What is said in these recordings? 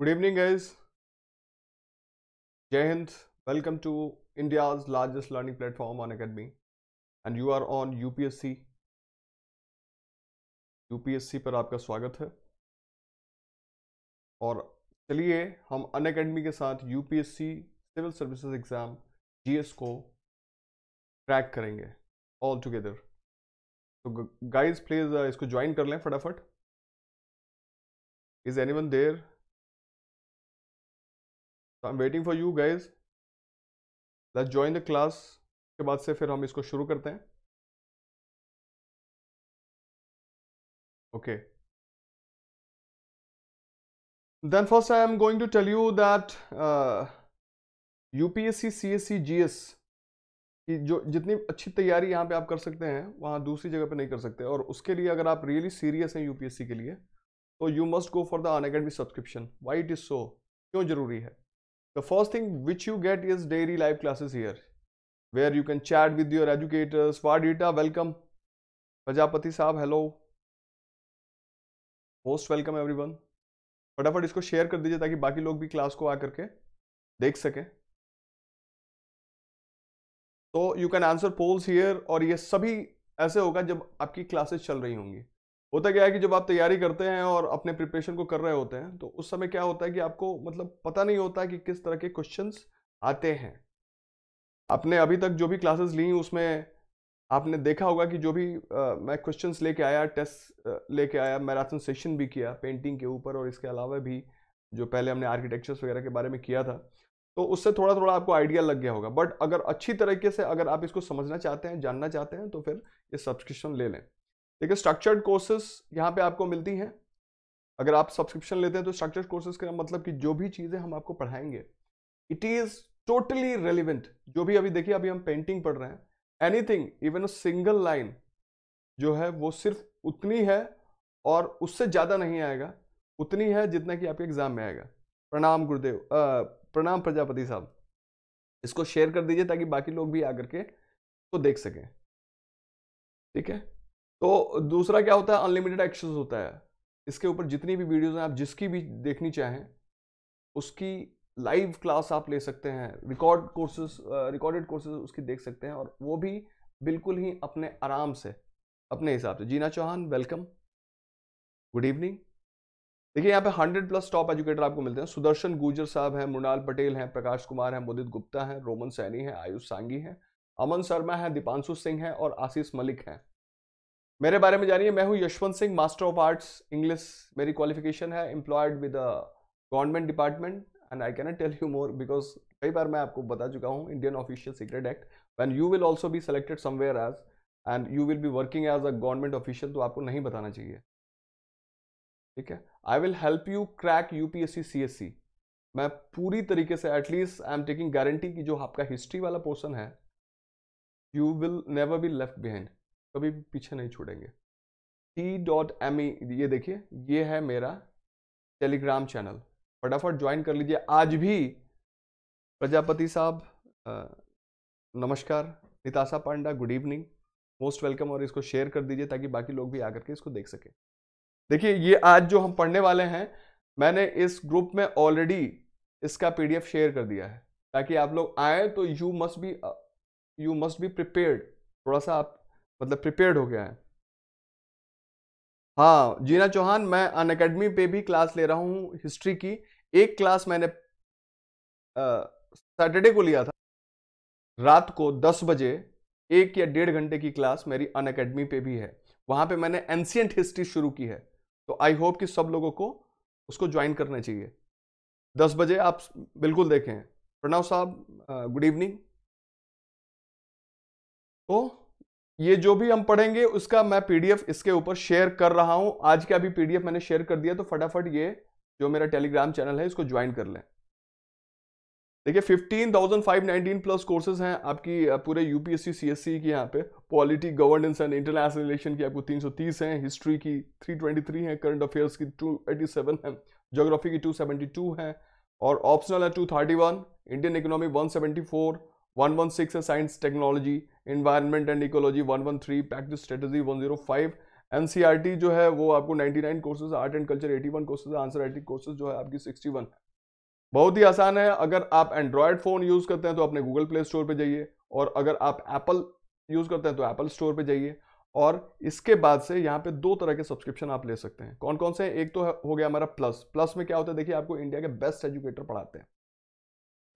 Good evening guys जय हिंद welcome to India's largest learning platform Unacademy and you are on UPSC UPSC पर आपका स्वागत है और चलिए हम अन अकेडमी के साथ UPSC civil services exam GS को ट्रैक करेंगे ऑल टुगेदर तो गाइस प्लीज़ uh, इसको ज्वाइन कर लें फटाफट is anyone there I am waiting for you guys let's join the class के बाद से फिर हम इसको शुरू करते हैं okay then first i am going to tell you that uh, upsc csc gs की जो जितनी अच्छी तैयारी यहाँ पे आप कर सकते हैं वहाँ दूसरी जगह पे नहीं कर सकते और उसके लिए अगर आप रियली सीरियस हैं यूपीएससी के लिए तो you must go for the Unacademy subscription why it is so क्यों ज़रूरी है The first thing which you get is daily live classes here, where you can chat with your educators. data welcome. Prajapati Saab, hello. Most welcome every one फटाफट इसको share कर दीजिए ताकि बाकी लोग भी क्लास को आकर के देख सके तो you can answer polls here और ये सभी ऐसे होगा जब आपकी क्लासेस चल रही होंगी होता क्या है कि जब आप तैयारी करते हैं और अपने प्रिपरेशन को कर रहे होते हैं तो उस समय क्या होता है कि आपको मतलब पता नहीं होता कि किस तरह के क्वेश्चन आते हैं आपने अभी तक जो भी क्लासेस ली उसमें आपने देखा होगा कि जो भी आ, मैं क्वेश्चन लेके आया टेस्ट लेके आया मैराथन सेशन भी किया पेंटिंग के ऊपर और इसके अलावा भी जो पहले हमने आर्किटेक्चर्स वगैरह के बारे में किया था तो उससे थोड़ा थोड़ा आपको आइडिया लग गया होगा बट अगर अच्छी तरीके से अगर आप इसको समझना चाहते हैं जानना चाहते हैं तो फिर ये सब्सक्रिप्शन ले लें देखिए स्ट्रक्चर्ड कोर्सेस यहाँ पे आपको मिलती हैं अगर आप सब्सक्रिप्शन लेते हैं तो स्ट्रक्चर्ड कोर्सेज का मतलब कि जो भी चीज़ें हम आपको पढ़ाएंगे इट इज़ टोटली रेलिवेंट जो भी अभी देखिए अभी हम पेंटिंग पढ़ रहे हैं anything even a single line जो है वो सिर्फ उतनी है और उससे ज़्यादा नहीं आएगा उतनी है जितना कि आपके एग्ज़ाम में आएगा प्रणाम गुरुदेव प्रणाम प्रजापति साहब इसको शेयर कर दीजिए ताकि बाकी लोग भी आकर के तो देख सकें ठीक है तो दूसरा क्या होता है अनलिमिटेड एक्सेस होता है इसके ऊपर जितनी भी वीडियोज़ हैं आप जिसकी भी देखनी चाहें उसकी लाइव क्लास आप ले सकते हैं रिकॉर्ड कोर्सेज रिकॉर्डेड कोर्सेज उसकी देख सकते हैं और वो भी बिल्कुल ही अपने आराम से अपने हिसाब से जीना चौहान वेलकम गुड इवनिंग देखिए यहाँ पे 100 प्लस टॉप एजुकेटर आपको मिलते हैं सुदर्शन गुजर साहब हैं मृणाल पटेल हैं प्रकाश कुमार हैं मुदित गुप्ता हैं रोमन सैनी हैं आयुष सांगी हैं अमन शर्मा हैं दीपांशु सिंह हैं और आशीष मलिक हैं मेरे बारे में जानिए मैं हूँ Yashwant Singh master of arts English मेरी क्वालिफिकेशन है employed with government department and I can tell you more because कई बार मैं आपको बता चुका हूँ Indian official secret act when you will also भी selected somewhere as and you will be working as a government official तो आपको नहीं बताना चाहिए ठीक है I will help you crack U P S C C S सी मैं पूरी तरीके से at least I am taking guarantee कि जो आपका हिस्ट्री वाला पोर्सन है you will never be left behind कभी भी पीछे नहीं छोड़ेंगे टी डॉट एम ई ये देखिए ये है मेरा टेलीग्राम चैनल फटाफट ज्वाइन कर लीजिए आज भी प्रजापति साहब नमस्कार Nitasa Panda good evening most welcome और इसको शेयर कर दीजिए ताकि बाकी लोग भी आकर के इसको देख सके देखिए ये आज जो हम पढ़ने वाले हैं मैंने इस ग्रुप में ऑलरेडी इसका पीडीएफ शेयर कर दिया है ताकि आप लोग आए तो you must be you must be prepared थोड़ा सा आप मतलब प्रिपेयर्ड हो गया है हाँ जीना चौहान मैं अन अकेडमी पे भी क्लास ले रहा हूँ हिस्ट्री की एक क्लास मैंने सैटरडे को लिया था रात को दस बजे एक या डेढ़ घंटे की क्लास मेरी अन अकेडमी पे भी है वहाँ पे मैंने एंशियंट हिस्ट्री शुरू की है तो आई होप कि सब लोगों को उसको ज्वाइन करना चाहिए दस बजे आप बिल्कुल देखें प्रणव साहब गुड इवनिंग तो ये जो भी हम पढ़ेंगे उसका मैं पीडीएफ इसके ऊपर शेयर कर रहा हूं आज का अभी पीडीएफ मैंने शेयर कर दिया तो फटाफट ये जो मेरा टेलीग्राम चैनल है इसको ज्वाइन कर लें देखिए fifteen thousand five nineteen plus courses हैं आपकी पूरे यूपीएससी सीएससी की यहाँ पे polity governance and international relation की आपको 330 हैं हिस्ट्री की 323 हैं करंट अफेयर्स की 287 हैं जोग्राफी की 272 हैं और ऑप्शनल है 231 Indian economy 174 one one six है science technology environment and ecology one one 113 practice strategy R T जो है वो आपको nine courses art and culture eighty one courses answer writing courses जो है आपकी 61 है बहुत ही आसान है अगर आप एंड्रॉयड फ़ोन यूज़ करते हैं तो अपने गूगल प्ले स्टोर पर जाइए और अगर आप एप्पल यूज़ करते हैं तो एप्पल स्टोर पर जाइए और इसके बाद से यहाँ पे दो तरह के सब्सक्रिप्शन आप ले सकते हैं कौन कौन से हैं एक तो हो गया हमारा प्लस प्लस में क्या होता है देखिए आपको इंडिया के बेस्ट एजुकेटर पढ़ाते हैं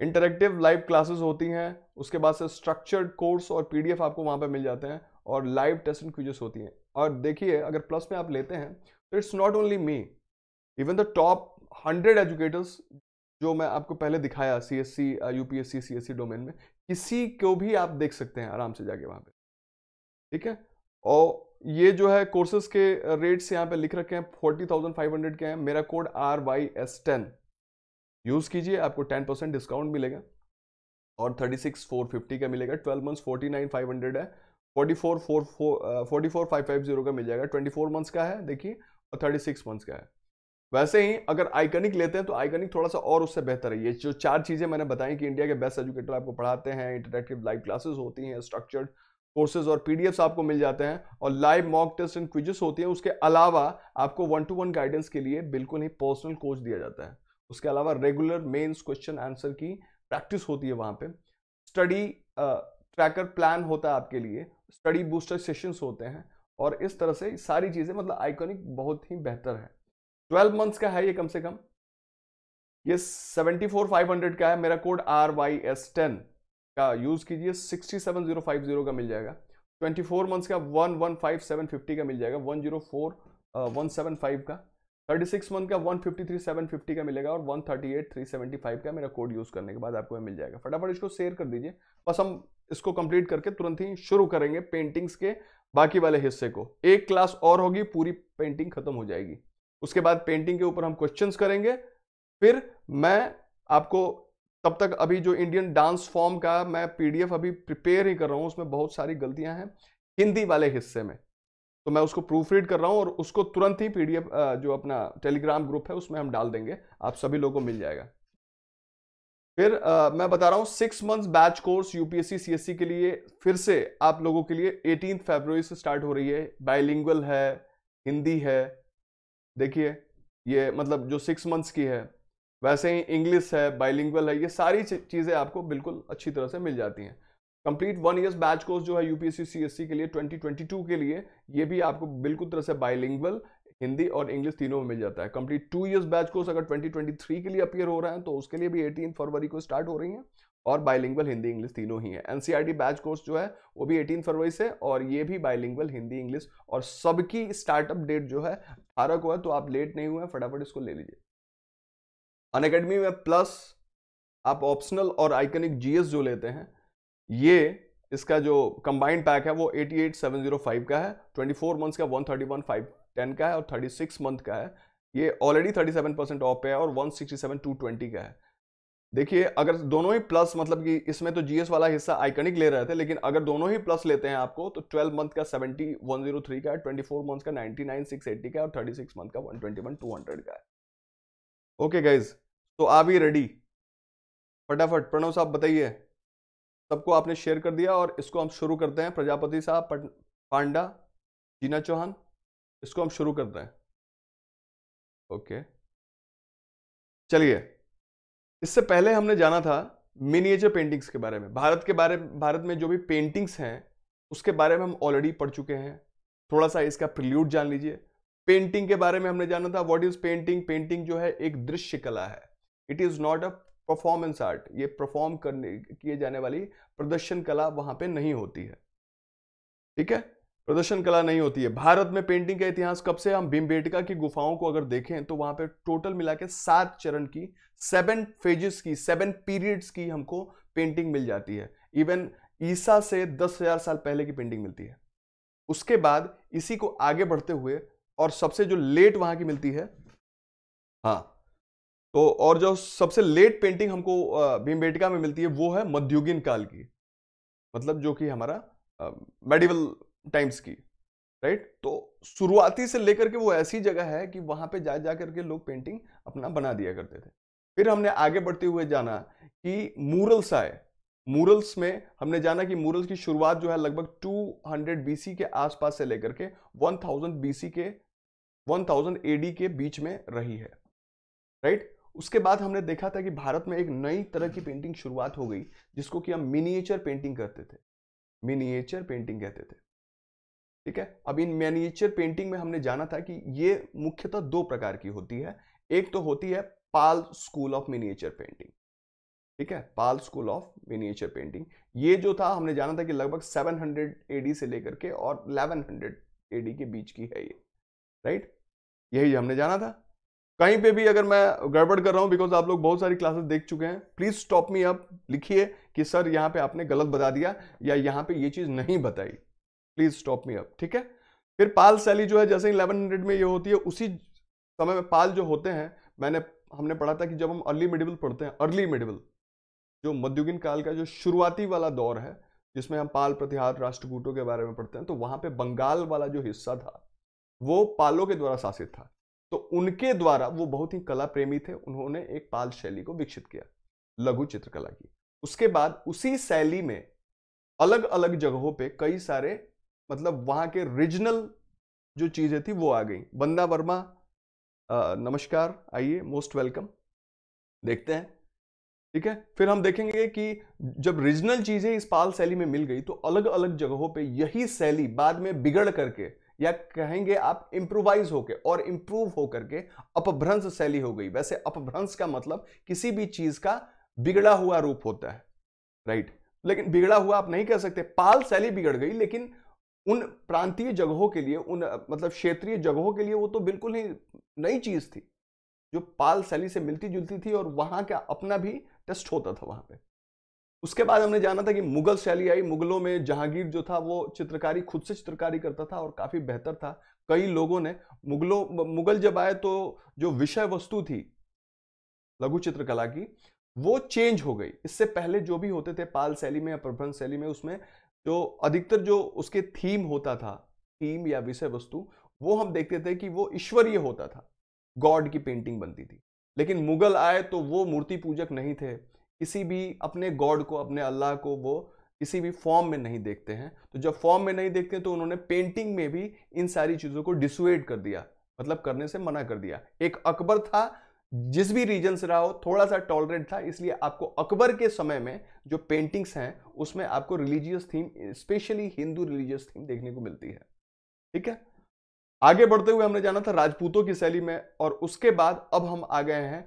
इंटरेक्टिव लाइव क्लासेस होती हैं उसके बाद से स्ट्रक्चर्ड कोर्स और पीडीएफ आपको वहाँ पर मिल जाते हैं और लाइव टेस्ट एंड क्विजेस होती हैं और देखिए अगर प्लस में आप लेते हैं तो it's not only me even the top hundred educators जो मैं आपको पहले दिखाया C S C U P S C C S C domain में किसी को भी आप देख सकते हैं आराम से जाके वहाँ पे ठीक है और ये जो है कोर्सेज के रेट्स यहाँ पे लिख रखे हैं फोर्टी थाउजेंड फाइव हंड्रेड के हैं मेरा code R Y S ten use कीजिए आपको टेन परसेंट डिस्काउंट मिलेगा और थर्टी सिक्स फोर फिफ्टी का मिलेगा twelve months forty nine five hundred है forty four four forty four five five zero का मिल जाएगा ट्वेंटी फोर मंथ्स का है देखिए और थर्टी सिक्स मंथ्स का है वैसे ही अगर आइकनिक लेते हैं तो आइकनिक थोड़ा सा और उससे बेहतर है ये जो चार चीज़ें मैंने बताई कि इंडिया के बेस्ट एजुकेटर आपको पढ़ाते हैं इंटरेक्टिव लाइव क्लासेस होती हैं स्ट्रक्चर्ड कोर्सेज और पीडीएफ आपको मिल जाते हैं और live mock test and quizzes होती हैं उसके अलावा आपको वन टू वन गाइडेंस के लिए बिल्कुल ही पर्सनल कोच दिया जाता है उसके अलावा रेगुलर मेन्स क्वेश्चन आंसर की प्रैक्टिस होती है वहाँ पे स्टडी ट्रैकर प्लान होता है आपके लिए स्टडी बूस्टर सेशंस होते हैं और इस तरह से सारी चीज़ें मतलब आइकॉनिक बहुत ही बेहतर है ट्वेल्व मंथ्स का है ये कम से कम ये सेवेंटी फोर फाइव हंड्रेड का है मेरा code R Y S ten का यूज़ कीजिए sixty seven zero five zero का मिल जाएगा ट्वेंटी फोर मंथ्स का one one five seven fifty का मिल जाएगा one zero four one seven five का थर्टी सिक्स मंथ का one fifty three seven fifty का मिलेगा और one thirty eight three seventy five का मेरा कोड यूज़ करने के बाद आपको मिल जाएगा फटाफट इसको शेयर कर दीजिए बस हम इसको कंप्लीट करके तुरंत ही शुरू करेंगे पेंटिंग्स के बाकी वाले हिस्से को एक क्लास और होगी पूरी पेंटिंग खत्म हो जाएगी उसके बाद पेंटिंग के ऊपर हम क्वेश्चन करेंगे फिर मैं आपको तब तक अभी जो इंडियन डांस फॉर्म का मैं पीडीएफ अभी प्रिपेयर ही कर रहा हूँ उसमें बहुत सारी गलतियां हैं हिंदी वाले हिस्से में तो मैं उसको प्रूफ रीड कर रहा हूँ और उसको तुरंत ही पीडीएफ जो अपना टेलीग्राम ग्रुप है उसमें हम डाल देंगे आप सभी लोगों को मिल जाएगा फिर आ, मैं बता रहा हूँ six months batch course UPSC CSC के लिए फिर से आप लोगों के लिए एटीन फरवरी से स्टार्ट हो रही है बाइलिंगल है हिंदी है देखिए ये मतलब जो सिक्स मंथ्स की है वैसे ही इंग्लिश है बाइलिंगल है ये सारी चीज़ें आपको बिल्कुल अच्छी तरह से मिल जाती हैं complete one years batch course जो है यूपीएससी सीएससी के लिए 2022 के लिए ये भी आपको बिल्कुल तरह से बाइलिंगुअल हिंदी और इंग्लिश तीनों में मिल जाता है complete two years batch course अगर 2023 के लिए अपियर हो रहा है तो उसके लिए भी 18 फरवरी को स्टार्ट हो रही है और बाइलिंगुअल हिंदी इंग्लिश तीनों ही है एनसीआरटी बैच कोर्स जो है वो भी एटीन फरवरी से और ये भी बाइलिंगुअल हिंदी इंग्लिश और सबकी स्टार्टअप डेट जो है अठारह को है तो आप लेट नहीं हुए फटाफट इसको ले लीजिए अन में प्लस आप ऑप्शनल और आइकनिक जीएस जो लेते हैं ये इसका जो कंबाइंड पैक है वो 88705 का है 24 मंथ्स का 131510 का है और 36 मंथ का है ये ऑलरेडी 37 परसेंट ऑफ पे है और 167220 का है देखिए अगर दोनों ही प्लस मतलब कि इसमें तो जीएस वाला हिस्सा आइकनिक ले रहे थे लेकिन अगर दोनों ही प्लस लेते हैं आपको तो 12 मंथ का 70103 का है 24 मंथ का 99680 का है और 36 मंथ का 121200 का है ओके गाइज तो आ भी रेडी फटाफट प्रणव साहब बताइए सबको आपने शेयर कर दिया और इसको हम शुरू करते हैं प्रजापति साहब पांडा जीना चौहान इसको हम शुरू करते हैं ओके चलिए इससे पहले हमने जाना था मिनिएचर पेंटिंग्स के बारे में भारत के बारे भारत में जो भी पेंटिंग्स हैं उसके बारे में हम ऑलरेडी पढ़ चुके हैं थोड़ा सा इसका प्रिल्यूट जान लीजिए पेंटिंग के बारे में हमने जाना था व्हाट इज पेंटिंग पेंटिंग जो है एक दृश्य कला है it is not a performance art ये परफॉर्म करने किए जाने वाली प्रदर्शन कला वहां पे नहीं होती है ठीक है प्रदर्शन कला नहीं होती है भारत में पेंटिंग का इतिहास कब से हम भीमबेटका की गुफाओं को अगर देखें तो वहां पे टोटल मिला के सात चरण की सेवन फेजेस की सेवन पीरियड्स की हमको पेंटिंग मिल जाती है इवन ईसा से दस हजार साल पहले की पेंटिंग मिलती है उसके बाद इसी को आगे बढ़ते हुए और सबसे जो लेट वहां की मिलती है हाँ तो और जो सबसे लेट पेंटिंग हमको भीमबेटका में मिलती है वो है मध्युगिन काल की मतलब जो कि हमारा मेडिवल टाइम्स की राइट तो शुरुआती से लेकर के वो ऐसी जगह है कि वहां पे जा जा करके लोग पेंटिंग अपना बना दिया करते थे फिर हमने आगे बढ़ते हुए जाना कि मूरल्स आए मूरल्स में हमने जाना कि मूरल्स की शुरुआत जो है लगभग 200 बीसी के आसपास से लेकर के 1000 बीसी के 1000 एडी के बीच में रही है राइट उसके बाद हमने देखा था कि भारत में एक नई तरह की पेंटिंग शुरुआत हो गई जिसको कि हम मिनिएचर पेंटिंग करते थे मिनिएचर पेंटिंग कहते थे ठीक है अब इन मिनिएचर पेंटिंग में हमने जाना था कि ये मुख्यतः दो प्रकार की होती है एक तो होती है Pala school of miniature painting ठीक है Pala school of miniature painting ये जो था हमने जाना था कि लगभग 700 एडी से लेकर के और 1100 एडी के बीच की है ये राइट यही हमने जाना था कहीं पे भी अगर मैं गड़बड़ कर रहा हूँ बिकॉज आप लोग बहुत सारी क्लासेस देख चुके हैं प्लीज स्टॉप मी अप लिखिए कि सर यहाँ पे आपने गलत बता दिया या यहाँ पे ये चीज नहीं बताई प्लीज स्टॉप मी अप ठीक है फिर पाल सैली जो है जैसे इलेवन हंड्रेड में ये होती है उसी समय में पाल जो होते हैं मैंने हमने पढ़ा था कि जब हम अर्ली मिडिवल पढ़ते हैं अर्ली मिडिवल जो मध्युगिन काल का जो शुरुआती वाला दौर है जिसमें हम पाल प्रतिहार राष्ट्रकूटों के बारे में पढ़ते हैं तो वहां पे बंगाल वाला जो हिस्सा था वो पालों के द्वारा शासित था तो उनके द्वारा वो बहुत ही कला प्रेमी थे उन्होंने एक पाल शैली को विकसित किया लघु चित्रकला की उसके बाद उसी शैली में अलग अलग जगहों पे कई सारे मतलब वहां के रीजनल जो चीज़ें थी वो आ गई बंदा वर्मा नमस्कार आइए मोस्ट वेलकम देखते हैं ठीक है फिर हम देखेंगे कि जब रीजनल चीज़ें इस पाल शैली में मिल गई तो अलग अलग जगहों पे यही शैली बाद में बिगड़ करके या कहेंगे आप इंप्रोवाइज होकर और इंप्रूव होकर के अपभ्रंश शैली हो गई वैसे अपभ्रंश का मतलब किसी भी चीज का बिगड़ा हुआ रूप होता है राइट लेकिन बिगड़ा हुआ आप नहीं कह सकते पाल शैली बिगड़ गई लेकिन उन प्रांतीय जगहों के लिए उन मतलब क्षेत्रीय जगहों के लिए वो तो बिल्कुल ही नई चीज थी जो पाल शैली से मिलती जुलती थी और वहां का अपना भी टेस्ट होता था वहां पर उसके बाद हमने जाना था कि मुगल शैली आई मुगलों में जहांगीर जो था वो चित्रकारी खुद से चित्रकारी करता था और काफ़ी बेहतर था कई लोगों ने मुगलों मुगल जब आए तो जो विषय वस्तु थी लघु चित्रकला की वो चेंज हो गई इससे पहले जो भी होते थे पाल शैली में या प्रभंश शैली में उसमें जो अधिकतर जो उसके थीम होता था थीम या विषय वस्तु वो हम देखते थे कि वो ईश्वरीय होता था गॉड की पेंटिंग बनती थी लेकिन मुगल आए तो वो मूर्ति पूजक नहीं थे किसी भी अपने गॉड को अपने अल्लाह को वो किसी भी फॉर्म में नहीं देखते हैं तो जब फॉर्म में नहीं देखते तो उन्होंने पेंटिंग में भी इन सारी चीज़ों को डिसुएड कर दिया मतलब करने से मना कर दिया एक अकबर था जिस भी रीजन से रहा हो थोड़ा सा टॉलरेंट था इसलिए आपको अकबर के समय में जो पेंटिंग्स हैं उसमें आपको religious theme specially Hindu religious theme देखने को मिलती है ठीक है आगे बढ़ते हुए हमने जाना था राजपूतों की शैली में और उसके बाद अब हम आ गए हैं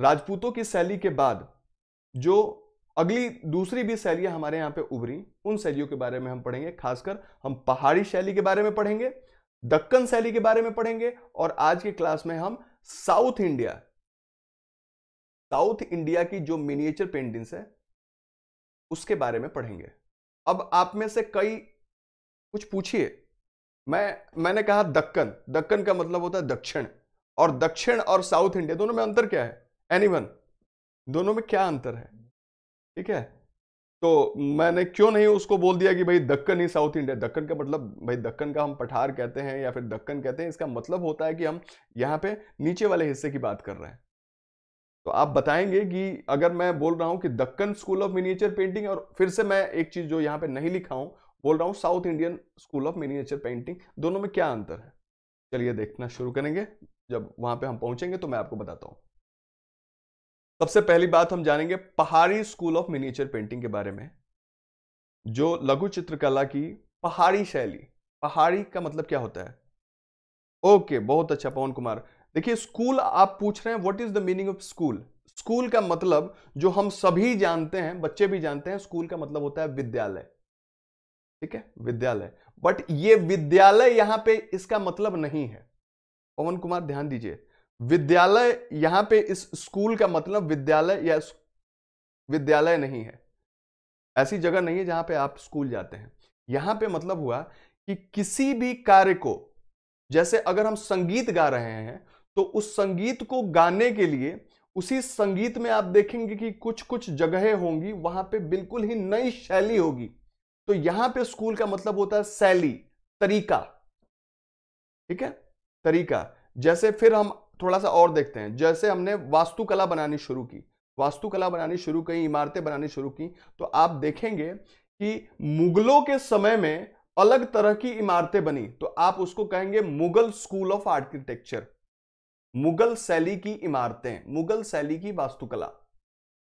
राजपूतों की शैली के बाद जो अगली दूसरी भी शैलियां हमारे यहां पे उभरी उन शैलियों के बारे में हम पढ़ेंगे खासकर हम पहाड़ी शैली के बारे में पढ़ेंगे दक्कन शैली के बारे में पढ़ेंगे और आज की क्लास में हम साउथ इंडिया साउथ इंडिया की जो मिनिएचर पेंटिंग्स है उसके बारे में पढ़ेंगे अब आप में से कई कुछ पूछिए मैं मैंने कहा दक्कन दक्कन का मतलब होता है दक्षिण और दक्षिण और साउथ इंडिया दोनों में अंतर क्या है एनीवन दोनों में क्या अंतर है ठीक है तो मैंने क्यों नहीं उसको बोल दिया कि भाई दक्कन ही साउथ इंडिया दक्कन का मतलब भाई दक्कन का हम पठार कहते हैं या फिर दक्कन कहते हैं इसका मतलब होता है कि हम यहाँ पे नीचे वाले हिस्से की बात कर रहे हैं तो आप बताएंगे कि अगर मैं बोल रहा हूं कि Deccan school of miniature painting और फिर से मैं एक चीज़ जो यहां पे नहीं लिखा हूं बोल रहा हूँ South Indian school of miniature painting दोनों में क्या अंतर है चलिए देखना शुरू करेंगे जब वहां पे हम पहुंचेंगे तो मैं आपको बताता हूँ सबसे पहली बात हम जानेंगे पहाड़ी स्कूल ऑफ मिनिएचर पेंटिंग के बारे में जो लघु चित्रकला की पहाड़ी शैली पहाड़ी का मतलब क्या होता है ओके बहुत अच्छा पवन कुमार देखिए स्कूल आप पूछ रहे हैं what is the meaning of school school का मतलब जो हम सभी जानते हैं बच्चे भी जानते हैं स्कूल का मतलब होता है विद्यालय ठीक है विद्यालय बट ये विद्यालय यहां पे इसका मतलब नहीं है पवन कुमार ध्यान दीजिए विद्यालय यहां पे इस स्कूल का मतलब विद्यालय या विद्यालय नहीं है ऐसी जगह नहीं है जहां पे आप स्कूल जाते हैं यहां पे मतलब हुआ कि किसी भी कार्य को जैसे अगर हम संगीत गा रहे हैं तो उस संगीत को गाने के लिए उसी संगीत में आप देखेंगे कि कुछ कुछ जगहें होंगी वहां पे बिल्कुल ही नई शैली होगी तो यहां पे स्कूल का मतलब होता है शैली तरीका ठीक है तरीका जैसे फिर हम थोड़ा सा और देखते हैं जैसे हमने वास्तुकला बनानी शुरू की वास्तुकला बनानी शुरू की इमारतें बनानी शुरू की तो आप देखेंगे कि मुगलों के समय में अलग तरह की इमारतें बनी तो आप उसको कहेंगे Mughal school of architecture Mughal शैली की इमारतें मुगल शैली की वास्तुकला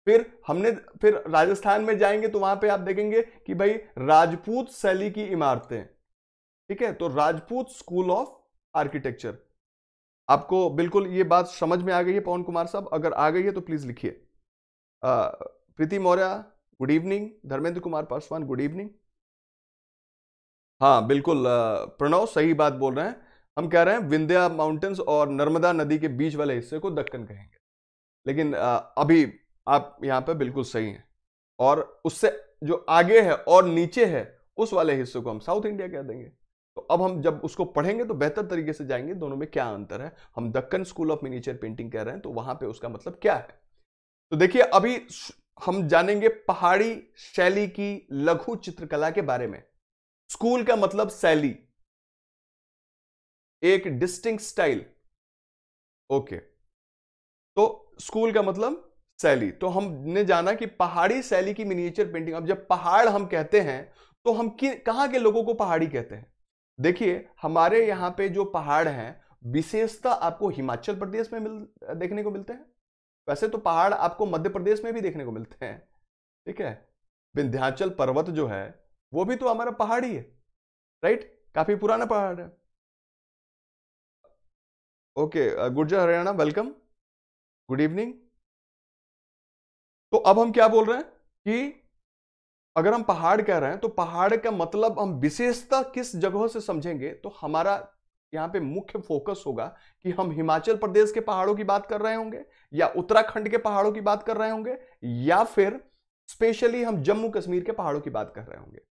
फिर हमने फिर राजस्थान में जाएंगे तो वहां पे आप देखेंगे कि भाई राजपूत शैली की इमारतें ठीक है तो राजपूत स्कूल ऑफ आर्किटेक्चर आपको बिल्कुल ये बात समझ में आ गई है पवन कुमार साहब अगर आ गई है तो प्लीज़ लिखिए Preeti Maurya good evening Dharmendra Kumar Paswan good evening हाँ बिल्कुल प्रणव सही बात बोल रहे हैं हम कह रहे हैं विंध्या माउंटेन्स और नर्मदा नदी के बीच वाले हिस्से को दक्कन कहेंगे लेकिन अभी आप यहाँ पर बिल्कुल सही हैं और उससे जो आगे है और नीचे है उस वाले हिस्से को हम साउथ इंडिया कह देंगे तो अब हम जब उसको पढ़ेंगे तो बेहतर तरीके से जाएंगे दोनों में क्या अंतर है हम Deccan school of miniature painting कह रहे हैं तो वहां पे उसका मतलब क्या है तो देखिए अभी हम जानेंगे पहाड़ी शैली की लघु चित्रकला के बारे में स्कूल का मतलब शैली एक डिस्टिंग स्टाइल ओके तो स्कूल का मतलब शैली तो हमने जाना कि पहाड़ी शैली की मिनिएचर पेंटिंग अब जब पहाड़ हम कहते हैं तो हम कहां के लोगों को पहाड़ी कहते हैं देखिए हमारे यहां पे जो पहाड़ हैं विशेषता आपको हिमाचल प्रदेश में मिल देखने को मिलते हैं वैसे तो पहाड़ आपको मध्य प्रदेश में भी देखने को मिलते हैं ठीक है विंध्याचल पर्वत जो है वो भी तो हमारा पहाड़ ही है राइट काफी पुराना पहाड़ है okay Gurjar Haryana welcome good evening तो अब हम क्या बोल रहे हैं कि अगर हम पहाड़ कह रहे हैं तो पहाड़ का मतलब हम विशेषता किस जगहों से समझेंगे तो हमारा यहाँ पे मुख्य फोकस होगा कि हम हिमाचल प्रदेश के पहाड़ों की बात कर रहे होंगे या उत्तराखंड के पहाड़ों की बात कर रहे होंगे या फिर स्पेशली हम जम्मू कश्मीर के पहाड़ों की बात कर रहे होंगे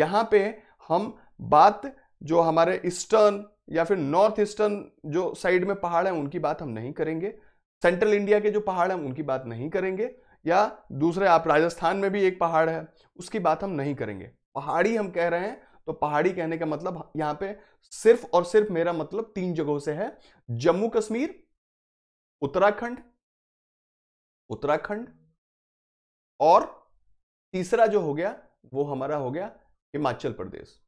यहाँ पे हम बात जो हमारे ईस्टर्न या फिर नॉर्थ ईस्टर्न जो साइड में पहाड़ है उनकी बात हम नहीं करेंगे सेंट्रल इंडिया के जो पहाड़ हैं उनकी बात नहीं करेंगे या दूसरे आप राजस्थान में भी एक पहाड़ है उसकी बात हम नहीं करेंगे पहाड़ी हम कह रहे हैं तो पहाड़ी कहने का मतलब यहां पे सिर्फ और सिर्फ मेरा मतलब तीन जगहों से है जम्मू कश्मीर उत्तराखंड उत्तराखंड और तीसरा जो हो गया वो हमारा हो गया हिमाचल प्रदेश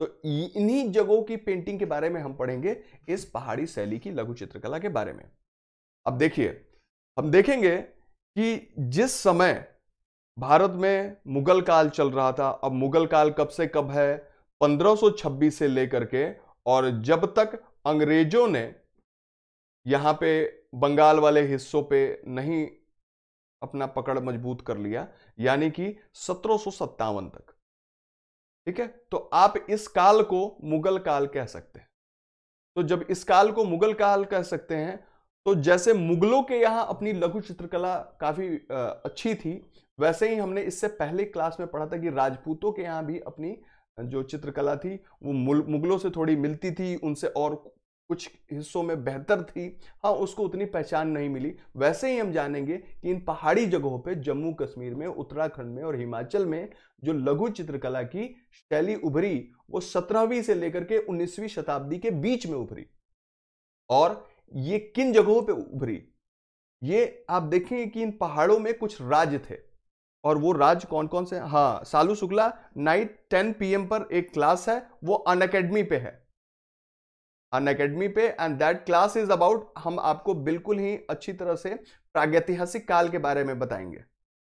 तो इन्हीं जगहों की पेंटिंग के बारे में हम पढ़ेंगे इस पहाड़ी शैली की लघु चित्रकला के बारे में अब देखिए हम देखेंगे कि जिस समय भारत में मुगल काल चल रहा था अब मुगल काल कब से कब है 1526 से लेकर के और जब तक अंग्रेजों ने यहां पे बंगाल वाले हिस्सों पे नहीं अपना पकड़ मजबूत कर लिया यानी कि सत्रह तक ठीक है तो आप इस काल को मुगल काल कह सकते हैं तो जब इस काल को मुगल काल कह सकते हैं तो जैसे मुगलों के यहाँ अपनी लघु चित्रकला काफ़ी अच्छी थी वैसे ही हमने इससे पहले क्लास में पढ़ा था कि राजपूतों के यहाँ भी अपनी जो चित्रकला थी वो मुगलों से थोड़ी मिलती थी उनसे और कुछ हिस्सों में बेहतर थी हाँ उसको उतनी पहचान नहीं मिली वैसे ही हम जानेंगे कि इन पहाड़ी जगहों पे जम्मू कश्मीर में उत्तराखंड में और हिमाचल में जो लघु चित्रकला की शैली उभरी वो सत्रहवीं से लेकर के उन्नीसवीं शताब्दी के बीच में उभरी और ये किन जगहों पे उभरी ये आप देखेंगे कि इन पहाड़ों में कुछ राज्य थे और वो राज्य कौन कौन से हाँ Salu Shukla night ten PM पर एक क्लास है वो अन अकेडमी पे है अन अकेडमी पे and that class is about हम आपको बिल्कुल ही अच्छी तरह से प्रागैतिहासिक काल के बारे में बताएंगे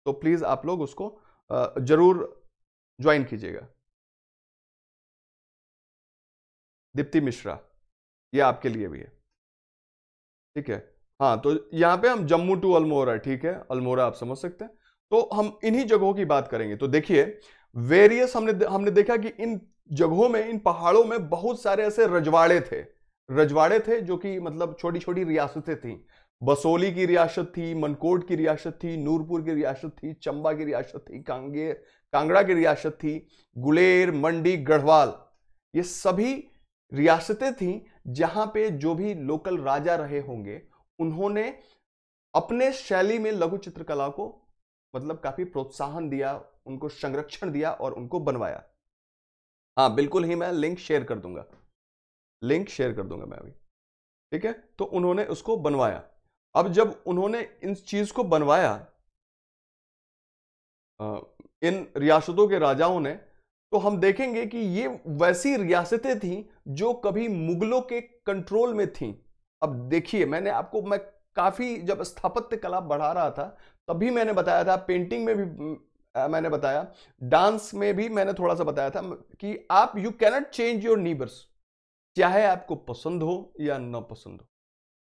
तो प्लीज आप लोग उसको जरूर ज्वाइन कीजिएगा दीप्ति मिश्रा ये आपके लिए भी है ठीक है हाँ तो यहाँ पे हम जम्मू टू अल्मोरा ठीक है अल्मोरा आप समझ सकते हैं तो हम इन्हीं जगहों की बात करेंगे तो देखिए वेरियस हमने हमने देखा कि इन जगहों में इन पहाड़ों में बहुत सारे ऐसे रजवाड़े थे रजवाड़े थे जो कि मतलब छोटी छोटी रियासतें थी बसोली की रियासत थी मनकोट की रियासत थी नूरपुर की रियासत थी चंबा की रियासत थी कांगे कांगड़ा की रियासत थी गुलेर मंडी गढ़वाल ये सभी रियासतें थीं जहां पे जो भी लोकल राजा रहे होंगे उन्होंने अपने शैली में लघु चित्रकला को मतलब काफी प्रोत्साहन दिया उनको संरक्षण दिया और उनको बनवाया हाँ बिल्कुल ही मैं लिंक शेयर कर दूंगा लिंक शेयर कर दूंगा मैं अभी ठीक है तो उन्होंने उसको बनवाया अब जब उन्होंने इन चीज को बनवाया इन रियासतों के राजाओं ने तो हम देखेंगे कि ये वैसी रियासतें थीं जो कभी मुगलों के कंट्रोल में थीं अब देखिए मैंने आपको मैं काफ़ी जब स्थापत्य कला बढ़ा रहा था तभी मैंने बताया था पेंटिंग में भी आ, मैंने बताया डांस में भी मैंने थोड़ा सा बताया था कि आप you cannot change your neighbours चाहे आपको पसंद हो या न पसंद हो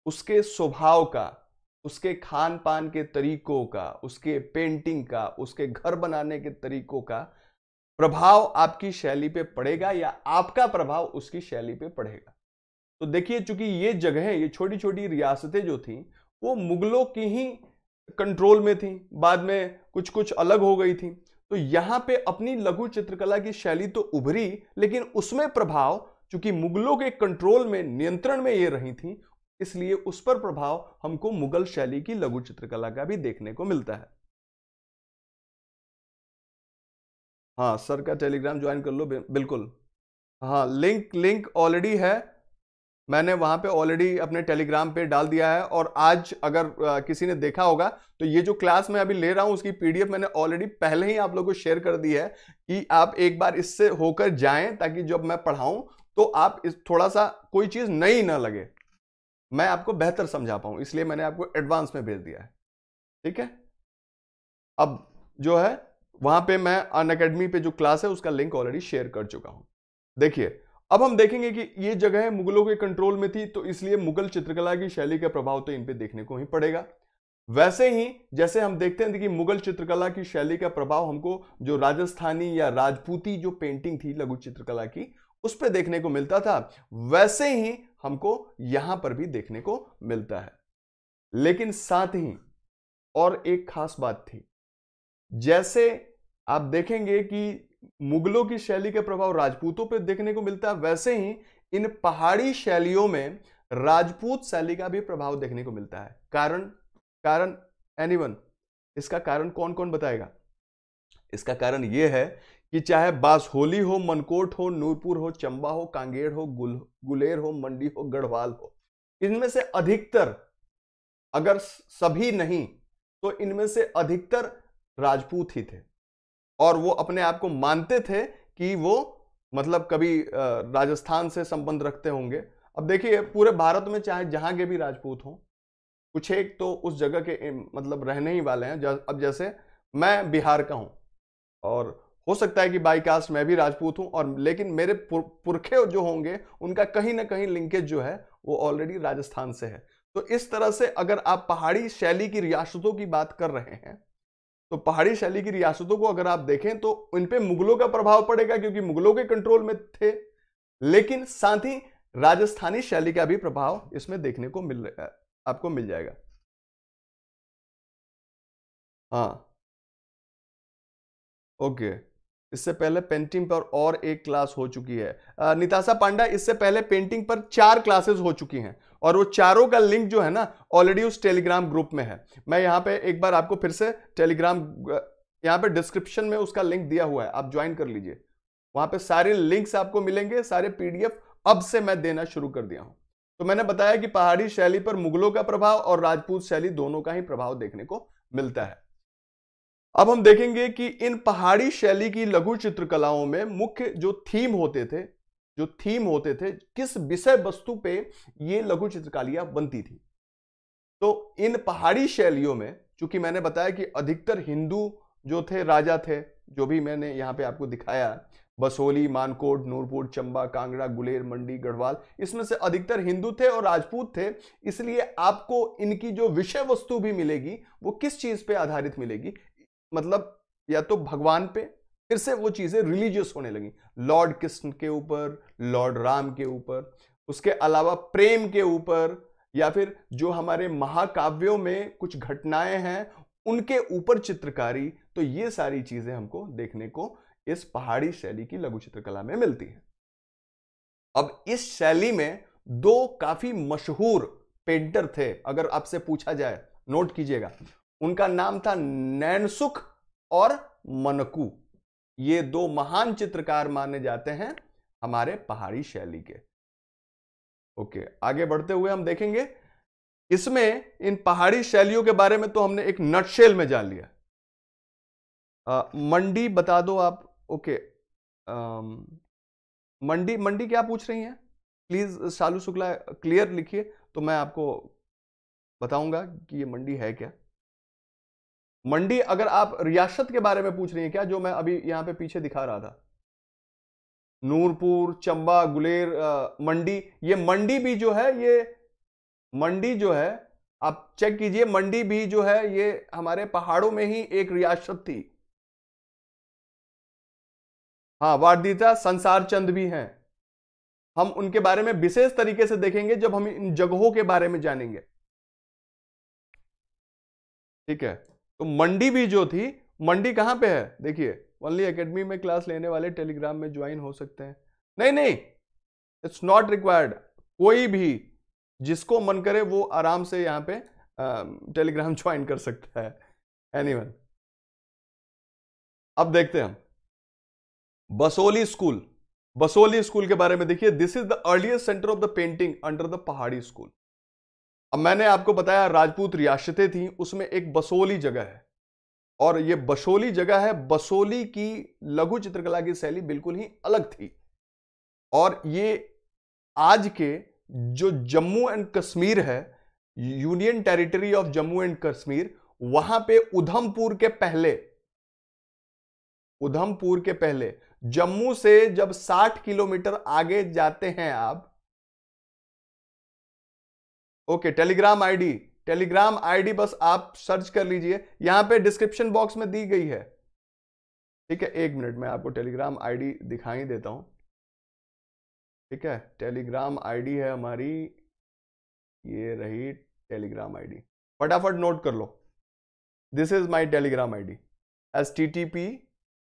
उसके स्वभाव का उसके खान पान के तरीकों का उसके पेंटिंग का उसके घर बनाने के तरीकों का प्रभाव आपकी शैली पे पड़ेगा या आपका प्रभाव उसकी शैली पे पड़ेगा तो देखिए चूंकि ये जगह ये छोटी छोटी रियासतें जो थी वो मुगलों की ही कंट्रोल में थी बाद में कुछ कुछ अलग हो गई थी तो यहाँ पे अपनी लघु चित्रकला की शैली तो उभरी लेकिन उसमें प्रभाव चूंकि मुगलों के कंट्रोल में नियंत्रण में ये रही थी इसलिए उस पर प्रभाव हमको मुगल शैली की लघु चित्रकला का भी देखने को मिलता है हाँ सर का टेलीग्राम ज्वाइन कर लो बिल्कुल हाँ लिंक लिंक ऑलरेडी है मैंने वहाँ पे ऑलरेडी अपने टेलीग्राम पे डाल दिया है और आज अगर आ, किसी ने देखा होगा तो ये जो क्लास मैं अभी ले रहा हूँ उसकी पीडीएफ मैंने ऑलरेडी पहले ही आप लोगों को शेयर कर दी है कि आप एक बार इससे होकर जाएं ताकि जब मैं पढ़ाऊँ तो आप इस थोड़ा सा कोई चीज़ नई ना लगे मैं आपको बेहतर समझा पाऊँ इसलिए मैंने आपको एडवांस में भेज दिया है ठीक है अब जो है वहां पे मैं अन अकेडमी पे जो क्लास है उसका लिंक ऑलरेडी शेयर कर चुका हूं देखिए अब हम देखेंगे कि ये जगह मुगलों के कंट्रोल में थी तो इसलिए मुगल चित्रकला की शैली का प्रभाव तो इन पे देखने को ही पड़ेगा वैसे ही जैसे हम देखते हैं कि मुगल चित्रकला की शैली का प्रभाव हमको जो राजस्थानी या राजपूती जो पेंटिंग थी लघु चित्रकला की उस पर देखने को मिलता था वैसे ही हमको यहां पर भी देखने को मिलता है लेकिन साथ ही और एक खास बात थी जैसे आप देखेंगे कि मुगलों की शैली का प्रभाव राजपूतों पर देखने को मिलता है वैसे ही इन पहाड़ी शैलियों में राजपूत शैली का भी प्रभाव देखने को मिलता है कारण कारण एनीवन इसका कारण कौन कौन बताएगा इसका कारण यह है कि चाहे बासहोली हो मनकोट हो नूरपुर हो चंबा हो कांगेर हो गुल गुलेर हो मंडी हो गढ़वाल हो इनमें से अधिकतर अगर सभी नहीं तो इनमें से अधिकतर राजपूत ही थे और वो अपने आप को मानते थे कि वो मतलब कभी राजस्थान से संबंध रखते होंगे अब देखिए पूरे भारत में चाहे जहाँ के भी राजपूत हों कुछ एक तो उस जगह के मतलब रहने ही वाले हैं अब जैसे मैं बिहार का हूं और हो सकता है कि बाई कास्ट मैं भी राजपूत हूँ और लेकिन मेरे पुर, पुरखे जो होंगे उनका कहीं ना कहीं लिंकेज जो है वो ऑलरेडी राजस्थान से है तो इस तरह से अगर आप पहाड़ी शैली की रियासतों की बात कर रहे हैं तो पहाड़ी शैली की रियासतों को अगर आप देखें तो उन पे मुगलों का प्रभाव पड़ेगा क्योंकि मुगलों के कंट्रोल में थे लेकिन साथ ही राजस्थानी शैली का भी प्रभाव इसमें देखने को मिल आपको मिल जाएगा हाँ ओके इससे पहले पेंटिंग पर और एक क्लास हो चुकी है निताशा पांडा इससे पहले पेंटिंग पर चार क्लासेस हो चुकी हैं और वो चारों का लिंक जो है ना ऑलरेडी उस टेलीग्राम ग्रुप में है मैं यहाँ पे एक बार आपको फिर से टेलीग्राम यहाँ पे डिस्क्रिप्शन में उसका लिंक दिया हुआ है आप ज्वाइन कर लीजिए वहां पे सारे लिंक्स आपको मिलेंगे सारे पीडीएफ अब से मैं देना शुरू कर दिया हूं तो मैंने बताया कि पहाड़ी शैली पर मुगलों का प्रभाव और राजपूत शैली दोनों का ही प्रभाव देखने को मिलता है अब हम देखेंगे कि इन पहाड़ी शैली की लघु चित्रकलाओं में मुख्य जो थीम होते थे जो थीम होते थे किस विषय वस्तु पे ये लघु चित्रकालियां बनती थी तो इन पहाड़ी शैलियों में चूंकि मैंने बताया कि अधिकतर हिंदू जो थे राजा थे जो भी मैंने यहाँ पे आपको दिखाया बसोली मानकोट नूरपुर चंबा कांगड़ा गुलेर मंडी गढ़वाल इसमें से अधिकतर हिंदू थे और राजपूत थे इसलिए आपको इनकी जो विषय वस्तु भी मिलेगी वो किस चीज़ पे आधारित मिलेगी मतलब या तो भगवान पे फिर से वो चीज़ें रिलीजियस होने लगी लॉर्ड कृष्ण के ऊपर लॉर्ड राम के ऊपर उसके अलावा प्रेम के ऊपर या फिर जो हमारे महाकाव्यों में कुछ घटनाएं हैं उनके ऊपर चित्रकारी तो ये सारी चीजें हमको देखने को इस पहाड़ी शैली की लघु चित्रकला में मिलती है अब इस शैली में दो काफी मशहूर पेंटर थे अगर आपसे पूछा जाए नोट कीजिएगा उनका नाम था नैनसुख और मनकू ये दो महान चित्रकार माने जाते हैं हमारे पहाड़ी शैली के ओके आगे बढ़ते हुए हम देखेंगे इसमें इन पहाड़ी शैलियों के बारे में तो हमने एक नटशेल में जान लिया आ, मंडी बता दो आप ओके आ, मंडी मंडी क्या पूछ रही हैं प्लीज शालू शुक्ला क्लियर लिखिए तो मैं आपको बताऊंगा कि ये मंडी है क्या मंडी अगर आप रियासत के बारे में पूछ रही हैं क्या जो मैं अभी यहां पे पीछे दिखा रहा था नूरपुर चंबा गुलेर आ, मंडी ये मंडी भी जो है ये मंडी जो है आप चेक कीजिए मंडी भी जो है ये हमारे पहाड़ों में ही एक रियासत थी हाँ वारदीता संसार चंद भी हैं हम उनके बारे में विशेष तरीके से देखेंगे जब हम इन जगहों के बारे में जानेंगे ठीक है तो मंडी भी जो थी मंडी कहाँ पे है देखिए ओनली एकेडमी में क्लास लेने वाले टेलीग्राम में ज्वाइन हो सकते हैं नहीं नहीं इट्स नॉट रिक्वायर्ड कोई भी जिसको मन करे वो आराम से यहाँ पे टेलीग्राम ज्वाइन कर सकता है एनी anyway, अब देखते हैं बसोली स्कूल बसोली स्कूल के बारे में देखिए this is the earliest centre of the painting under the Pahari school अब मैंने आपको बताया राजपूत रियासतें थी उसमें एक बसोली जगह है और ये बसोली जगह है बसोली की लघु चित्रकला की शैली बिल्कुल ही अलग थी और ये आज के जो जम्मू एंड कश्मीर है union territory of Jammu and Kashmir वहां पे उधमपुर के पहले उधमपुर के पहले जम्मू से जब 60 किलोमीटर आगे जाते हैं आप okay Telegram ID Telegram ID बस आप सर्च कर लीजिए यहां पे डिस्क्रिप्शन बॉक्स में दी गई है ठीक है एक मिनट में आपको टेलीग्राम आईडी दिखाई देता हूं ठीक है टेलीग्राम आईडी है हमारी ये रही टेलीग्राम आईडी फटाफट नोट कर लो this is my Telegram I D S T T P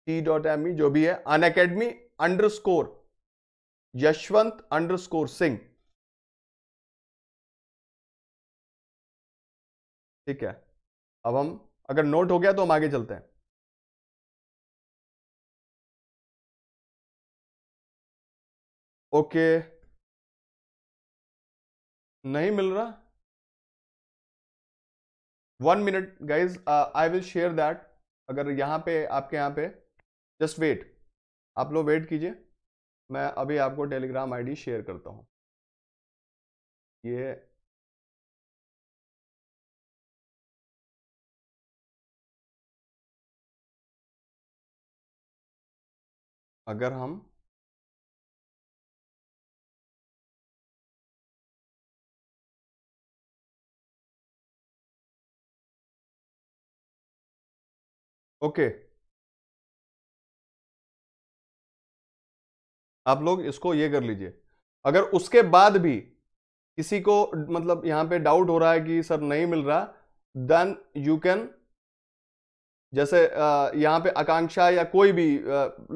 T dot M E जो भी है Unacademy underscore Yashwant underscore Singh ठीक है अब हम अगर नोट हो गया तो हम आगे चलते हैं ओके नहीं मिल रहा one minute guys I will share that अगर यहां पे आपके यहां पे जस्ट वेट आप लोग वेट कीजिए मैं अभी आपको टेलीग्राम आईडी शेयर करता हूं ये अगर हम ओके okay. आप लोग इसको ये कर लीजिए अगर उसके बाद भी किसी को मतलब यहां पे डाउट हो रहा है कि सर नहीं मिल रहा देन यू कैन जैसे यहाँ पे आकांक्षा या कोई भी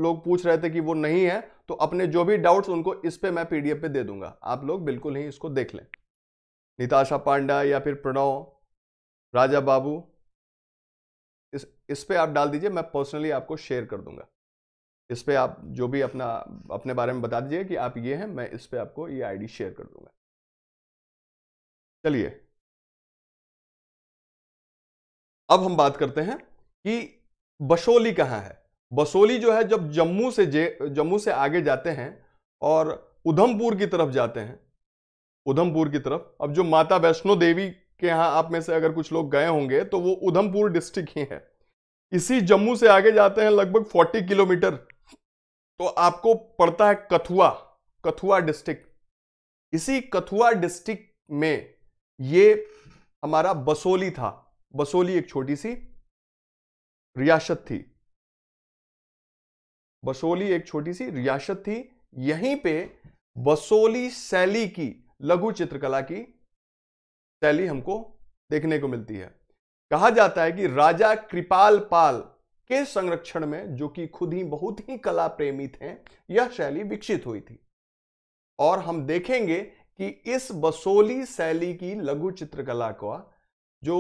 लोग पूछ रहे थे कि वो नहीं है तो अपने जो भी डाउट्स उनको इस पे मैं पीडीएफ पे दे दूंगा आप लोग बिल्कुल ही इसको देख लें निताशा पांडा या फिर प्रणव राजा बाबू इस इस पे आप डाल दीजिए मैं पर्सनली आपको शेयर कर दूंगा इस पे आप जो भी अपना अपने बारे में बता दीजिए कि आप ये हैं मैं इस पे आपको ये आईडी शेयर कर दूंगा चलिए अब हम बात करते हैं कि बसोली कहाँ है बसोली जो है जब जम्मू से जे जम्मू से आगे जाते हैं और उधमपुर की तरफ जाते हैं उधमपुर की तरफ अब जो माता वैष्णो देवी के यहाँ आप में से अगर कुछ लोग गए होंगे तो वो उधमपुर डिस्ट्रिक्ट ही है इसी जम्मू से आगे जाते हैं लगभग 40 किलोमीटर तो आपको पड़ता है कथुआ कथुआ डिस्ट्रिक्ट इसी कथुआ डिस्ट्रिक्ट में ये हमारा बसोली था बसोली एक छोटी सी रियासत थी बसोली एक छोटी सी रियासत थी यहीं पे बसोली शैली की लघु चित्रकला की शैली हमको देखने को मिलती है कहा जाता है कि राजा कृपाल पाल के संरक्षण में जो कि खुद ही बहुत ही कला प्रेमी थे यह शैली विकसित हुई थी और हम देखेंगे कि इस बसोली शैली की लघु चित्रकला का जो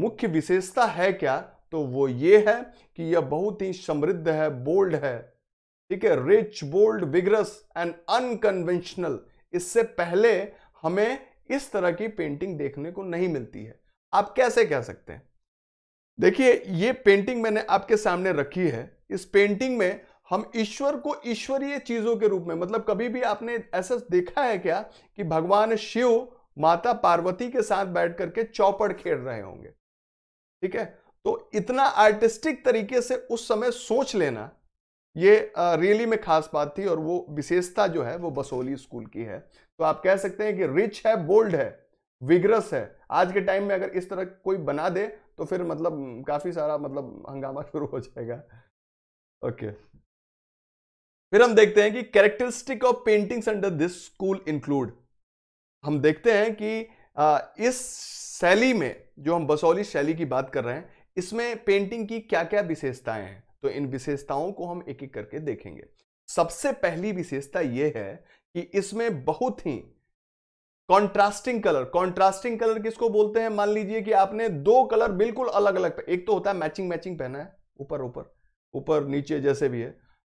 मुख्य विशेषता है क्या तो वो ये है कि यह बहुत ही समृद्ध है बोल्ड है ठीक है rich bold vigorous and unconventional इससे पहले हमें इस तरह की पेंटिंग देखने को नहीं मिलती है आप कैसे कह सकते हैं देखिए ये पेंटिंग मैंने आपके सामने रखी है इस पेंटिंग में हम ईश्वर को ईश्वरीय चीजों के रूप में मतलब कभी भी आपने ऐसा देखा है क्या कि भगवान शिव माता पार्वती के साथ बैठ करके चौपड़ खेल रहे होंगे ठीक है तो इतना आर्टिस्टिक तरीके से उस समय सोच लेना ये रियली में खास बात थी और वो विशेषता जो है वो बसोली स्कूल की है तो आप कह सकते हैं कि रिच है बोल्ड है विग्रस है आज के टाइम में अगर इस तरह कोई बना दे तो फिर मतलब काफी सारा मतलब हंगामा शुरू हो जाएगा ओके okay. फिर हम देखते हैं कि characteristic of paintings under this school include हम देखते हैं कि इस शैली में जो हम बसौली शैली की बात कर रहे हैं इसमें पेंटिंग की क्या क्या विशेषताएं हैं तो इन विशेषताओं को हम एक एक करके देखेंगे सबसे पहली विशेषता यह है कि इसमें बहुत ही कॉन्ट्रास्टिंग कलर कॉन्ट्रास्टिंग कलर किसको बोलते हैं मान लीजिए कि आपने दो कलर बिल्कुल अलग अलग एक तो होता है मैचिंग मैचिंग पहना है ऊपर ऊपर ऊपर नीचे जैसे भी है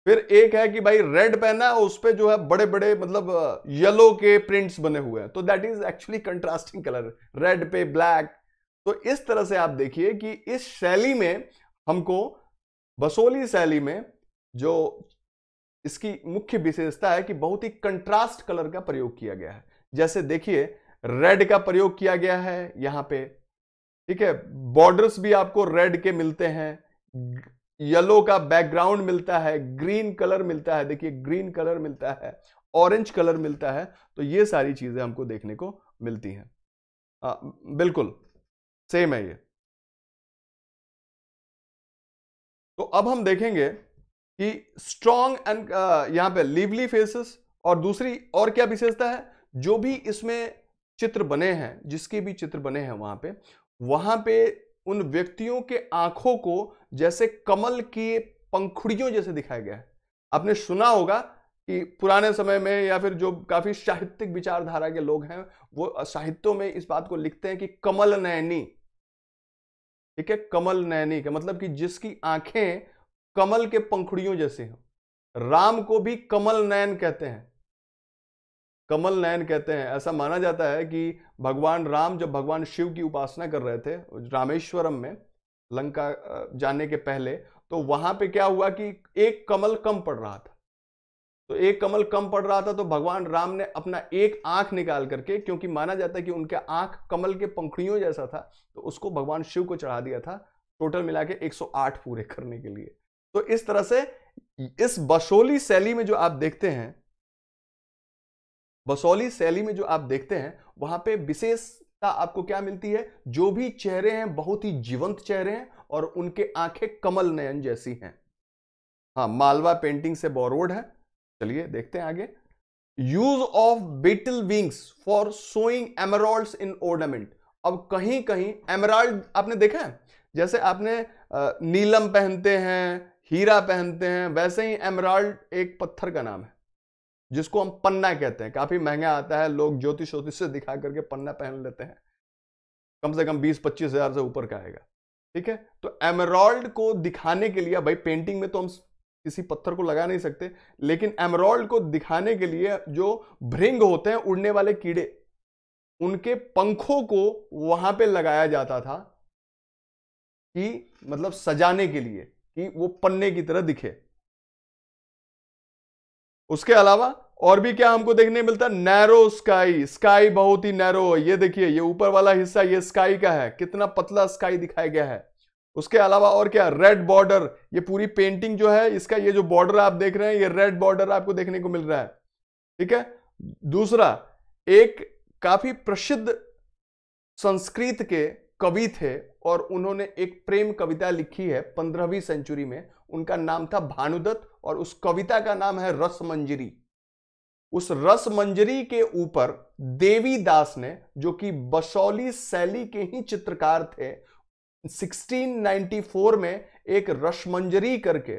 फिर एक है कि भाई रेड पहना है उस पर जो है बड़े बड़े मतलब येलो के प्रिंट्स बने हुए हैं तो that is actually contrasting colour red पे ब्लैक तो इस तरह से आप देखिए कि इस शैली में हमको बसोली शैली में जो इसकी मुख्य विशेषता है कि बहुत ही कंट्रास्ट कलर का प्रयोग किया गया है जैसे देखिए रेड का प्रयोग किया गया है यहां पे ठीक है बॉर्डर्स भी आपको रेड के मिलते हैं येलो का बैकग्राउंड मिलता है ग्रीन कलर मिलता है देखिए ग्रीन कलर मिलता है ऑरेंज कलर मिलता है तो ये सारी चीज़ें हमको देखने को मिलती हैं बिल्कुल सेम है ये तो अब हम देखेंगे कि स्ट्रॉन्ग एंड यहां पे लिवली फेसेस और दूसरी और क्या विशेषता है जो भी इसमें चित्र बने हैं जिसके भी चित्र बने हैं वहां पे वहां पे उन व्यक्तियों के आंखों को जैसे कमल की पंखुड़ियों जैसे दिखाया गया है आपने सुना होगा कि पुराने समय में या फिर जो काफी साहित्यिक विचारधारा के लोग हैं वो साहित्यों में इस बात को लिखते हैं कि कमल नैनी ठीक है कमल नैनी का मतलब कि जिसकी आंखें कमल के पंखुड़ियों जैसे हो राम को भी कमल नयन कहते हैं कमल नयन कहते हैं ऐसा माना जाता है कि भगवान राम जब भगवान शिव की उपासना कर रहे थे रामेश्वरम में लंका जाने के पहले तो वहां पे क्या हुआ कि एक कमल कम पड़ रहा था तो एक कमल कम पड़ रहा था तो भगवान राम ने अपना एक आंख निकाल करके क्योंकि माना जाता है कि उनका आंख कमल के पंखड़ियों जैसा था तो उसको भगवान शिव को चढ़ा दिया था टोटल मिला के एक पूरे करने के लिए तो इस तरह से इस बसोली शैली में जो आप देखते हैं बसौली शैली में जो आप देखते हैं वहां पे विशेषता आपको क्या मिलती है जो भी चेहरे हैं बहुत ही जीवंत चेहरे हैं और उनके आंखें कमल नयन जैसी हैं हाँ मालवा पेंटिंग से बोरोड है चलिए देखते हैं आगे use of beetle wings for sewing emerald in ornament अब कहीं कहीं एमराल्ड आपने देखा है जैसे आपने नीलम पहनते हैं हीरा पहनते हैं वैसे ही एमराल्ड एक पत्थर का नाम है जिसको हम पन्ना कहते हैं काफी महंगा आता है लोग ज्योतिष ज्योतिष से दिखा करके पन्ना पहन लेते हैं कम से कम 20 पच्चीस हजार से ऊपर का आएगा ठीक है तो एमराल्ड को दिखाने के लिए भाई पेंटिंग में तो हम किसी पत्थर को लगा नहीं सकते लेकिन एमरॉल्ड को दिखाने के लिए जो भृंग होते हैं उड़ने वाले कीड़े उनके पंखों को वहां पे लगाया जाता था कि मतलब सजाने के लिए कि वो पन्ने की तरह दिखे उसके अलावा और भी क्या हमको देखने मिलता है नैरो स्काई स्काई बहुत ही नैरो ये देखिए ये ऊपर वाला हिस्सा ये स्काई का है कितना पतला स्काई दिखाया गया है उसके अलावा और क्या रेड बॉर्डर ये पूरी पेंटिंग जो है इसका ये जो बॉर्डर आप देख रहे हैं ये रेड बॉर्डर आपको देखने को मिल रहा है ठीक है दूसरा एक काफी प्रसिद्ध संस्कृत के कवि थे और उन्होंने एक प्रेम कविता लिखी है पंद्रहवीं सेंचुरी में उनका नाम था भानुदत्त और उस कविता का नाम है रस मंजरी उस रस मंजरी के ऊपर देवीदास ने जो कि बसौली शैली के ही चित्रकार थे 1694 में एक रशमंजरी करके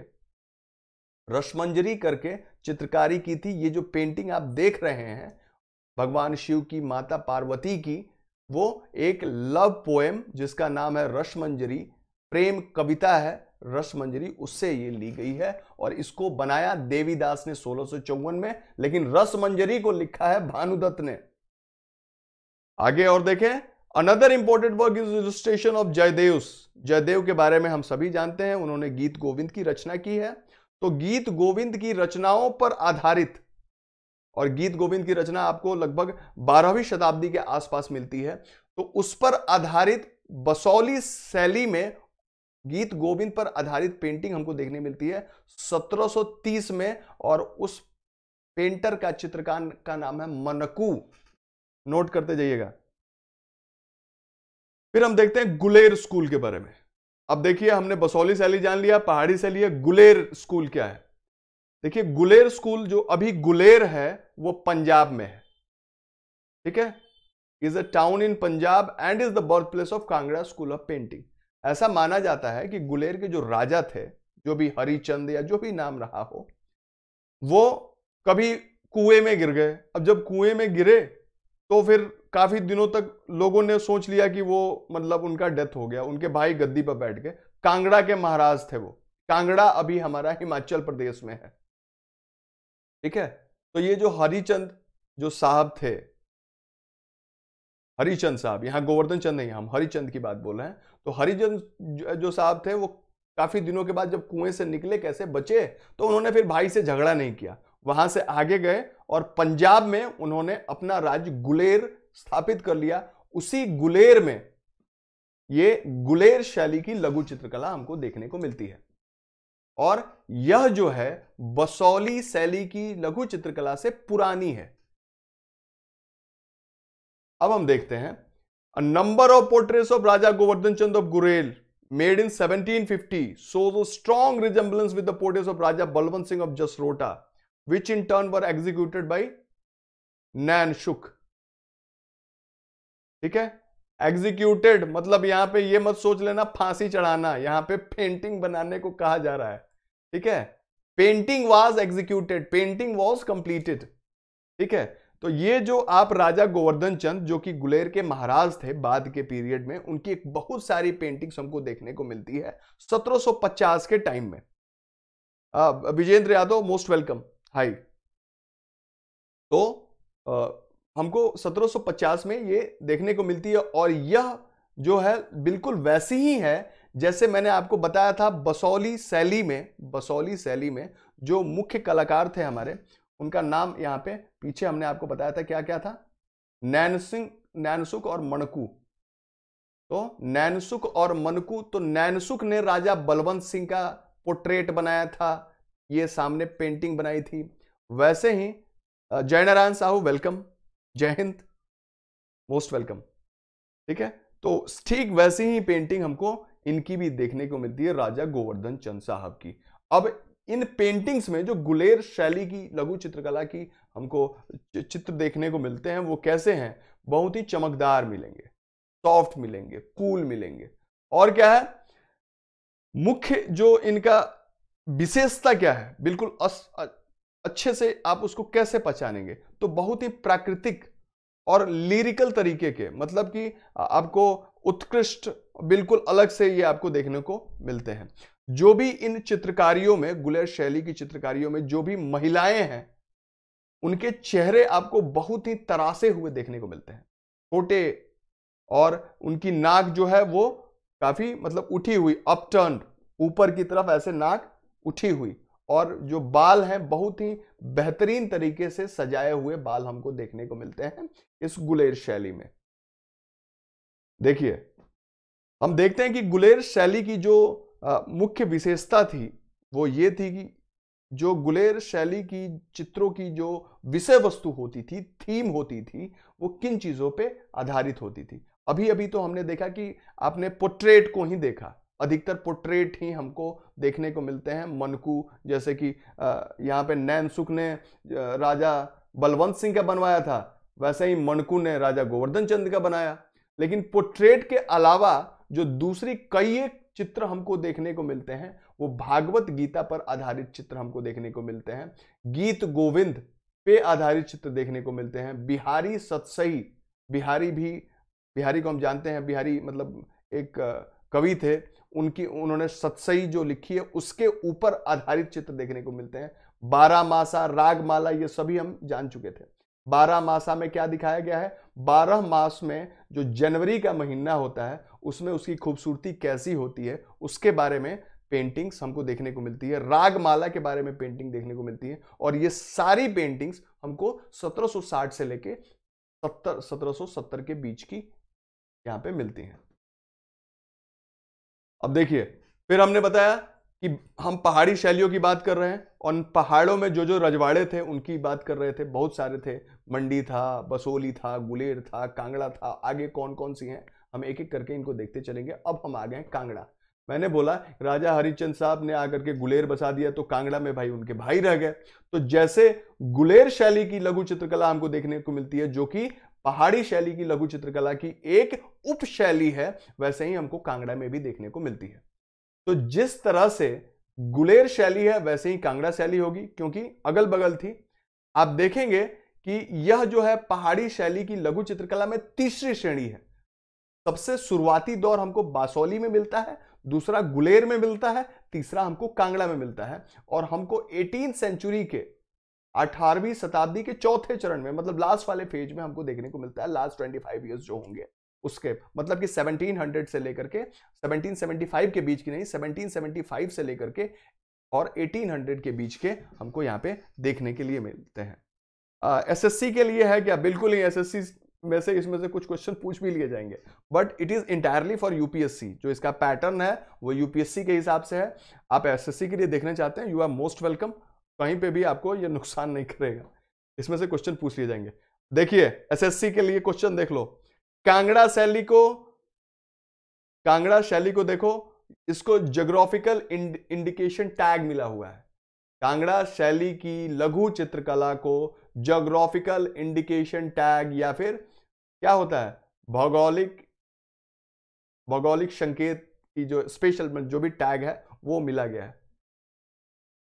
रशमंजरी करके चित्रकारी की थी ये जो पेंटिंग आप देख रहे हैं भगवान शिव की माता पार्वती की वो एक लव पोएम जिसका नाम है रशमंजरी प्रेम कविता है रसमंजरी उससे ये ली गई है और इसको बनाया देवीदास ने सोलह में लेकिन रसमंजरी को लिखा है भानुदत्त ने आगे और देखें another important work is illustration of Jaidev Jaidev के बारे में हम सभी जानते हैं उन्होंने गीत गोविंद की रचना की है तो गीत गोविंद की रचनाओं पर आधारित और गीत गोविंद की रचना आपको लगभग बारहवीं शताब्दी के आसपास मिलती है तो उस पर आधारित बसौली शैली में गीत गोविंद पर आधारित पेंटिंग हमको देखने मिलती है 1730 में और उस पेंटर का चित्रकार का नाम है मनकू नोट करते जाइएगा फिर हम देखते हैं गुलेर स्कूल के बारे में अब देखिए हमने बसौली शैली जान लिया पहाड़ी शैली है गुलेर स्कूल क्या है देखिए गुलेर स्कूल जो अभी गुलेर है वो पंजाब में है ठीक है is a town in Punjab and is the birth place of Kangra school of painting ऐसा माना जाता है कि गुलेर के जो राजा थे जो भी हरिचंद या जो भी नाम रहा हो वो कभी कुएं में गिर गए अब जब कुएं में गिरे तो फिर काफ़ी दिनों तक लोगों ने सोच लिया कि वो मतलब उनका डेथ हो गया उनके भाई गद्दी पर बैठ गए कांगड़ा के महाराज थे वो कांगड़ा अभी हमारा हिमाचल प्रदेश में है ठीक है तो ये जो हरिचंद जो साहब थे हरिचंद साहब यहाँ गोवर्धन चंद नहीं हम हरिचंद की बात बोल रहे हैं तो हरिचंद जो साहब थे वो काफी दिनों के बाद जब कुएं से निकले कैसे बचे तो उन्होंने फिर भाई से झगड़ा नहीं किया वहां से आगे गए और पंजाब में उन्होंने अपना राज्य गुलेर स्थापित कर लिया उसी गुलेर में ये गुलेर शैली की लघु चित्रकला हमको देखने को मिलती है और यह जो है बसौली शैली की लघु चित्रकला से पुरानी है अब हम देखते हैं number of portraits of Raja Govardhan Chand of Guler made in 1750 so strong resemblance with the portraits of Raja Balwant Singh of Jasrota which in turn were executed by Nainsukh ठीक है एग्जीक्यूटेड मतलब यहां पे ये मत सोच लेना फांसी चढ़ाना यहां पे पेंटिंग बनाने को कहा जा रहा है ठीक है painting was executed painting was completed ठीक है तो ये जो आप राजा गोवर्धन चंद जो कि गुलेर के महाराज थे बाद के पीरियड में उनकी एक बहुत सारी पेंटिंग्स हमको देखने को मिलती है 1750 के टाइम में Vijendra Yadav most welcome hi तो आ, हमको 1750 में ये देखने को मिलती है और यह जो है बिल्कुल वैसी ही है जैसे मैंने आपको बताया था बसौली शैली में बसौली शैली में जो मुख्य कलाकार थे हमारे उनका नाम यहाँ पे पीछे हमने आपको बताया था क्या क्या था नैनसिंह नैनसुख और मणकू तो नैनसुख और मनकू तो नैनसुख ने राजा बलवंत सिंह का पोर्ट्रेट बनाया था ये सामने पेंटिंग बनाई थी वैसे ही जय नारायण साहू वेलकम जय हिंद मोस्ट वेलकम ठीक है तो ठीक वैसे ही पेंटिंग हमको इनकी भी देखने को मिलती है राजा गोवर्धन चंद साहब की अब इन पेंटिंग्स में जो गुलेर शैली की लघु चित्रकला की हमको चित्र देखने को मिलते हैं वो कैसे हैं बहुत ही चमकदार मिलेंगे सॉफ्ट मिलेंगे कूल मिलेंगे और क्या है मुख्य जो इनका विशेषता क्या है बिल्कुल अस, अच्छे से आप उसको कैसे पहचानेंगे तो बहुत ही प्राकृतिक और लिरिकल तरीके के मतलब कि आपको उत्कृष्ट बिल्कुल अलग से ये आपको देखने को मिलते हैं जो भी इन चित्रकारियों में गुलेर शैली की चित्रकारियों में जो भी महिलाएं हैं उनके चेहरे आपको बहुत ही तरासे हुए देखने को मिलते हैं छोटे और उनकी नाक जो है वो काफी मतलब उठी हुई अपटर्न ऊपर की तरफ ऐसे नाक उठी हुई और जो बाल हैं बहुत ही बेहतरीन तरीके से सजाए हुए बाल हमको देखने को मिलते हैं इस गुलेर शैली में देखिए हम देखते हैं कि गुलेर शैली की जो मुख्य विशेषता थी वो ये थी कि जो गुलेर शैली की चित्रों की जो विषय वस्तु होती थी थीम होती थी वो किन चीज़ों पे आधारित होती थी अभी अभी तो हमने देखा कि आपने पोर्ट्रेट को ही देखा अधिकतर पोर्ट्रेट ही हमको देखने को मिलते हैं मनकू जैसे कि यहाँ पे सुख ने राजा बलवंत सिंह का बनवाया था वैसे ही मनकू ने राजा गोवर्धन चंद का बनाया लेकिन पोर्ट्रेट के अलावा जो दूसरी कई एक चित्र हमको देखने को मिलते हैं वो भागवत गीता पर आधारित चित्र हमको देखने को मिलते हैं गीत गोविंद पे आधारित चित्र देखने को मिलते हैं बिहारी सतसई बिहारी भी बिहारी को हम जानते हैं बिहारी मतलब एक कवि थे उनकी उन्होंने सत्सई जो लिखी है उसके ऊपर आधारित चित्र देखने को मिलते हैं बारह मासा राग माला ये सभी हम जान चुके थे बारह मासा में क्या दिखाया गया है बारह मास में जो जनवरी का महीना होता है उसमें उसकी खूबसूरती कैसी होती है उसके बारे में पेंटिंग्स हमको देखने को मिलती है रागमाला के बारे में पेंटिंग देखने को मिलती है और ये सारी पेंटिंग्स हमको 1760 से लेके सत्तर सत्रह के बीच की यहाँ पे मिलती हैं अब देखिए फिर हमने बताया कि हम पहाड़ी शैलियों की बात कर रहे हैं और पहाड़ों में जो जो रजवाड़े थे उनकी बात कर रहे थे बहुत सारे थे मंडी था बसोली था गुलेर था कांगड़ा था आगे कौन कौन सी हैं हम एक एक करके इनको देखते चलेंगे अब हम आ गए कांगड़ा मैंने बोला राजा हरिचंद साहब ने आकर के गुलेर बसा दिया तो कांगड़ा में भाई उनके भाई रह गए तो जैसे गुलेर शैली की लघु चित्रकला हमको देखने को मिलती है जो कि पहाड़ी शैली की लघु चित्रकला की एक उप शैली है वैसे ही हमको कांगड़ा में भी देखने को मिलती है तो जिस तरह से गुलेर शैली है वैसे ही कांगड़ा शैली होगी क्योंकि अगल बगल थी आप देखेंगे कि यह जो है पहाड़ी शैली की लघु चित्रकला में तीसरी श्रेणी है सबसे शुरुआती दौर हमको बासौली में मिलता है दूसरा गुलेर में मिलता है तीसरा हमको कांगड़ा में मिलता है और हमको एटीन सेंचुरी के अठारहवीं शताब्दी के चौथे चरण में मतलब लास्ट वाले फेज में हमको देखने को मिलता है लास्ट ट्वेंटी फाइव ईयर्स जो होंगे उसके मतलब कि 1700 से लेकर के 1775 के बीच की नहीं 1775 से लेकर के और 1800 के बीच के हमको यहाँ पे देखने के लिए मिलते हैं एस एस सी के लिए है क्या बिल्कुल ही एस एस सी में से इसमें से कुछ क्वेश्चन पूछ भी लिए जाएंगे but it is entirely for UPSC जो इसका पैटर्न है वो यूपीएससी के हिसाब से है आप एसएससी के लिए देखना चाहते हैं यू आर मोस्ट वेलकम कहीं पे भी आपको ये नुकसान नहीं करेगा इसमें से क्वेश्चन पूछ लिए जाएंगे देखिए एसएससी के लिए क्वेश्चन देख लो कांगड़ा शैली को कांगड़ा शैली को देखो इसको जोग्राफिकल इंडिकेशन टैग मिला हुआ है कांगड़ा शैली की लघु चित्रकला को जोग्राफिकल इंडिकेशन टैग या फिर क्या होता है भौगोलिक भौगोलिक संकेत की जो स्पेशल जो भी टैग है वो मिला गया है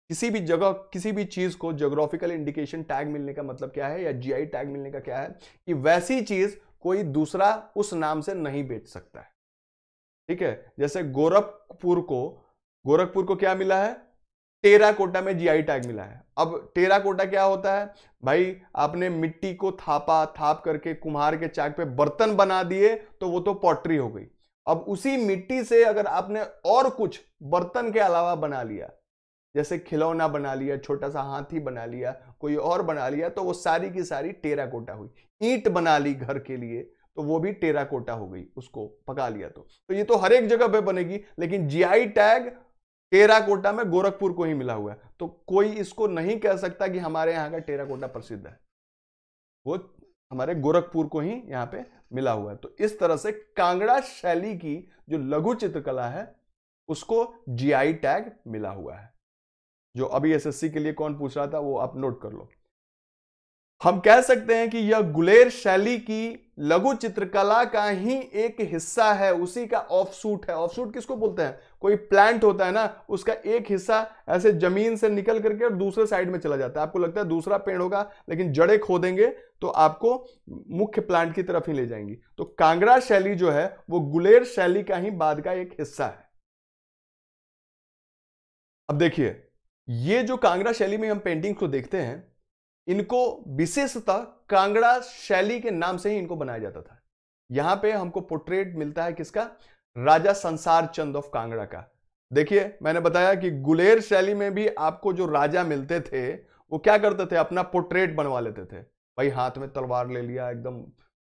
किसी भी जगह किसी भी चीज़ को जोग्राफिकल इंडिकेशन टैग मिलने का मतलब क्या है या जीआई टैग मिलने का क्या है कि वैसी चीज़ कोई दूसरा उस नाम से नहीं बेच सकता है ठीक है जैसे गोरखपुर को गोरखपुर को क्या मिला है टेरा कोटा में जीआई टैग मिला है अब टेरा कोटा क्या होता है भाई आपने मिट्टी को थापा थाप करके कुम्हार के चाक पे बर्तन बना दिए तो वो तो पॉटरी हो गई अब उसी मिट्टी से अगर आपने और कुछ बर्तन के अलावा बना लिया जैसे खिलौना बना लिया छोटा सा हाथी बना लिया कोई और बना लिया तो वो सारी की सारी टेरा कोटा हुई ईंट बना ली घर के लिए तो वो भी टेरा कोटा हो गई उसको पका लिया तो तो ये तो हर एक जगह पे बनेगी लेकिन जीआई टैग टेरा कोटा में गोरखपुर को ही मिला हुआ है तो कोई इसको नहीं कह सकता कि हमारे यहाँ का टेरा कोटा प्रसिद्ध है वो हमारे गोरखपुर को ही यहाँ पे मिला हुआ है तो इस तरह से कांगड़ा शैली की जो लघु चित्रकला है उसको जीआई टैग मिला हुआ है जो अभी एसएससी के लिए कौन पूछ रहा था वो आप नोट कर लो हम कह सकते हैं कि यह गुलेर शैली की लघु चित्रकला का ही एक हिस्सा है उसी का ऑफसूट है ऑफशूट किसको बोलते हैं कोई प्लांट होता है ना उसका एक हिस्सा ऐसे जमीन से निकल करके और दूसरे साइड में चला जाता है आपको लगता है दूसरा पेड़ होगा लेकिन जड़े खोदेंगे तो आपको मुख्य प्लांट की तरफ ही ले जाएंगी तो कांगड़ा शैली जो है वो गुलेर शैली का ही बाद का एक हिस्सा है अब देखिए ये जो कांगड़ा शैली में हम पेंटिंग्स को देखते हैं इनको विशेषतः कांगड़ा शैली के नाम से ही इनको बनाया जाता था यहाँ पे हमको पोर्ट्रेट मिलता है किसका राजा संसार चंद ऑफ कांगड़ा का देखिए मैंने बताया कि गुलेर शैली में भी आपको जो राजा मिलते थे वो क्या करते थे अपना पोर्ट्रेट बनवा लेते थे भाई हाथ में तलवार ले लिया एकदम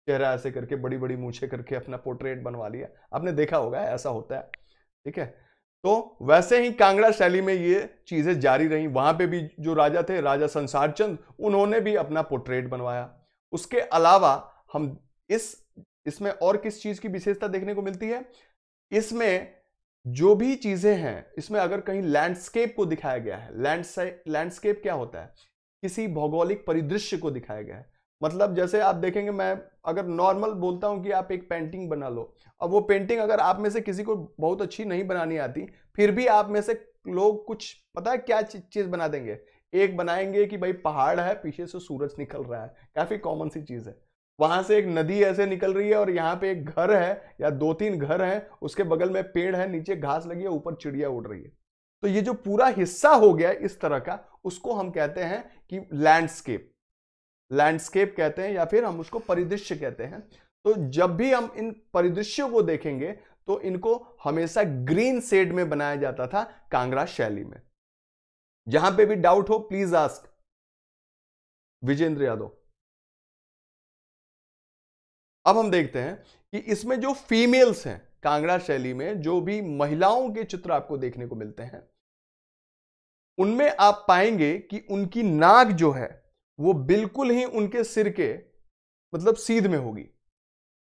चेहरा ऐसे करके बड़ी बड़ी मूछे करके अपना पोर्ट्रेट बनवा लिया आपने देखा होगा ऐसा होता है ठीक है तो वैसे ही कांगड़ा शैली में ये चीज़ें जारी रही वहां पे भी जो राजा थे राजा संसार चंद उन्होंने भी अपना पोर्ट्रेट बनवाया उसके अलावा हम इस इसमें और किस चीज़ की विशेषता देखने को मिलती है इसमें जो भी चीज़ें हैं इसमें अगर कहीं लैंडस्केप को दिखाया गया है लैंड लैंडस्केप क्या होता है किसी भौगोलिक परिदृश्य को दिखाया गया है मतलब जैसे आप देखेंगे मैं अगर नॉर्मल बोलता हूँ कि आप एक पेंटिंग बना लो अब वो पेंटिंग अगर आप में से किसी को बहुत अच्छी नहीं बनानी आती फिर भी आप में से लोग कुछ पता है क्या चीज़ बना देंगे एक बनाएंगे कि भाई पहाड़ है पीछे से सूरज निकल रहा है काफ़ी कॉमन सी चीज़ है वहां से एक नदी ऐसे निकल रही है और यहाँ पे एक घर है या दो तीन घर हैं उसके बगल में पेड़ है नीचे घास लगी है ऊपर चिड़िया उड़ रही है तो ये जो पूरा हिस्सा हो गया इस तरह का उसको हम कहते हैं कि लैंडस्केप लैंडस्केप कहते हैं या फिर हम उसको परिदृश्य कहते हैं तो जब भी हम इन परिदृश्यों को देखेंगे तो इनको हमेशा ग्रीन सेड में बनाया जाता था कांगड़ा शैली में जहां पे भी डाउट हो प्लीज आस्क विजेंद्र यादव अब हम देखते हैं कि इसमें जो फीमेल्स हैं कांगड़ा शैली में जो भी महिलाओं के चित्र आपको देखने को मिलते हैं उनमें आप पाएंगे कि उनकी नाक जो है वो बिल्कुल ही उनके सिर के मतलब सीध में होगी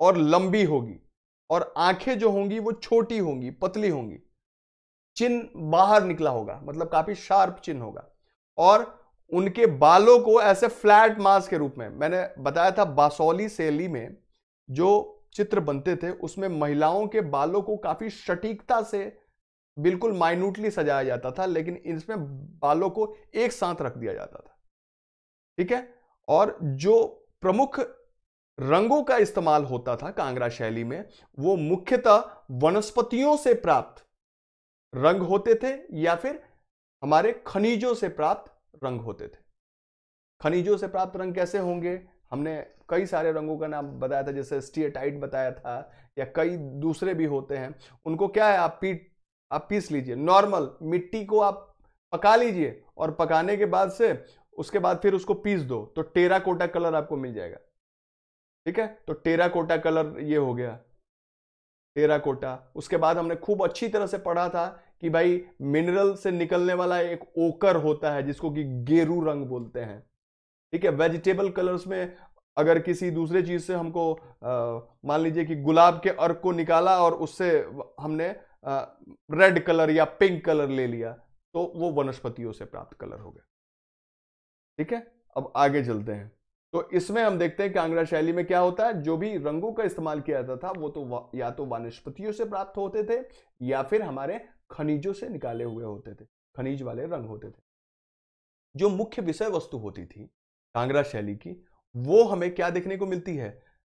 और लंबी होगी और आंखें जो होंगी वो छोटी होंगी पतली होंगी चिन्ह बाहर निकला होगा मतलब काफी शार्प चिन्ह होगा और उनके बालों को ऐसे फ्लैट मास के रूप में मैंने बताया था बासौली शैली में जो चित्र बनते थे उसमें महिलाओं के बालों को काफी सटीकता से बिल्कुल माइन्यूटली सजाया जाता था लेकिन इसमें बालों को एक साथ रख दिया जाता था ठीक है और जो प्रमुख रंगों का इस्तेमाल होता था कांगड़ा शैली में वो मुख्यतः वनस्पतियों से प्राप्त रंग होते थे या फिर हमारे खनिजों से प्राप्त रंग होते थे खनिजों से प्राप्त रंग कैसे होंगे हमने कई सारे रंगों का नाम बताया था जैसे स्टीएटाइट बताया था या कई दूसरे भी होते हैं उनको क्या है आप पीट आप पीस लीजिए नॉर्मल मिट्टी को आप पका लीजिए और पकाने के बाद से उसके बाद फिर उसको पीस दो तो टेरा कोटा कलर आपको मिल जाएगा ठीक है तो टेरा कोटा कलर ये हो गया टेरा कोटा उसके बाद हमने खूब अच्छी तरह से पढ़ा था कि भाई मिनरल से निकलने वाला एक ओकर होता है जिसको कि गेरू रंग बोलते हैं ठीक है वेजिटेबल कलर्स में अगर किसी दूसरे चीज से हमको मान लीजिए कि गुलाब के अर्क को निकाला और उससे हमने रेड कलर या पिंक कलर ले लिया तो वो वनस्पतियों से प्राप्त कलर हो गया ठीक है अब आगे चलते हैं तो इसमें हम देखते हैं कांगड़ा शैली में क्या होता है जो भी रंगों का इस्तेमाल किया जाता था वो तो या तो वनस्पतियों से प्राप्त होते थे या फिर हमारे खनिजों से निकाले हुए होते थे खनिज वाले रंग होते थे जो मुख्य विषय वस्तु होती थी कांगड़ा शैली की वो हमें क्या देखने को मिलती है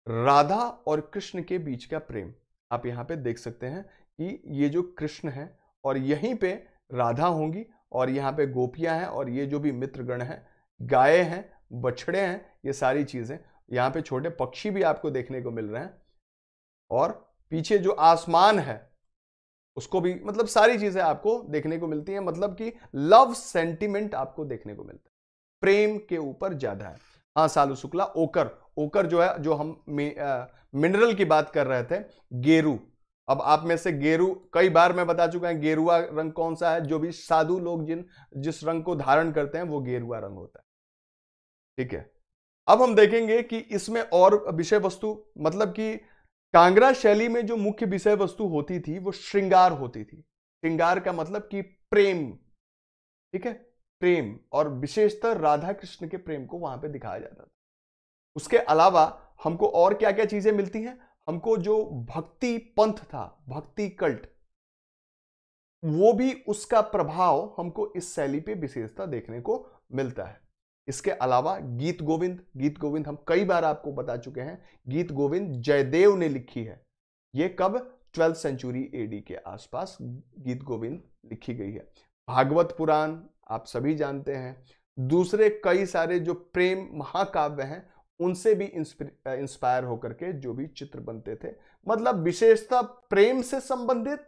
राधा और कृष्ण के बीच का प्रेम आप यहाँ पे देख सकते हैं कि ये जो कृष्ण है और यहीं पे राधा होंगी और यहाँ पे गोपियां हैं और ये जो भी मित्रगण हैं गाय हैं बछड़े हैं ये सारी चीज़ें यहाँ पे छोटे पक्षी भी आपको देखने को मिल रहे हैं और पीछे जो आसमान है उसको भी मतलब सारी चीज़ें आपको देखने को मिलती हैं मतलब कि लव सेंटिमेंट आपको देखने को मिलता है प्रेम के ऊपर ज़्यादा है हाँ सालु शुक्ला ओकर ओकर जो है जो हम मिनरल की बात कर रहे थे गेरू अब आप में से गेरू कई बार मैं बता चुका है गेरुआ रंग कौन सा है जो भी साधु लोग जिन जिस रंग को धारण करते हैं वो गेरुआ रंग होता है ठीक है अब हम देखेंगे कि इसमें और विषय वस्तु मतलब कि कांगड़ा शैली में जो मुख्य विषय वस्तु होती थी वो श्रृंगार होती थी श्रृंगार का मतलब कि प्रेम ठीक है प्रेम और विशेषतर राधा कृष्ण के प्रेम को वहां पे दिखाया जाता था उसके अलावा हमको और क्या क्या चीजें मिलती हैं हमको जो भक्ति पंथ था भक्ति कल्ट वो भी उसका प्रभाव हमको इस शैली पे विशेषता देखने को मिलता है इसके अलावा गीत गोविंद गीत गोविंद हम कई बार आपको बता चुके हैं गीत गोविंद जयदेव ने लिखी है ये कब ट्वेल्थ सेंचुरी एडी के आसपास गीत गोविंद लिखी गई है भागवत पुराण आप सभी जानते हैं दूसरे कई सारे जो प्रेम महाकाव्य हैं उनसे भी इंस्पायर होकर के जो भी चित्र बनते थे मतलब विशेषता प्रेम से संबंधित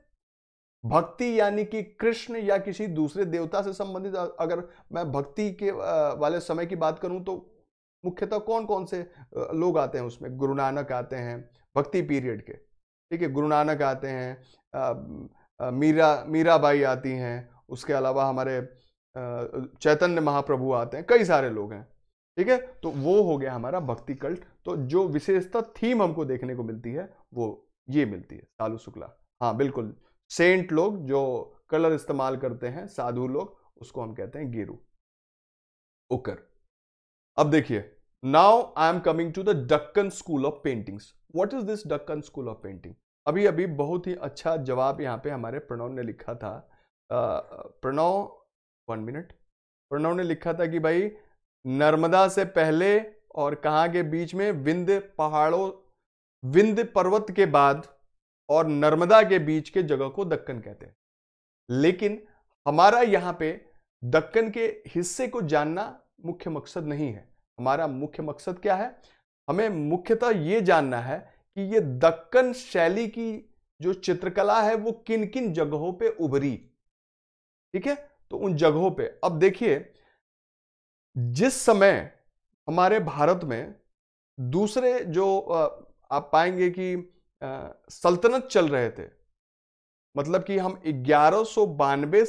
भक्ति यानी कि कृष्ण या किसी दूसरे देवता से संबंधित अगर मैं भक्ति के वाले समय की बात करूं तो मुख्यतः कौन कौन से लोग आते हैं उसमें गुरु नानक आते हैं भक्ति पीरियड के ठीक है गुरु नानक आते हैं मीरा मीराबाई आती हैं उसके अलावा हमारे चैतन्य महाप्रभु आते हैं कई सारे लोग हैं ठीक है तो वो हो गया हमारा भक्ति कल्ट तो जो विशेषता थीम हमको देखने को मिलती है वो ये मिलती है सालू शुक्ला हाँ बिल्कुल सेंट लोग जो कलर इस्तेमाल करते हैं साधु लोग उसको हम कहते हैं गिरु उकर अब देखिए now I am coming to the Deccan school of paintings what is this Deccan school of painting अभी अभी बहुत ही अच्छा जवाब यहाँ पे हमारे प्रणव ने लिखा था प्रणव वन मिनट प्रणव ने लिखा था कि भाई नर्मदा से पहले और कहाँ के बीच में विंध्य पहाड़ों विंध्य पर्वत के बाद और नर्मदा के बीच के जगह को दक्कन कहते हैं लेकिन हमारा यहां पे दक्कन के हिस्से को जानना मुख्य मकसद नहीं है हमारा मुख्य मकसद क्या है हमें मुख्यतः ये जानना है कि ये दक्कन शैली की जो चित्रकला है वो किन किन जगहों पे उभरी ठीक है तो उन जगहों पे अब देखिए जिस समय हमारे भारत में दूसरे जो आप पाएंगे कि सल्तनत चल रहे थे मतलब कि हम ग्यारह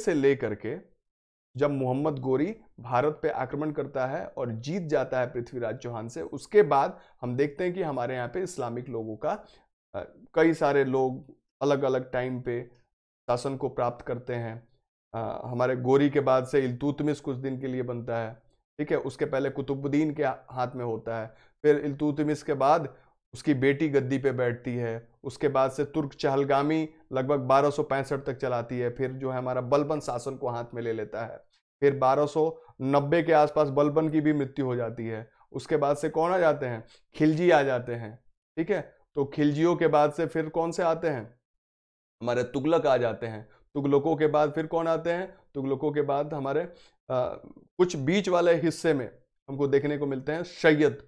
से लेकर के जब मोहम्मद गोरी भारत पे आक्रमण करता है और जीत जाता है पृथ्वीराज चौहान से उसके बाद हम देखते हैं कि हमारे यहाँ पे इस्लामिक लोगों का कई सारे लोग अलग अलग टाइम पे शासन को प्राप्त करते हैं आ, हमारे गोरी के बाद से इलतुतमिस कुछ दिन के लिए बनता है ठीक है उसके पहले कुतुबुद्दीन के हाथ में होता है फिर इलतुतमिस के बाद उसकी बेटी गद्दी पे बैठती है उसके बाद से तुर्क चहलगामी लगभग बारह तक चलाती है फिर जो है हमारा बलबन शासन को हाथ में ले लेता है फिर 1290 के आसपास बलबन की भी मृत्यु हो जाती है उसके बाद से कौन आ जाते हैं खिलजी आ जाते हैं ठीक है तो खिलजियों के बाद से फिर कौन से आते हैं हमारे तुगलक आ जाते हैं तुगलकों के बाद फिर कौन आते हैं तुगलकों के बाद हमारे आ, कुछ बीच वाले हिस्से में हमको देखने को मिलते हैं सैयद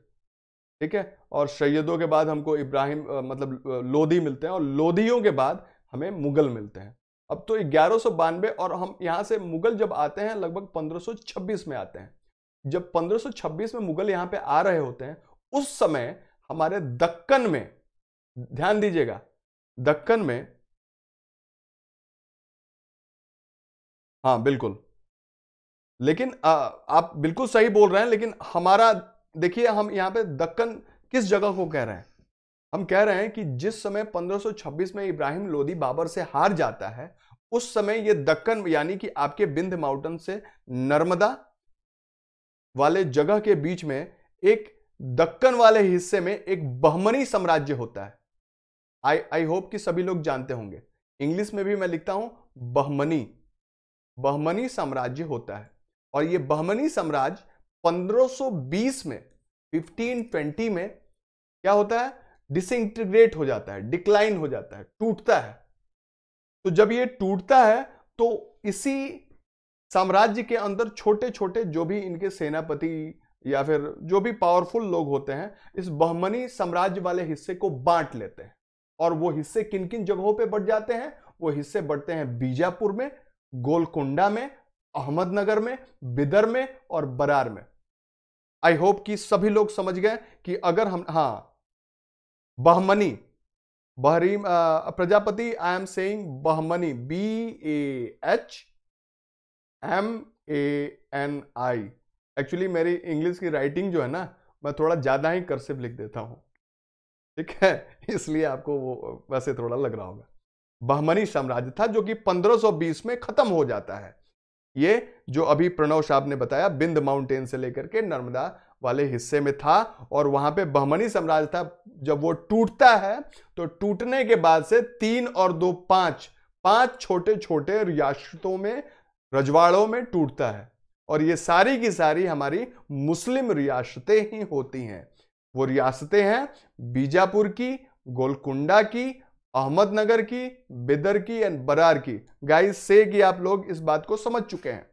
ठीक है और सैयदों के बाद हमको इब्राहिम मतलब लोधी मिलते हैं और लोधियों के बाद हमें मुगल मिलते हैं अब तो ग्यारह और हम यहाँ से मुगल जब आते हैं लगभग 1526 में आते हैं जब 1526 में मुगल यहाँ पे आ रहे होते हैं उस समय हमारे दक्कन में ध्यान दीजिएगा दक्कन में हाँ बिल्कुल लेकिन आ, आप बिल्कुल सही बोल रहे हैं लेकिन हमारा देखिए हम यहाँ पे दक्कन किस जगह को कह रहे हैं हम कह रहे हैं कि जिस समय 1526 में इब्राहिम लोदी बाबर से हार जाता है उस समय ये दक्कन यानी कि आपके बिंद माउंटेन से नर्मदा वाले जगह के बीच में एक दक्कन वाले हिस्से में एक बहमनी साम्राज्य होता है आई आई होप कि सभी लोग जानते होंगे इंग्लिश में भी मैं लिखता हूं बहमनी बहमनी साम्राज्य होता है और ये बहमनी साम्राज्य 1520 में 1520 में क्या होता है डिसइंटीग्रेट हो जाता है डिक्लाइन हो जाता है टूटता है तो जब ये टूटता है तो इसी साम्राज्य के अंदर छोटे छोटे जो भी इनके सेनापति या फिर जो भी पावरफुल लोग होते हैं इस बहमनी साम्राज्य वाले हिस्से को बांट लेते हैं और वो हिस्से किन किन जगहों पे बढ़ जाते हैं वो हिस्से बढ़ते हैं बीजापुर में गोलकुंडा में अहमदनगर में बिदर में और बरार में आई होप कि सभी लोग समझ गए कि अगर हम हाँ बहमनी बहरीम Prajapati I am saying Bahmani B A H M A N I actually मेरी इंग्लिश की राइटिंग जो है ना मैं थोड़ा ज़्यादा ही कर्सिव लिख देता हूं ठीक है इसलिए आपको वो वैसे थोड़ा लग रहा होगा बहमनी साम्राज्य था जो कि 1520 में ख़त्म हो जाता है ये जो अभी प्रणव साहब ने बताया बिंद माउंटेन से लेकर के नर्मदा वाले हिस्से में था और वहां पे बहमनी साम्राज्य था जब वो टूटता है तो टूटने के बाद से तीन और दो पांच पांच छोटे छोटे रियासतों में रजवाड़ों में टूटता है और ये सारी की सारी हमारी मुस्लिम रियासतें ही होती हैं वो रियासतें हैं बीजापुर की गोलकुंडा की अहमदनगर की बिदर की एंड बरार की गाइस से कि आप लोग इस बात को समझ चुके हैं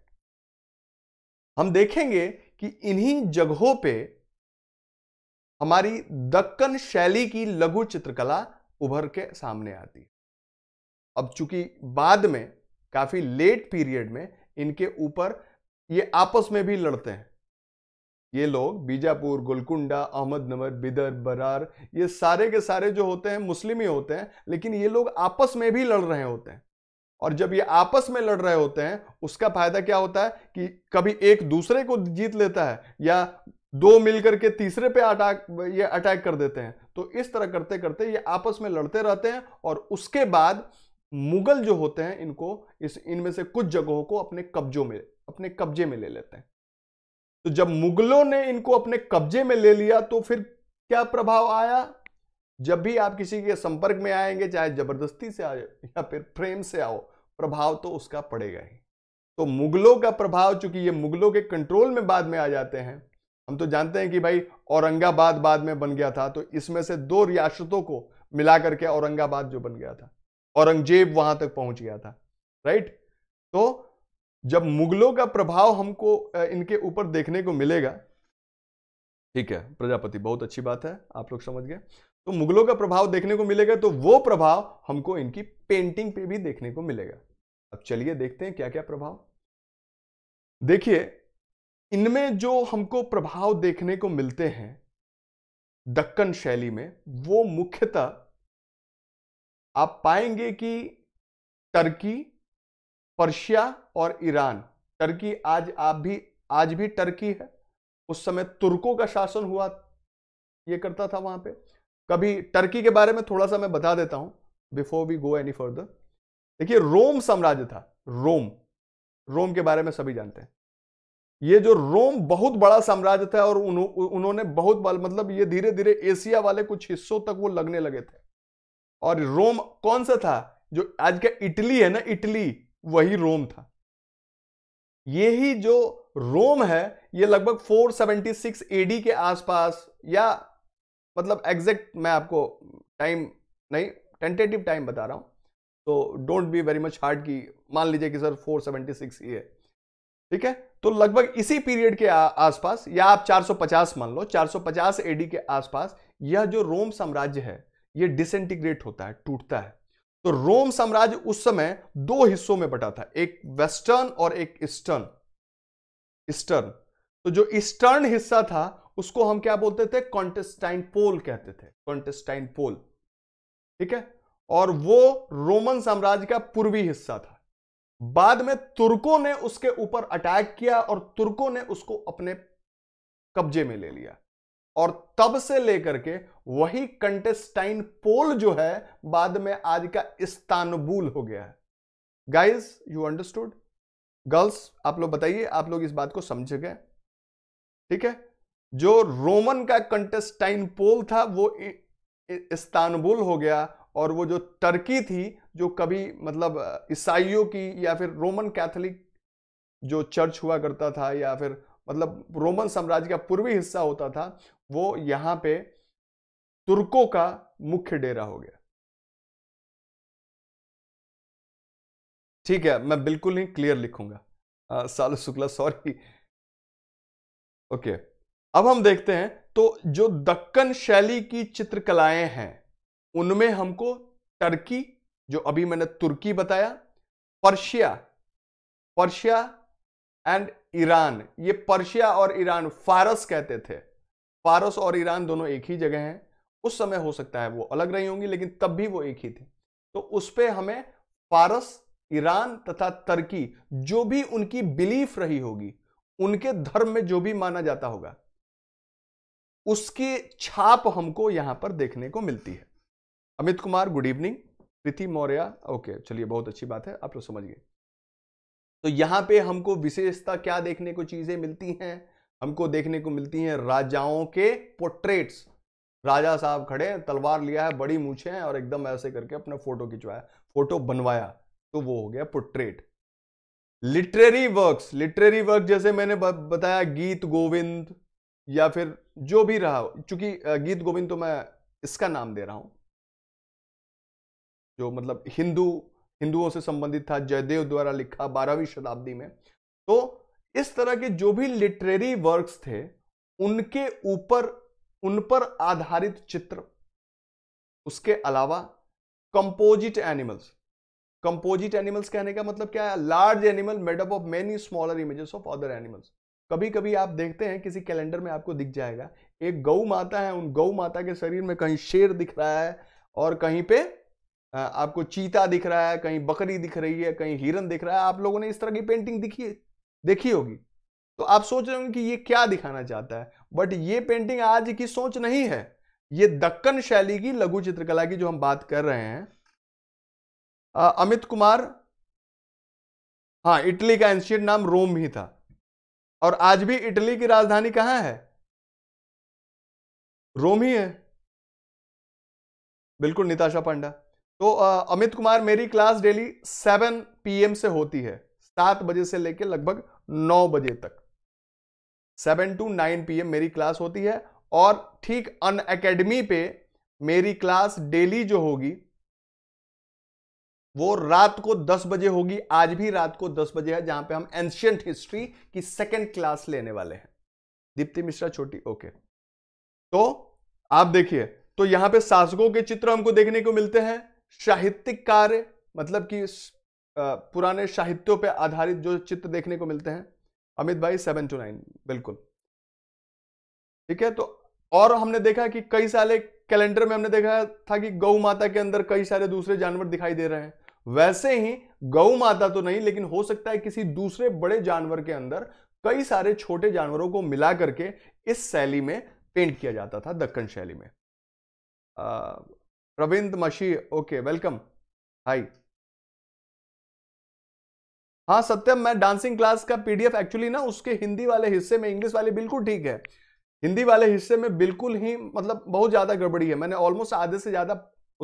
हम देखेंगे कि इन्हीं जगहों पे हमारी दक्कन शैली की लघु चित्रकला उभर के सामने आती है अब चूंकि बाद में काफी लेट पीरियड में इनके ऊपर ये आपस में भी लड़ते हैं ये लोग बीजापुर गोलकुंडा अहमदनगर बिदर बरार ये सारे के सारे जो होते हैं मुस्लिम ही होते हैं लेकिन ये लोग आपस में भी लड़ रहे होते हैं और जब ये आपस में लड़ रहे होते हैं उसका फायदा क्या होता है कि कभी एक दूसरे को जीत लेता है या दो मिलकर के तीसरे पे अटैक ये अटैक कर देते हैं तो इस तरह करते करते ये आपस में लड़ते रहते हैं और उसके बाद मुगल जो होते हैं इनको इस इनमें से कुछ जगहों को अपने कब्जों में अपने कब्जे में ले लेते हैं तो जब मुगलों ने इनको अपने कब्जे में ले लिया तो फिर क्या प्रभाव आया जब भी आप किसी के संपर्क में आएंगे चाहे जबरदस्ती से आओ या फिर प्रेम से आओ प्रभाव तो उसका पड़ेगा ही तो मुगलों का प्रभाव चूंकि ये मुगलों के कंट्रोल में बाद में आ जाते हैं हम तो जानते हैं कि भाई औरंगाबाद बाद में बन गया था तो इसमें से दो रियासतों को मिला करके औरंगाबाद जो बन गया था औरंगजेब वहां तक पहुंच गया था राइट तो जब मुगलों का प्रभाव हमको इनके ऊपर देखने को मिलेगा ठीक है प्रजापति बहुत अच्छी बात है आप लोग समझ गए तो मुगलों का प्रभाव देखने को मिलेगा तो वो प्रभाव हमको इनकी पेंटिंग पे भी देखने को मिलेगा अब चलिए देखते हैं क्या क्या प्रभाव देखिए इनमें जो हमको प्रभाव देखने को मिलते हैं दक्कन शैली में वो मुख्यतः आप पाएंगे कि टर्की पर्शिया और ईरान टर्की आज आप भी आज भी टर्की है उस समय तुर्कों का शासन हुआ ये करता था वहां पे कभी टर्की के बारे में थोड़ा सा मैं बता देता हूं before we go any further देखिए रोम साम्राज्य था रोम रोम के बारे में सभी जानते हैं ये जो रोम बहुत बड़ा साम्राज्य था और उन्होंने बहुत बल मतलब ये धीरे धीरे एशिया वाले कुछ हिस्सों तक वो लगने लगे थे और रोम कौन सा था जो आज का इटली है ना इटली वही रोम था यही जो रोम है ये लगभग 476 एडी के आसपास या मतलब एग्जैक्ट मैं आपको टाइम नहीं टेंटेटिव टाइम बता रहा हूं तो don't be very much hard की मान लीजिए कि सर 476 ही है ठीक है तो लगभग इसी पीरियड के आसपास या आप 450 मान लो 450 एडी के आसपास यह जो रोम साम्राज्य है यह डिसइंटीग्रेट होता है टूटता है तो रोम साम्राज्य उस समय दो हिस्सों में बटा था एक वेस्टर्न और एक ईस्टर्न ईस्टर्न तो जो ईस्टर्न हिस्सा था उसको हम क्या बोलते थे कॉन्टेस्टाइन पोल कहते थे कॉन्टेस्टाइन पोल ठीक है और वो रोमन साम्राज्य का पूर्वी हिस्सा था बाद में तुर्कों ने उसके ऊपर अटैक किया और तुर्कों ने उसको अपने कब्जे में ले लिया और तब से लेकर के वही कंटेस्टाइन पोल जो है बाद में आज का इस्तानबुल हो गया है गाइज यू अंडरस्टूड गर्ल्स आप लोग बताइए आप लोग इस बात को समझ गए ठीक है जो रोमन का कंटेस्टाइन पोल था वो इस्तानबुल हो गया और वो जो टर्की थी जो कभी मतलब ईसाइयों की या फिर रोमन कैथोलिक जो चर्च हुआ करता था या फिर मतलब रोमन साम्राज्य का पूर्वी हिस्सा होता था वो यहां पे तुर्कों का मुख्य डेरा हो गया ठीक है मैं बिल्कुल ही क्लियर लिखूंगा साल शुक्ला सॉरी ओके अब हम देखते हैं तो जो दक्कन शैली की चित्रकलाएं हैं उनमें हमको टर्की जो अभी मैंने तुर्की बताया पर्शिया पर्शिया एंड ईरान ये पर्शिया और ईरान फारस कहते थे फारस और ईरान दोनों एक ही जगह हैं उस समय हो सकता है वो अलग रही होंगी लेकिन तब भी वो एक ही थी तो उस पर हमें फारस ईरान तथा तर्की जो भी उनकी बिलीफ रही होगी उनके धर्म में जो भी माना जाता होगा उसकी छाप हमको यहां पर देखने को मिलती है Amit Kumar good evening Preeti Maurya okay चलिए बहुत अच्छी बात है आप लोग समझ गए तो यहाँ पे हमको विशेषता क्या देखने को चीजें मिलती हैं हमको देखने को मिलती हैं राजाओं के पोर्ट्रेट्स राजा साहब खड़े तलवार लिया है बड़ी मूछे हैं और एकदम ऐसे करके अपने फोटो खिंचवाया फोटो बनवाया तो वो हो गया portrait literary works literary work जैसे मैंने बताया गीत गोविंद या फिर जो भी रहा चूंकि गीत गोविंद तो मैं इसका नाम दे रहा हूं जो मतलब हिंदू हिंदुओं से संबंधित था जयदेव द्वारा लिखा बारहवीं शताब्दी में तो इस तरह के जो भी लिटरेरी वर्क्स थे उनके ऊपर उन पर आधारित चित्र उसके अलावा कंपोजिट एनिमल्स कंपोजिट एनिमल्स कहने का मतलब क्या है large animal made up of many smaller images of other animals कभी कभी आप देखते हैं किसी कैलेंडर में आपको दिख जाएगा एक गौ माता है उन गौ माता के शरीर में कहीं शेर दिख रहा है और कहीं पे आपको चीता दिख रहा है कहीं बकरी दिख रही है कहीं हिरन दिख रहा है आप लोगों ने इस तरह की पेंटिंग दिखी देखी होगी तो आप सोच रहे होंगे कि ये क्या दिखाना चाहता है बट ये पेंटिंग आज की सोच नहीं है ये दक्कन शैली की लघु चित्रकला की जो हम बात कर रहे हैं आ, अमित कुमार हाँ इटली का एंशियंट नाम रोम ही था और आज भी इटली की राजधानी कहाँ है रोम ही है बिल्कुल निताशा पांडा तो अमित कुमार मेरी क्लास डेली सेवन पीएम से होती है सात बजे से लेकर लगभग नौ बजे तक सेवन टू नाइन पीएम मेरी क्लास होती है और ठीक अन अकेडमी पे मेरी क्लास डेली जो होगी वो रात को दस बजे होगी आज भी रात को दस बजे है जहां पे हम एंशियंट हिस्ट्री की सेकेंड क्लास लेने वाले हैं दीप्ति मिश्रा छोटी ओके तो आप देखिए तो यहां पे शासकों के चित्र हमको देखने को मिलते हैं साहित्यिक कार्य मतलब कि पुराने साहित्यों पर आधारित जो चित्र देखने को मिलते हैं अमित भाई सेवन टू नाइन बिल्कुल ठीक है तो और हमने देखा कि कई सारे कैलेंडर में हमने देखा था कि गौ माता के अंदर कई सारे दूसरे जानवर दिखाई दे रहे हैं वैसे ही गौ माता तो नहीं लेकिन हो सकता है किसी दूसरे बड़े जानवर के अंदर कई सारे छोटे जानवरों को मिला करके इस शैली में पेंट किया जाता था दक्कन शैली में प्रविंद मशी ओके वेलकम हाई हाँ सत्यम मैं डांसिंग क्लास का पीडीएफ एक्चुअली ना उसके हिंदी वाले हिस्से में इंग्लिश वाले बिल्कुल ठीक है हिंदी वाले हिस्से में बिल्कुल ही मतलब बहुत ज़्यादा गड़बड़ी है मैंने ऑलमोस्ट आधे से ज़्यादा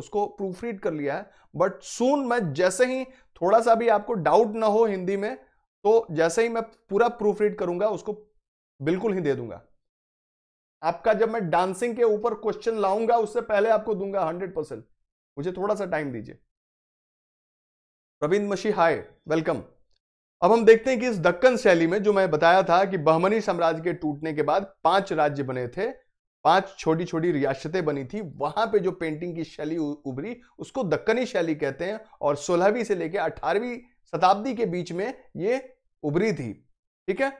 उसको प्रूफ रीड कर लिया है बट सून मैं जैसे ही थोड़ा सा भी आपको डाउट ना हो हिंदी में तो जैसे ही मैं पूरा प्रूफ रीड करूंगा उसको बिल्कुल ही दे दूंगा आपका जब मैं डांसिंग के ऊपर क्वेश्चन लाऊंगा उससे पहले आपको दूंगा हंड्रेड परसेंट मुझे थोड़ा सा टाइम दीजिए रविंद्र मशी हाय वेलकम अब हम देखते हैं कि इस दक्कन शैली में जो मैं बताया था कि बहमनी साम्राज्य के टूटने के बाद पांच राज्य बने थे पांच छोटी छोटी रियासतें बनी थी वहां पे जो पेंटिंग की शैली उभरी उसको दक्कनी शैली कहते हैं और सोलहवीं से लेकर अठारहवीं शताब्दी के बीच में ये उभरी थी ठीक है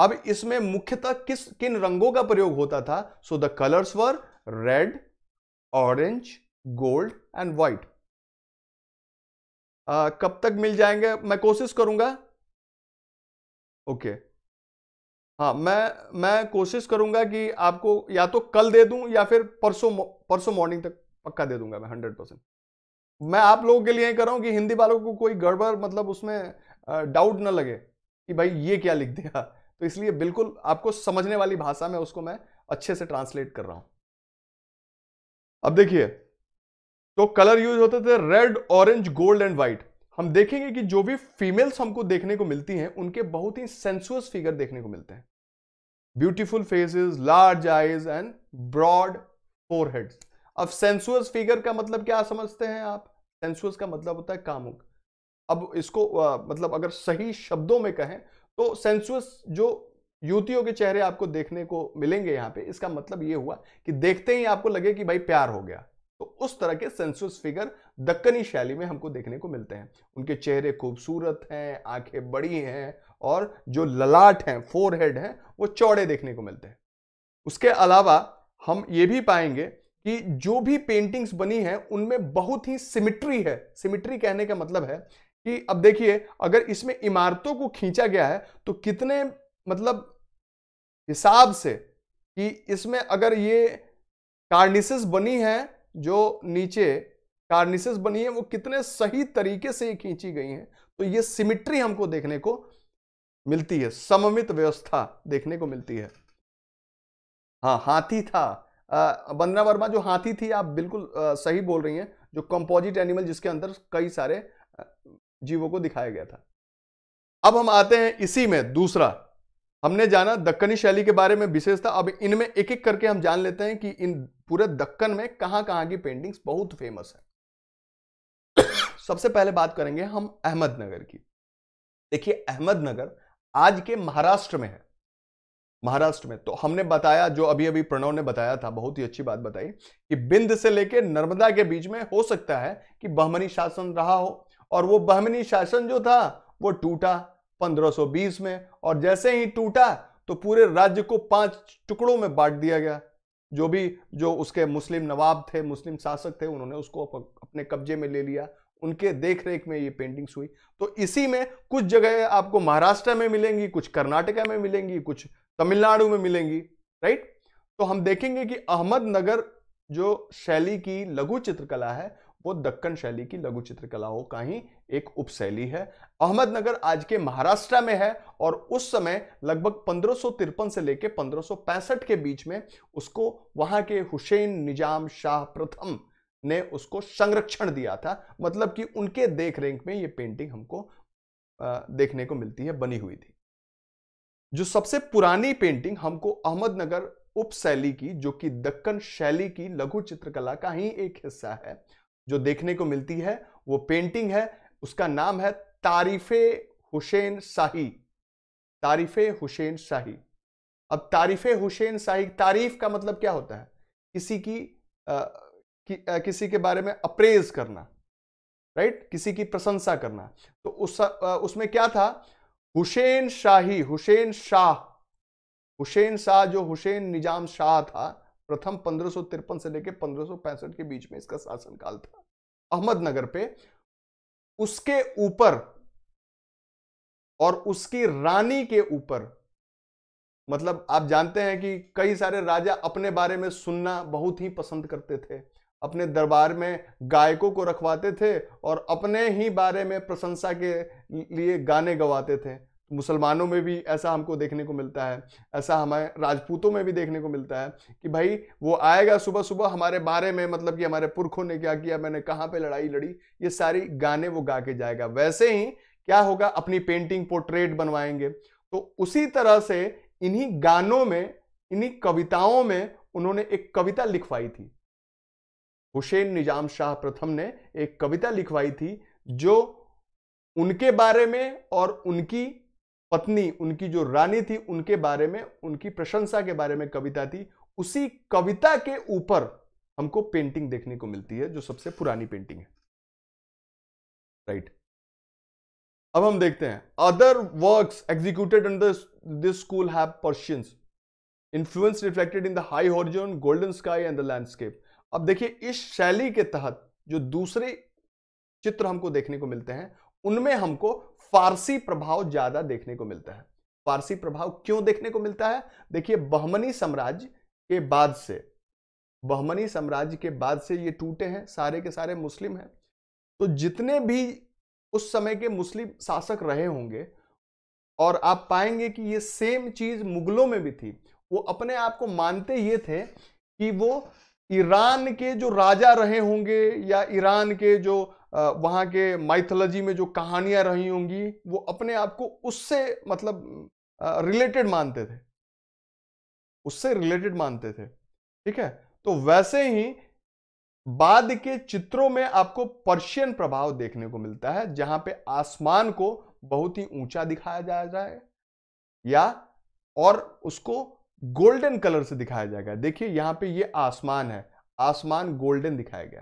अब इसमें मुख्यतः किस किन रंगों का प्रयोग होता था so the colours were red orange gold and white कब तक मिल जाएंगे मैं कोशिश करूंगा ओके okay. हाँ मैं मैं कोशिश करूंगा कि आपको या तो कल दे दूं या फिर परसों परसों मॉर्निंग तक पक्का दे दूंगा मैं हंड्रेड परसेंट मैं आप लोगों के लिए कर रहा हूं कि हिंदी वालों को कोई गड़बड़ मतलब उसमें डाउट ना लगे कि भाई ये क्या लिख दिया तो इसलिए बिल्कुल आपको समझने वाली भाषा में उसको मैं अच्छे से ट्रांसलेट कर रहा हूं अब देखिए तो कलर यूज होते थे red orange gold and white हम देखेंगे कि जो भी फीमेल्स हमको देखने को मिलती हैं उनके बहुत ही सेंसुअस फिगर देखने को मिलते हैं beautiful faces large eyes and broad foreheads अब सेंसुअस फिगर का मतलब क्या समझते हैं आप सेंसुअस का मतलब होता है कामुक अब इसको आ, मतलब अगर सही शब्दों में कहें तो सेंसुअस जो युवतियों के चेहरे आपको देखने को मिलेंगे यहाँ पे इसका मतलब ये हुआ कि देखते ही आपको लगे कि भाई प्यार हो गया तो उस तरह के सेंसुअस फिगर दक्कनी शैली में हमको देखने को मिलते हैं उनके चेहरे खूबसूरत हैं आंखें बड़ी हैं और जो ललाट हैं फोरहेड हैं वो चौड़े देखने को मिलते हैं उसके अलावा हम ये भी पाएंगे कि जो भी पेंटिंग्स बनी हैं उनमें बहुत ही सिमिट्री है सिमिट्री कहने का मतलब है कि अब देखिए अगर इसमें इमारतों को खींचा गया है तो कितने मतलब हिसाब से कि इसमें अगर ये कार्निसेस बनी है जो नीचे कार्निसेस बनी है वो कितने सही तरीके से ये खींची गई हैं तो ये सिमिट्री हमको देखने को मिलती है सममित व्यवस्था देखने को मिलती है हाँ हाथी था वंदना वर्मा जो हाथी थी आप बिल्कुल आ, सही बोल रही हैं जो कंपोजिट एनिमल जिसके अंदर कई सारे जीवों को दिखाया गया था अब हम आते हैं इसी में दूसरा हमने जाना दक्कनी शैली के बारे में विशेषता अब इनमें एक एक करके हम जान लेते हैं कि इन पूरे दक्कन में कहां कहां की पेंटिंग्स बहुत फेमस है सबसे पहले बात करेंगे हम अहमदनगर की देखिए अहमदनगर आज के महाराष्ट्र में है महाराष्ट्र में तो हमने बताया जो अभी अभी प्रणव ने बताया था बहुत ही अच्छी बात बताई कि बिंद से लेकर नर्मदा के बीच में हो सकता है कि बहमनी शासन रहा हो और वो बहमनी शासन जो था वो टूटा 1520 में और जैसे ही टूटा तो पूरे राज्य को पांच टुकड़ों में बांट दिया गया जो भी जो उसके मुस्लिम नवाब थे मुस्लिम शासक थे उन्होंने उसको अपने कब्जे में ले लिया उनके देख रेख में ये पेंटिंग्स हुई तो इसी में कुछ जगह आपको महाराष्ट्र में मिलेंगी कुछ कर्नाटका में मिलेंगी कुछ तमिलनाडु में मिलेंगी राइट तो हम देखेंगे कि अहमदनगर जो शैली की लघु चित्रकला है वो दक्कन शैली की लघु चित्रकलाओं का ही एक उपशैली है अहमदनगर आज के महाराष्ट्र में है और उस समय लगभग पंद्रह से लेकर पंद्रह के बीच में उसको वहां के हुसैन निजाम शाह प्रथम ने उसको संरक्षण दिया था मतलब कि उनके देख रेख में ये पेंटिंग हमको देखने को मिलती है बनी हुई थी जो सबसे पुरानी पेंटिंग हमको अहमदनगर उपशैली की जो कि दक्कन शैली की लघु चित्रकला का ही एक हिस्सा है जो देखने को मिलती है वो पेंटिंग है उसका नाम है तारीफ़ हुसैन शाही तारीफ़ हुसैन शाही अब तारीफ़ हुसैन शाही तारीफ का मतलब क्या होता है किसी की आ, कि, आ, किसी के बारे में अप्रेज करना राइट किसी की प्रशंसा करना तो उस आ, उसमें क्या था हुसैन शाही हुसैन शाह हुसैन शाह जो हुसैन निजाम शाह था प्रथम पंद्रह से लेकर पंद्रह के बीच में इसका शासनकाल था अहमदनगर पे उसके ऊपर और उसकी रानी के ऊपर मतलब आप जानते हैं कि कई सारे राजा अपने बारे में सुनना बहुत ही पसंद करते थे अपने दरबार में गायकों को रखवाते थे और अपने ही बारे में प्रशंसा के लिए गाने गवाते थे मुसलमानों में भी ऐसा हमको देखने को मिलता है ऐसा हमारे राजपूतों में भी देखने को मिलता है कि भाई वो आएगा सुबह सुबह हमारे बारे में मतलब कि हमारे पुरखों ने क्या किया मैंने कहाँ पे लड़ाई लड़ी ये सारी गाने वो गा के जाएगा वैसे ही क्या होगा अपनी पेंटिंग पोर्ट्रेट बनवाएंगे तो उसी तरह से इन्हीं गानों में इन्हीं कविताओं में उन्होंने एक कविता लिखवाई थी हुसैन निजाम शाह प्रथम ने एक कविता लिखवाई थी जो उनके बारे में और उनकी पत्नी उनकी जो रानी थी उनके बारे में उनकी प्रशंसा के बारे में कविता थी उसी कविता के ऊपर हमको पेंटिंग देखने को मिलती है जो सबसे पुरानी पेंटिंग है राइट right. अब हम देखते हैं other works executed under this school have Persians influence reflected in the high horizon golden sky and the landscape अब देखिए इस शैली के तहत जो दूसरे चित्र हमको देखने को मिलते हैं उनमें हमको फारसी प्रभाव ज्यादा देखने को मिलता है फारसी प्रभाव क्यों देखने को मिलता है देखिए बहमनी साम्राज्य के बाद से बहमनी साम्राज्य के बाद से ये टूटे हैं सारे के सारे मुस्लिम हैं तो जितने भी उस समय के मुस्लिम शासक रहे होंगे और आप पाएंगे कि ये सेम चीज मुगलों में भी थी वो अपने आप को मानते ये थे कि वो ईरान के जो राजा रहे होंगे या ईरान के जो वहां के माइथोलॉजी में जो कहानियां रही होंगी वो अपने आप को उससे मतलब रिलेटेड मानते थे उससे रिलेटेड मानते थे ठीक है तो वैसे ही बाद के चित्रों में आपको पर्शियन प्रभाव देखने को मिलता है जहां पे आसमान को बहुत ही ऊंचा दिखाया जा रहा है या और उसको गोल्डन कलर से दिखाया जाएगा देखिए यहां पे ये आसमान है आसमान गोल्डन दिखाया गया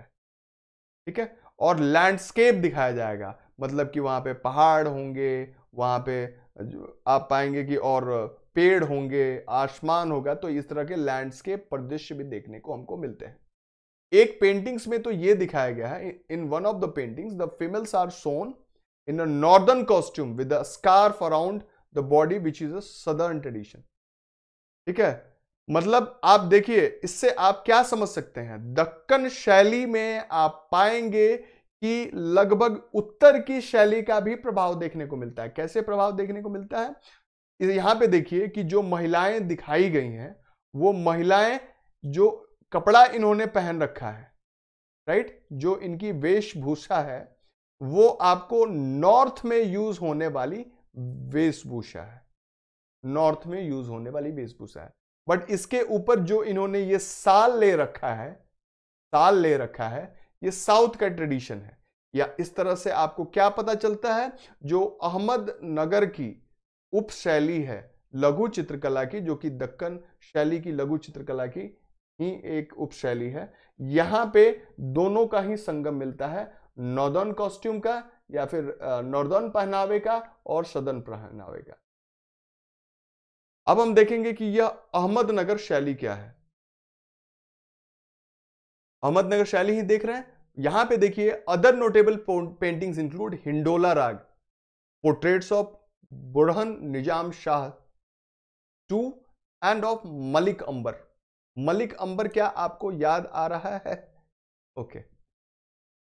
ठीक है और लैंडस्केप दिखाया जाएगा मतलब कि वहां पे पहाड़ होंगे वहां पे आप पाएंगे कि और पेड़ होंगे आसमान होगा तो इस तरह के लैंडस्केप परिदृश्य भी देखने को हमको मिलते हैं एक पेंटिंग्स में तो ये दिखाया गया है in one of the paintings the females are shown in a northern costume with a scarf around the body which is a southern tradition ठीक है मतलब आप देखिए इससे आप क्या समझ सकते हैं दक्कन शैली में आप पाएंगे कि लगभग उत्तर की शैली का भी प्रभाव देखने को मिलता है कैसे प्रभाव देखने को मिलता है यहां पे देखिए कि जो महिलाएं दिखाई गई हैं वो महिलाएं जो कपड़ा इन्होंने पहन रखा है राइट जो इनकी वेशभूषा है वो आपको नॉर्थ में यूज होने वाली वेशभूषा है नॉर्थ में यूज होने वाली वेशभूषा है बट इसके ऊपर जो इन्होंने ये साल ले रखा है साल ले रखा है ये साउथ का ट्रेडिशन है या इस तरह से आपको क्या पता चलता है जो अहमद नगर की उप शैली है लघु चित्रकला की जो कि दक्कन शैली की लघु चित्रकला की ही एक उप शैली है यहां पे दोनों का ही संगम मिलता है नॉर्दर्न कॉस्ट्यूम का या फिर नॉर्दर्न पहनावे का और सदर्न पहनावे का अब हम देखेंगे कि यह अहमदनगर शैली क्या है अहमदनगर शैली ही देख रहे हैं यहां पे देखिए other notable paintings include Hindola raga portraits of Burhan Nizam Shah two and of Malik Ambar Malik Ambar क्या आपको याद आ रहा है ओके okay.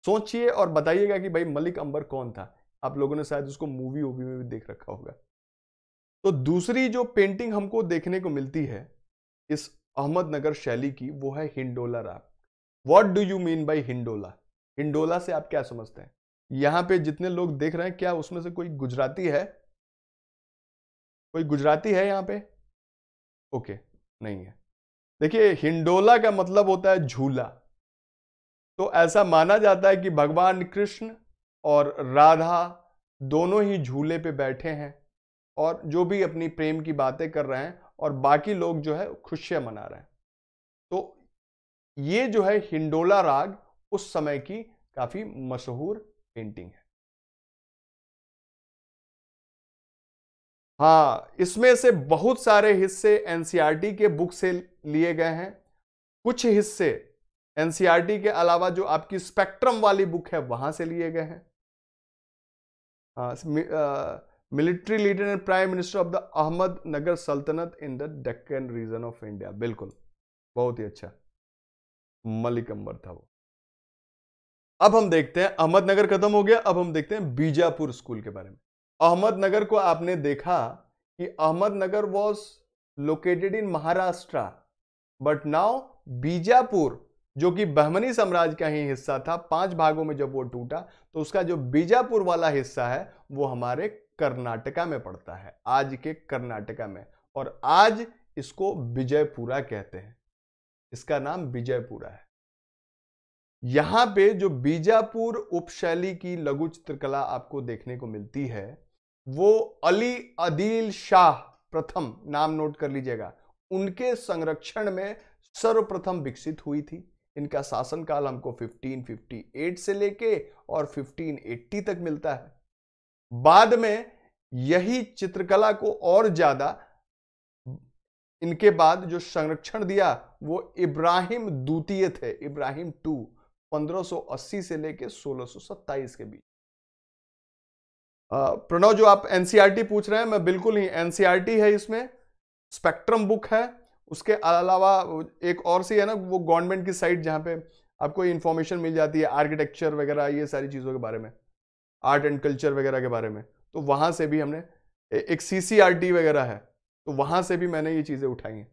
सोचिए और बताइएगा कि भाई मलिक अंबर कौन था आप लोगों ने शायद उसको मूवी वूवी में भी देख रखा होगा तो दूसरी जो पेंटिंग हमको देखने को मिलती है इस अहमदनगर शैली की वो है Hindola raga what do you mean by Hindola Hindola से आप क्या समझते हैं यहां पे जितने लोग देख रहे हैं क्या उसमें से कोई गुजराती है कोई गुजराती है यहां पे ओके नहीं है देखिए हिंडोला का मतलब होता है झूला तो ऐसा माना जाता है कि भगवान कृष्ण और राधा दोनों ही झूले पे बैठे हैं और जो भी अपनी प्रेम की बातें कर रहे हैं और बाकी लोग जो है खुशियां मना रहे हैं तो ये जो है हिंडोला राग उस समय की काफ़ी मशहूर पेंटिंग है हाँ इसमें से बहुत सारे हिस्से एनसीईआरटी e के बुक से लिए गए हैं कुछ हिस्से एनसीईआरटी e के अलावा जो आपकी स्पेक्ट्रम वाली बुक है वहां से लिए गए हैं हाँ, military leader and prime minister of the Ahmednagar सल्तनत in the Deccan region of India बिल्कुल बहुत ही अच्छा मलिक अंबर था वो अब हम देखते हैं अहमदनगर खत्म हो गया अब हम देखते हैं बीजापुर स्कूल के बारे में अहमदनगर को आपने देखा कि Ahmednagar was located in Maharashtra but now Bijapur जो कि बहमनी साम्राज्य का ही हिस्सा था पांच भागों में जब वो टूटा तो उसका जो बीजापुर वाला हिस्सा है वो हमारे कर्नाटका में पड़ता है आज के कर्नाटका में और आज इसको विजयपुरा कहते हैं इसका नाम विजयपुरा है यहां पे जो बीजापुर उपशैली की लघु चित्रकला आपको देखने को मिलती है वो अली अदील शाह प्रथम नाम नोट कर लीजिएगा उनके संरक्षण में सर्वप्रथम विकसित हुई थी इनका शासनकाल हमको 1558 से लेके और 1580 तक मिलता है बाद में यही चित्रकला को और ज्यादा इनके बाद जो संरक्षण दिया वो इब्राहिम द्वितीय थे इब्राहिम टू 1580 से लेके 1627 के बीच प्रणव जो आप एनसीआरटी e पूछ रहे हैं मैं बिल्कुल ही एनसीआरटी e है इसमें स्पेक्ट्रम बुक है उसके अलावा एक और सी है ना वो गवर्नमेंट की साइट जहां पे आपको इन्फॉर्मेशन मिल जाती है आर्किटेक्चर वगैरह ये सारी चीज़ों के बारे में आर्ट एंड कल्चर वगैरह के बारे में तो वहाँ से भी हमने एक सी वगैरह है तो वहाँ से भी मैंने ये चीज़ें उठाई हैं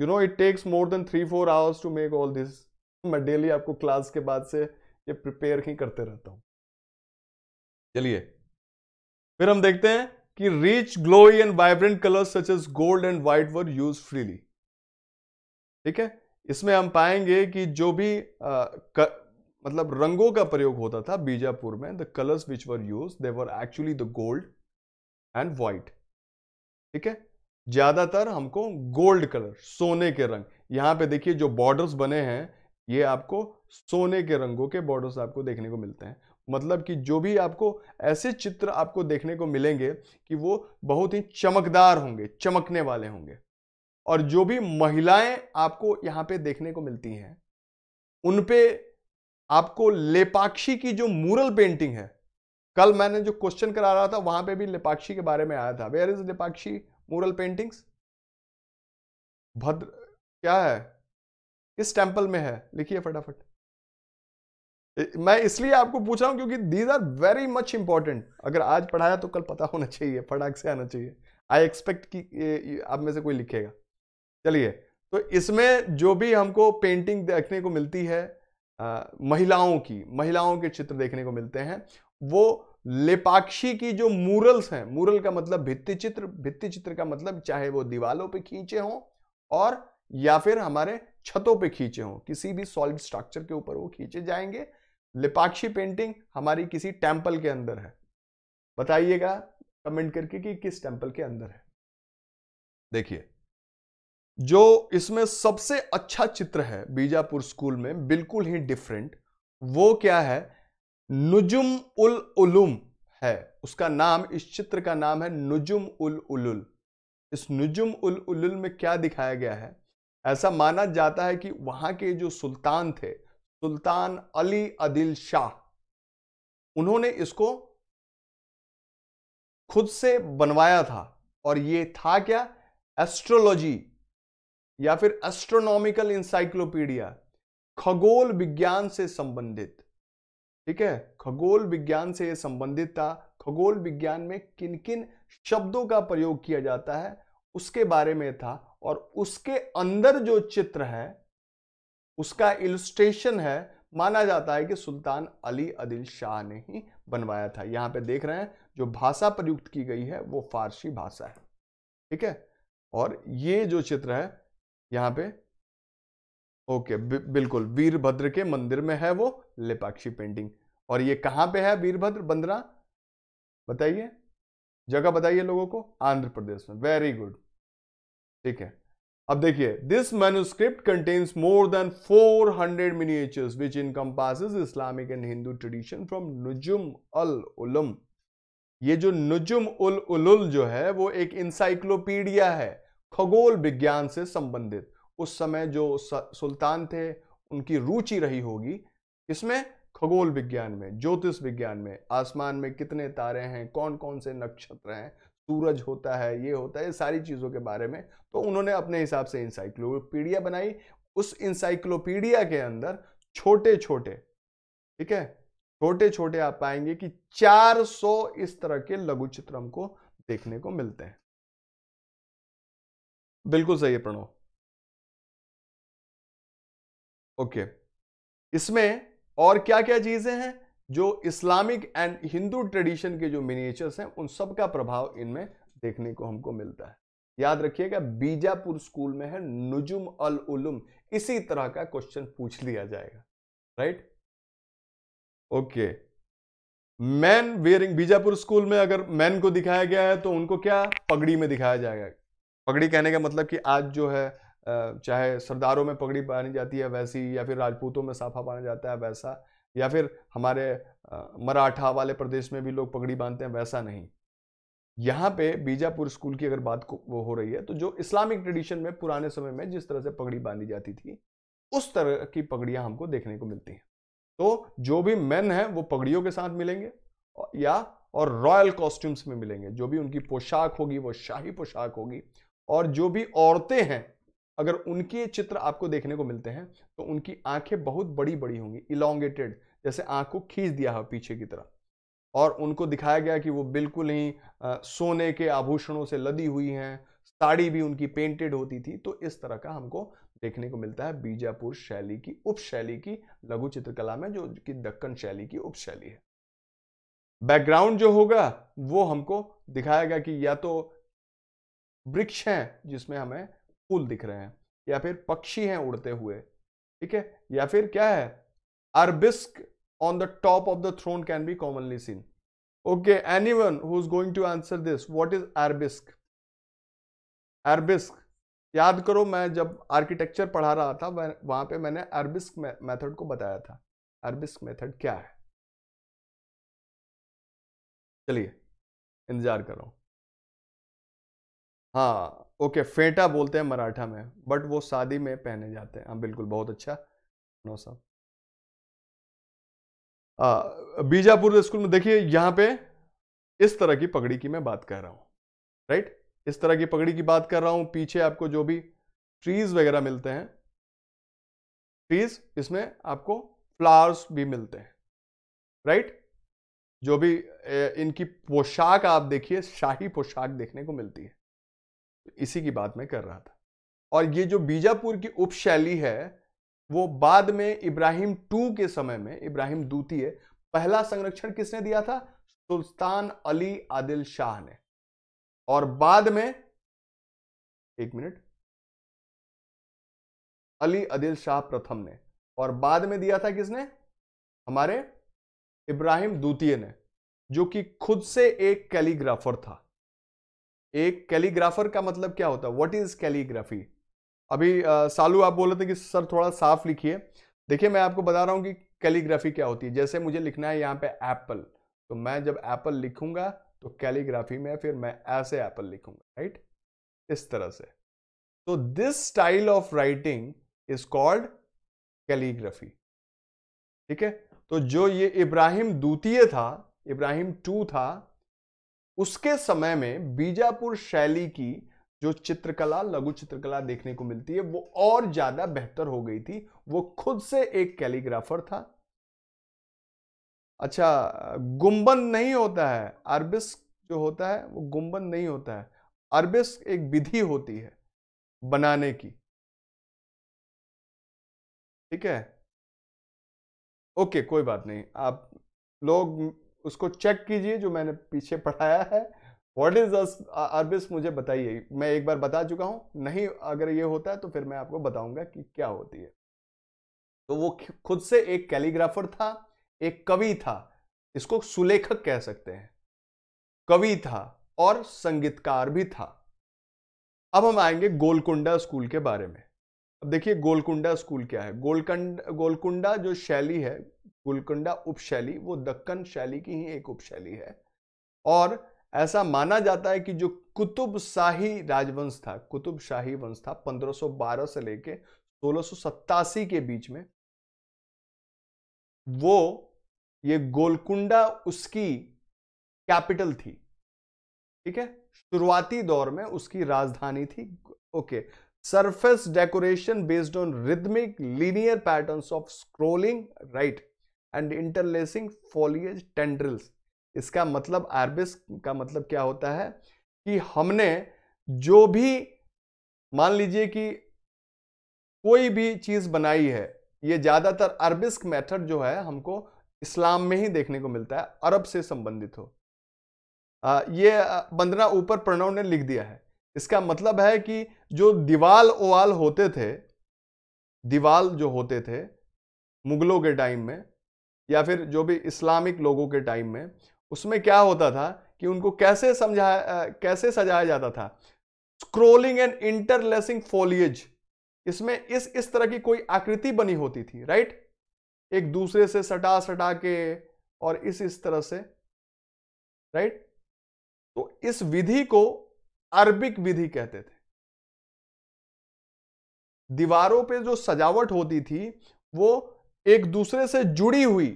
you know it takes more than three four hours to make all this मैं डेली आपको क्लास के बाद से ये प्रिपेयर ही करते रहता हूँ चलिए फिर हम देखते हैं कि rich glowy and vibrant colours such as gold and white were use freely ठीक है इसमें हम पाएंगे कि जो भी मतलब रंगों का प्रयोग होता था बीजापुर में the colours which were use they were actually the gold and white ठीक है ज्यादातर हमको गोल्ड कलर सोने के रंग यहां पे देखिए जो बॉर्डर्स बने हैं ये आपको सोने के रंगों के बॉर्डर्स आपको देखने को मिलते हैं मतलब कि जो भी आपको ऐसे चित्र आपको देखने को मिलेंगे कि वो बहुत ही चमकदार होंगे चमकने वाले होंगे और जो भी महिलाएं आपको यहां पे देखने को मिलती हैं उनपे आपको लेपाक्षी की जो मूरल पेंटिंग है कल मैंने जो क्वेश्चन करा रहा था वहां पे भी लेपाक्षी के बारे में आया था where is Lepakshi mural paintings भद्र क्या है इस टेम्पल में है लिखिए फटाफट मैं इसलिए आपको पूछ रहा हूं क्योंकि these are very much important अगर आज पढ़ाया तो कल पता होना चाहिए फटाक से आना चाहिए आई एक्सपेक्ट कि आप में से कोई लिखेगा चलिए तो इसमें जो भी हमको पेंटिंग देखने को मिलती है महिलाओं की महिलाओं के चित्र देखने को मिलते हैं वो लेपाक्षी की जो मूरल्स हैं मूरल का मतलब भित्ति चित्र भित्ति चित्र का मतलब चाहे वो दीवालों पे खींचे हों और या फिर हमारे छतों पे खींचे हों किसी भी सॉलिड स्ट्रक्चर के ऊपर वो खींचे जाएंगे लिपाक्षी पेंटिंग हमारी किसी टेम्पल के अंदर है बताइएगा कमेंट करके कि किस टेम्पल के अंदर है देखिए जो इसमें सबसे अच्छा चित्र है बीजापुर स्कूल में बिल्कुल ही डिफरेंट वो क्या है नुजुम उल उलुम है उसका नाम इस चित्र का नाम है नुजुम उल उलुल इस नुजुम उल उलुल में क्या दिखाया गया है ऐसा माना जाता है कि वहां के जो सुल्तान थे सुल्तान अली अदिल शाह उन्होंने इसको खुद से बनवाया था और ये था क्या एस्ट्रोलॉजी या फिर एस्ट्रोनॉमिकल इंसाइक्लोपीडिया खगोल विज्ञान से संबंधित ठीक है खगोल विज्ञान से यह संबंधित था खगोल विज्ञान में किन किन शब्दों का प्रयोग किया जाता है उसके बारे में था और उसके अंदर जो चित्र है उसका इलस्ट्रेशन है माना जाता है कि सुल्तान अली अदिल शाह ने ही बनवाया था यहां पे देख रहे हैं जो भाषा प्रयुक्त की गई है वो फारसी भाषा है ठीक है और ये जो चित्र है यहाँ पे ओके बिल्कुल वीरभद्र के मंदिर में है वो लिपाक्षी पेंटिंग और ये कहाँ पे है वीरभद्र बंदरा बताइए जगह बताइए लोगों को आंध्र प्रदेश में वेरी गुड ठीक है अब देखिए this manuscript contains more than 400 hundred miniatures which passes Islamic and Hindu tradition from Nujum al Ulum ये जो नुजुम उल उलुल जो है वो एक इंसाइक्लोपीडिया है खगोल विज्ञान से संबंधित उस समय जो सुल्तान थे उनकी रुचि रही होगी इसमें खगोल विज्ञान में ज्योतिष विज्ञान में आसमान में कितने तारे हैं कौन कौन से नक्षत्र हैं सूरज होता है ये होता है सारी चीज़ों के बारे में तो उन्होंने अपने हिसाब से इंसाइक्लोपीडिया बनाई उस इंसाइक्लोपीडिया के अंदर छोटे छोटे ठीक है छोटे छोटे आप पाएंगे कि 400 इस तरह के लघु चित्रम को देखने को मिलते हैं बिल्कुल सही है प्रणव ओके इसमें और क्या क्या चीजें हैं जो इस्लामिक एंड हिंदू ट्रेडिशन के जो मिनिएचर्स हैं उन सब का प्रभाव इनमें देखने को हमको मिलता है याद रखिएगा बीजापुर स्कूल में है नुजुम अल उलुम इसी तरह का क्वेश्चन पूछ लिया जाएगा right okay man wearing Bijapur school में अगर मैन को दिखाया गया है तो उनको क्या पगड़ी में दिखाया जाएगा पगड़ी कहने का मतलब कि आज जो है चाहे सरदारों में पगड़ी पहनी जाती है वैसी या फिर राजपूतों में साफा पहना जाता है वैसा या फिर हमारे मराठा वाले प्रदेश में भी लोग पगड़ी बांधते हैं वैसा नहीं यहाँ पे बीजापुर स्कूल की अगर बात वो हो रही है तो जो इस्लामिक ट्रेडिशन में पुराने समय में जिस तरह से पगड़ी बांधी जाती थी उस तरह की पगड़ियाँ हमको देखने को मिलती हैं तो जो भी मेन हैं वो पगड़ियों के साथ मिलेंगे या और रॉयल कॉस्ट्यूम्स में मिलेंगे जो भी उनकी पोशाक होगी वो शाही पोशाक होगी और जो भी औरतें हैं अगर उनके चित्र आपको देखने को मिलते हैं तो उनकी आंखें बहुत बड़ी बड़ी होंगी इलांगेटेड जैसे आंख को खींच दिया है पीछे की तरफ और उनको दिखाया गया कि वो बिल्कुल ही सोने के आभूषणों से लदी हुई हैं साड़ी भी उनकी पेंटेड होती थी तो इस तरह का हमको देखने को मिलता है बीजापुर शैली की उपशैली की लघु चित्रकला में जो कि दक्कन शैली की उपशैली है बैकग्राउंड जो होगा वो हमको दिखाएगा कि या तो वृक्ष हैं जिसमें हमें फूल दिख रहे हैं या फिर पक्षी हैं उड़ते हुए ठीक है या फिर क्या है arabesque on the top of the throne can be commonly seen okay anyone who is going to answer this what is arabesque arabesque याद करो मैं जब आर्किटेक्चर पढ़ा रहा था वहां पे मैंने अरबिस्क मेथड को बताया था अरबिस्क मेथड क्या है चलिए इंतजार करो हाँ ओके फेंटा बोलते हैं मराठा में बट वो शादी में पहने जाते हैं हाँ बिल्कुल बहुत अच्छा नो साहब हाँ, बीजापुर स्कूल में देखिए यहाँ पे इस तरह की पगड़ी की मैं बात कर रहा हूँ राइट इस तरह की पगड़ी की बात कर रहा हूँ पीछे आपको जो भी ट्रीज वगैरह मिलते हैं ट्रीज इसमें आपको फ्लावर्स भी मिलते हैं राइट जो भी इनकी पोशाक आप देखिए शाही पोशाक देखने को मिलती है इसी की बात मैं कर रहा था और ये जो बीजापुर की उपशैली है वो बाद में इब्राहिम टू के समय में इब्राहिम द्वितीय पहला संरक्षण किसने दिया था सुल्तान अली आदिल शाह ने और बाद में एक मिनट अली आदिल शाह प्रथम ने और बाद में दिया था किसने हमारे इब्राहिम द्वितीय ने जो कि खुद से एक कैलीग्राफर था एक कैलीग्राफर का मतलब क्या होता है व्हाट इज कैलीग्राफी अभी आ, सालू आप बोल रहे थे कि सर थोड़ा साफ लिखिए देखिए मैं आपको बता रहा हूँ कि कैलीग्राफी क्या होती है जैसे मुझे लिखना है यहाँ पे एप्पल तो मैं जब एप्पल लिखूंगा तो कैलीग्राफी में फिर मैं ऐसे एप्पल लिखूंगा राइट इस तरह से तो this style of writing is called calligraphy ठीक है तो जो ये इब्राहिम द्वितीय था इब्राहिम टू था उसके समय में बीजापुर शैली की जो चित्रकला लघु चित्रकला देखने को मिलती है वो और ज्यादा बेहतर हो गई थी वो खुद से एक कैलीग्राफर था अच्छा गुम्बन नहीं होता है अरबिस जो होता है वो गुम्बन नहीं होता है अरबिस एक विधि होती है बनाने की ठीक है ओके कोई बात नहीं आप लोग उसको चेक कीजिए जो मैंने पीछे पढ़ाया है व्हाट इज अर्बिस मुझे बताइए मैं एक बार बता चुका हूं नहीं अगर ये होता है तो फिर मैं आपको बताऊंगा कि क्या होती है तो वो खुद से एक कैलीग्राफर था एक कवि था इसको सुलेखक कह सकते हैं कवि था और संगीतकार भी था अब हम आएंगे गोलकुंडा स्कूल के बारे में अब देखिए गोलकुंडा स्कूल क्या है गोलकंड गोलकुंडा जो शैली है गोलकुंडा उपशैली वो दक्कन शैली की ही एक उपशैली है और ऐसा माना जाता है कि जो कुतुब शाही राजवंश था कुतुब शाही वंश था 1512 से लेके सोलह के बीच में वो ये गोलकुंडा उसकी कैपिटल थी ठीक है शुरुआती दौर में उसकी राजधानी थी okay surface decoration based on rhythmic linear patterns of scrolling right and interlacing foliage tendrils इसका मतलब आर्बिस का मतलब क्या होता है कि हमने जो भी मान लीजिए कि कोई भी चीज़ बनाई है ये ज़्यादातर अरबिस्क मेथड जो है हमको इस्लाम में ही देखने को मिलता है अरब से संबंधित हो आ, ये बंदना ऊपर प्रणव ने लिख दिया है इसका मतलब है कि जो दीवाल ओवाल होते थे दीवाल जो होते थे मुगलों के टाइम में या फिर जो भी इस्लामिक लोगों के टाइम में उसमें क्या होता था कि उनको कैसे समझाया कैसे सजाया जाता था स्क्रोलिंग एंड इंटरलेसिंग फोलियज इसमें इस इस तरह की कोई आकृति बनी होती थी राइट एक दूसरे से सटा सटा के और इस इस तरह से राइट तो इस विधि को अरबिक विधि कहते थे दीवारों पे जो सजावट होती थी वो एक दूसरे से जुड़ी हुई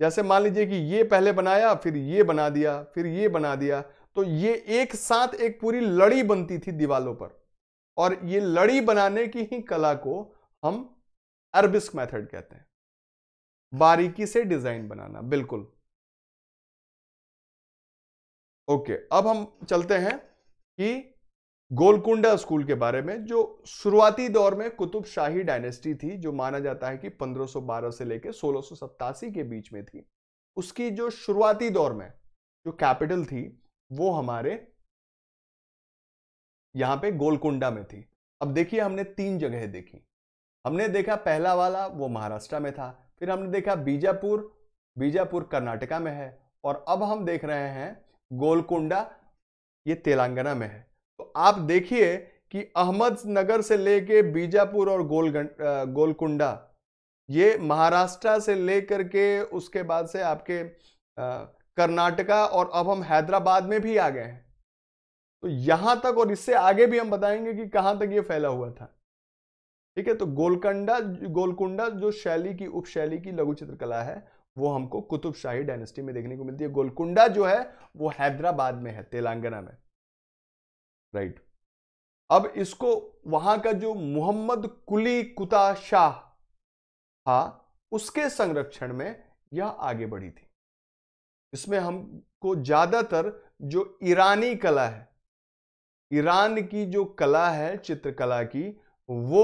जैसे मान लीजिए कि ये पहले बनाया फिर ये बना दिया फिर ये बना दिया तो ये एक साथ एक पूरी लड़ी बनती थी दीवालों पर और ये लड़ी बनाने की ही कला को हम अरबिस्क मेथड कहते हैं बारीकी से डिजाइन बनाना बिल्कुल ओके अब हम चलते हैं कि गोलकुंडा स्कूल के बारे में जो शुरुआती दौर में कुतुब शाही डायनेस्टी थी जो माना जाता है कि 1512 से लेकर सोलह के बीच में थी उसकी जो शुरुआती दौर में जो कैपिटल थी वो हमारे यहाँ पे गोलकुंडा में थी अब देखिए हमने तीन जगह देखी हमने देखा पहला वाला वो महाराष्ट्र में था फिर हमने देखा बीजापुर बीजापुर कर्नाटका में है और अब हम देख रहे हैं गोलकुंडा ये तेलंगाना में है तो आप देखिए कि अहमदनगर से लेके बीजापुर और गोल गोलकुंडा ये महाराष्ट्र से लेकर के उसके बाद से आपके कर्नाटका और अब हम हैदराबाद में भी आ गए हैं तो यहां तक और इससे आगे भी हम बताएंगे कि कहां तक ये फैला हुआ था ठीक है तो गोलकंडा गोलकुंडा जो शैली की उपशैली की लघु चित्रकला है वो हमको कुतुब शाही डायनेस्टी में देखने को मिलती है गोलकुंडा जो है वो हैदराबाद में है तेलंगाना में राइट अब इसको वहां का जो मोहम्मद कुली कुता शाह था उसके संरक्षण में यह आगे बढ़ी थी इसमें हमको ज्यादातर जो ईरानी कला है ईरान की जो कला है चित्रकला की वो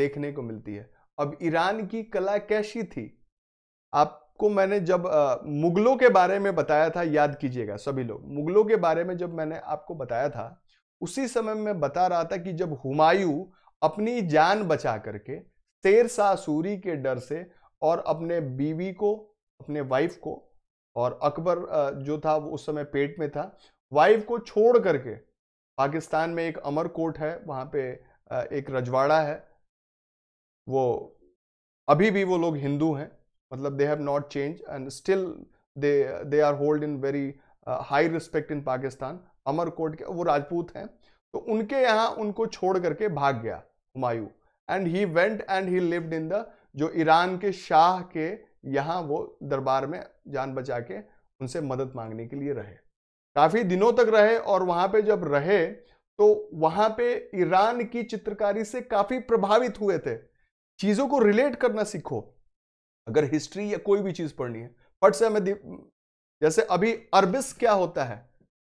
देखने को मिलती है अब ईरान की कला कैसी थी आपको मैंने जब आ, मुगलों के बारे में बताया था याद कीजिएगा सभी लोग मुगलों के बारे में जब मैंने आपको बताया था उसी समय में बता रहा था कि जब हुमायूं अपनी जान बचा करके शेर शाह सूरी के डर से और अपने बीवी को अपने वाइफ को और अकबर जो था वो उस समय पेट में था वाइफ को छोड़ करके पाकिस्तान में एक अमरकोट है वहाँ पे एक रजवाड़ा है वो अभी भी वो लोग हिंदू हैं मतलब they have not change and still they they are hold in very high respect in Pakistan कोट के वो राजपूत हैं तो उनके यहाँ उनको छोड़ करके भाग गया Humayun and he went and he lived in the जो ईरान के शाह के यहाँ वो दरबार में जान बचा के उनसे मदद मांगने के लिए रहे काफ़ी दिनों तक रहे और वहाँ पे जब रहे तो वहाँ पे ईरान की चित्रकारी से काफ़ी प्रभावित हुए थे चीज़ों को रिलेट करना सीखो अगर हिस्ट्री या कोई भी चीज़ पढ़नी है फट से हमें जैसे अभी अरबिस क्या होता है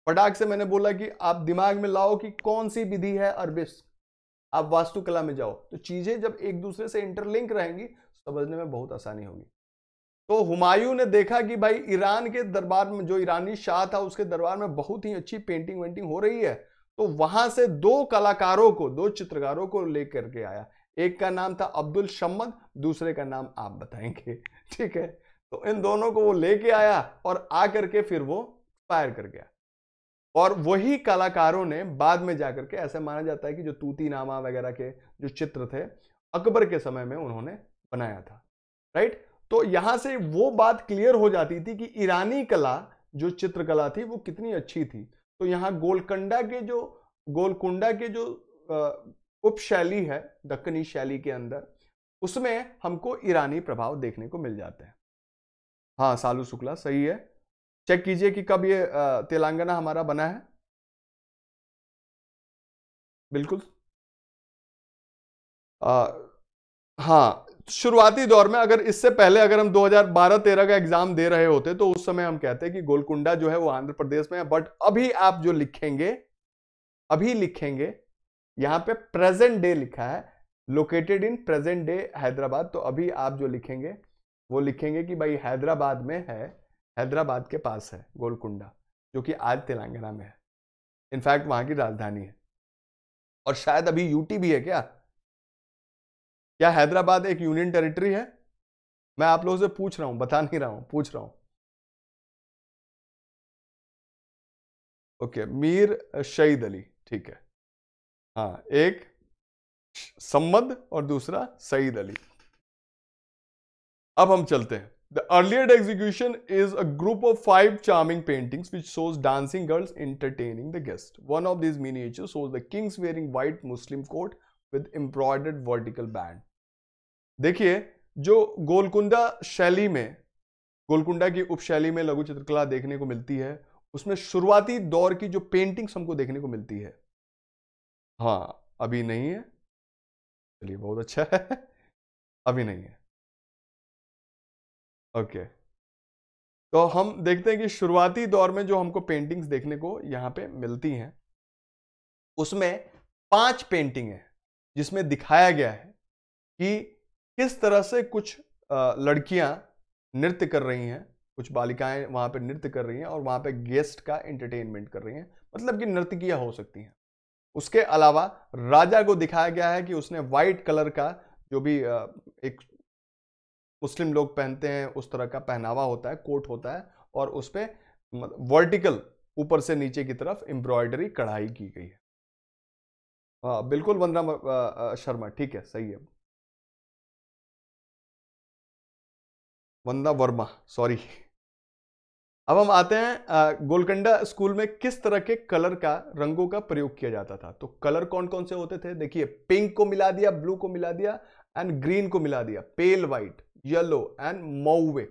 फटाक से मैंने बोला कि आप दिमाग में लाओ कि कौन सी विधि है अरबिस्क आप वास्तुकला में जाओ तो चीजें जब एक दूसरे से इंटरलिंक रहेंगी समझने में बहुत आसानी होगी तो हुमायूं ने देखा कि भाई ईरान के दरबार में जो ईरानी शाह था उसके दरबार में बहुत ही अच्छी पेंटिंग वेंटिंग हो रही है तो वहां से दो कलाकारों को दो चित्रकारों को लेकर के आया एक का नाम था अब्दुल शम्मद दूसरे का नाम आप बताएंगे ठीक है तो इन दोनों को वो लेके आया और आकर के फिर वो फायर कर गया और वही कलाकारों ने बाद में जाकर के ऐसे माना जाता है कि जो तूती नामा वगैरह के जो चित्र थे अकबर के समय में उन्होंने बनाया था राइट तो यहां से वो बात क्लियर हो जाती थी कि ईरानी कला जो चित्रकला थी वो कितनी अच्छी थी तो यहाँ गोलकंडा के जो गोलकुंडा के जो उपशैली है दक्कनी शैली के अंदर उसमें हमको ईरानी प्रभाव देखने को मिल जाते हैं हाँ सालू शुक्ला सही है चेक कीजिए कि कब ये तेलंगाना हमारा बना है बिल्कुल आ, हाँ शुरुआती दौर में अगर इससे पहले अगर हम 2012-13 का एग्जाम दे रहे होते तो उस समय हम कहते हैं कि गोलकुंडा जो है वो आंध्र प्रदेश में है बट अभी आप जो लिखेंगे अभी लिखेंगे यहां पे प्रेजेंट डे लिखा है located in present day Hyderabad तो अभी आप जो लिखेंगे वो लिखेंगे कि भाई हैदराबाद में है हैदराबाद के पास है गोलकुंडा जो कि आज तेलंगाना में है इनफैक्ट वहां की राजधानी है और शायद अभी यूटी भी है क्या क्या हैदराबाद एक यूनियन टेरिटरी है मैं आप लोगों से पूछ रहा हूं बता नहीं रहा हूं पूछ रहा हूं ओके मीर शहीद अली ठीक है हाँ एक सम्मद और दूसरा सईद अली अब हम चलते हैं The earlier execution is a group of five charming paintings which shows dancing girls entertaining the guest. One of these miniatures shows the kings wearing white Muslim coat with embroidered vertical band. देखिए जो गोलकुंडा शैली में गोलकुंडा की उपशैली में लघु चित्रकला देखने को मिलती है उसमें शुरुआती दौर की जो पेंटिंग्स हमको देखने को मिलती है हाँ अभी नहीं है चलिए बहुत अच्छा है अभी नहीं है ओके okay. तो हम देखते हैं कि शुरुआती दौर में जो हमको पेंटिंग्स देखने को यहाँ पे मिलती हैं उसमें पांच पेंटिंग है जिसमें दिखाया गया है कि किस तरह से कुछ लड़कियां नृत्य कर रही हैं कुछ बालिकाएं वहां पे नृत्य कर रही हैं और वहां पे गेस्ट का एंटरटेनमेंट कर रही हैं मतलब कि नृत्यकियां हो सकती हैं उसके अलावा राजा को दिखाया गया है कि उसने व्हाइट कलर का जो भी एक मुस्लिम लोग पहनते हैं उस तरह का पहनावा होता है कोट होता है और उस पर वर्टिकल ऊपर से नीचे की तरफ एम्ब्रॉयडरी कढ़ाई की गई है आ, हाँ, बिल्कुल वंदना शर्मा ठीक है सही है वंदा वर्मा सॉरी अब हम आते हैं गोलकंडा स्कूल में किस तरह के कलर का रंगों का प्रयोग किया जाता था तो कलर कौन कौन से होते थे देखिए पिंक को मिला दिया ब्लू को मिला दिया एंड ग्रीन को मिला दिया pale white yellow and mauve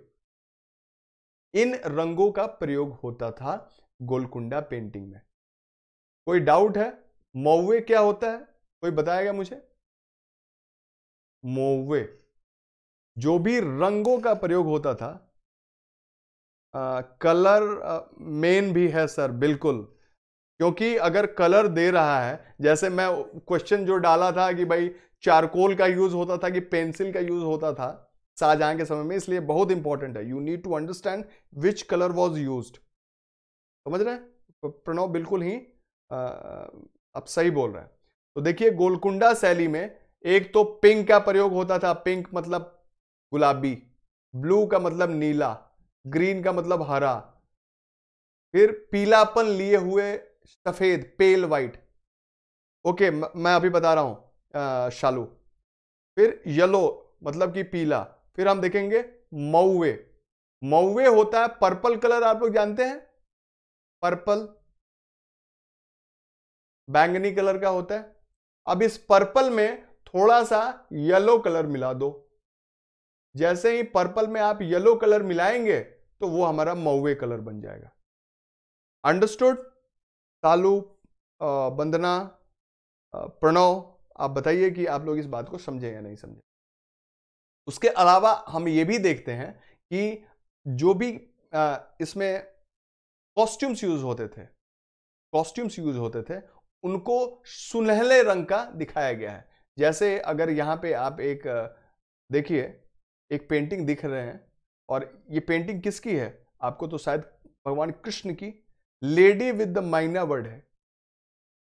इन रंगों का प्रयोग होता था गोलकुंडा पेंटिंग में कोई डाउट है मऊवे क्या होता है कोई बताएगा मुझे मोवे जो भी रंगों का प्रयोग होता था आ, कलर मेन भी है सर बिल्कुल क्योंकि अगर कलर दे रहा है जैसे मैं क्वेश्चन जो डाला था कि भाई चारकोल का यूज होता था कि पेंसिल का यूज होता था शाहजहां के समय में इसलिए बहुत इंपॉर्टेंट है you need to understand which colour was use समझ रहे प्रणव बिल्कुल ही आप सही बोल रहे हैं तो देखिए गोलकुंडा शैली में एक तो पिंक का प्रयोग होता था पिंक मतलब गुलाबी ब्लू का मतलब नीला ग्रीन का मतलब हरा फिर पीलापन लिए हुए सफेद पेल वाइट ओके मैं अभी बता रहा हूं शालू फिर येलो मतलब कि पीला फिर हम देखेंगे मऊवे मऊवे होता है पर्पल कलर आप लोग जानते हैं पर्पल बैंगनी कलर का होता है अब इस पर्पल में थोड़ा सा येलो कलर मिला दो जैसे ही पर्पल में आप येलो कलर मिलाएंगे तो वो हमारा मऊवे कलर बन जाएगा अंडरस्टूड तालू बंदना प्रणव आप बताइए कि आप लोग इस बात को समझे या नहीं समझे उसके अलावा हम ये भी देखते हैं कि जो भी इसमें कॉस्ट्यूम्स यूज होते थे कॉस्ट्यूम्स यूज होते थे उनको सुनहले रंग का दिखाया गया है जैसे अगर यहाँ पे आप एक देखिए एक पेंटिंग दिख रहे हैं और ये पेंटिंग किसकी है आपको तो शायद भगवान कृष्ण की lady with the myna bird है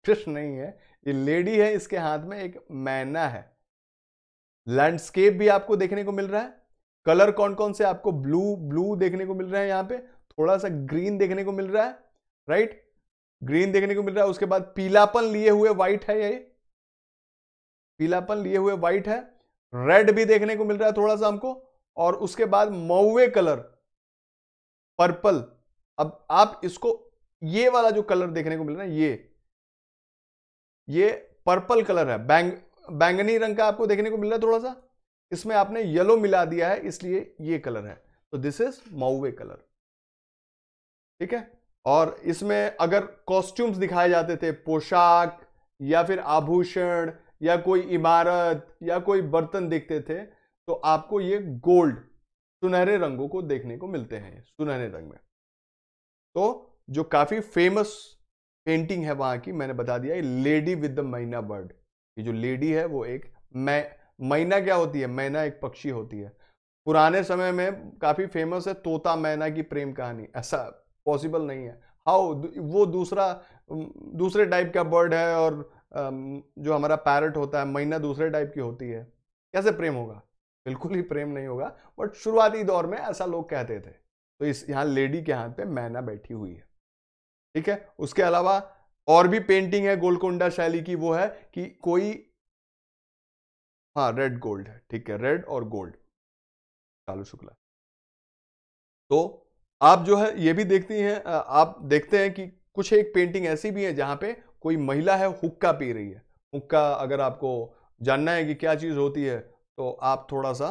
कृष्ण नहीं है ये लेडी है इसके हाथ में एक मैना है लैंडस्केप भी आपको देखने को मिल रहा है कलर कौन कौन से आपको ब्लू ब्लू देखने को मिल रहा है यहाँ पे थोड़ा सा ग्रीन देखने को मिल रहा है राइट ग्रीन देखने को मिल रहा है उसके बाद पीलापन लिए हुए व्हाइट है ये पीलापन लिए हुए व्हाइट है रेड भी देखने को मिल रहा है थोड़ा सा हमको और उसके बाद मऊवे कलर पर्पल अब आप इसको ये वाला जो कलर देखने को मिल रहा है ये ये पर्पल कलर है बैंग बैंगनी रंग का आपको देखने को मिल रहा है थोड़ा सा इसमें आपने येलो मिला दिया है इसलिए ये कलर है तो दिस इज मऊवे कलर ठीक है और इसमें अगर कॉस्ट्यूम्स दिखाए जाते थे पोशाक या फिर आभूषण या कोई इमारत या कोई बर्तन देखते थे तो आपको ये गोल्ड सुनहरे रंगों को देखने को मिलते हैं सुनहरे रंग में तो जो काफी फेमस पेंटिंग है वहाँ की मैंने बता दिया lady with the myna bird ये जो लेडी है वो एक मै मैना क्या होती है मैना एक पक्षी होती है पुराने समय में काफ़ी फेमस है तोता मैना की प्रेम कहानी ऐसा पॉसिबल नहीं है हाउ वो दूसरा दूसरे टाइप का बर्ड है और जो हमारा पैरट होता है मैना दूसरे टाइप की होती है कैसे प्रेम होगा बिल्कुल ही प्रेम नहीं होगा बट शुरुआती दौर में ऐसा लोग कहते थे तो इस यहाँ लेडी के हाथ पे मैना बैठी हुई है ठीक है उसके अलावा और भी पेंटिंग है गोलकोंडा शैली की वो है कि कोई हाँ रेड गोल्ड है ठीक है रेड और गोल्ड चालू शुक्ला तो आप जो है ये भी देखती हैं आप देखते हैं कि कुछ एक पेंटिंग ऐसी भी है जहां पे कोई महिला है हुक्का पी रही है हुक्का अगर आपको जानना है कि क्या चीज़ होती है तो आप थोड़ा सा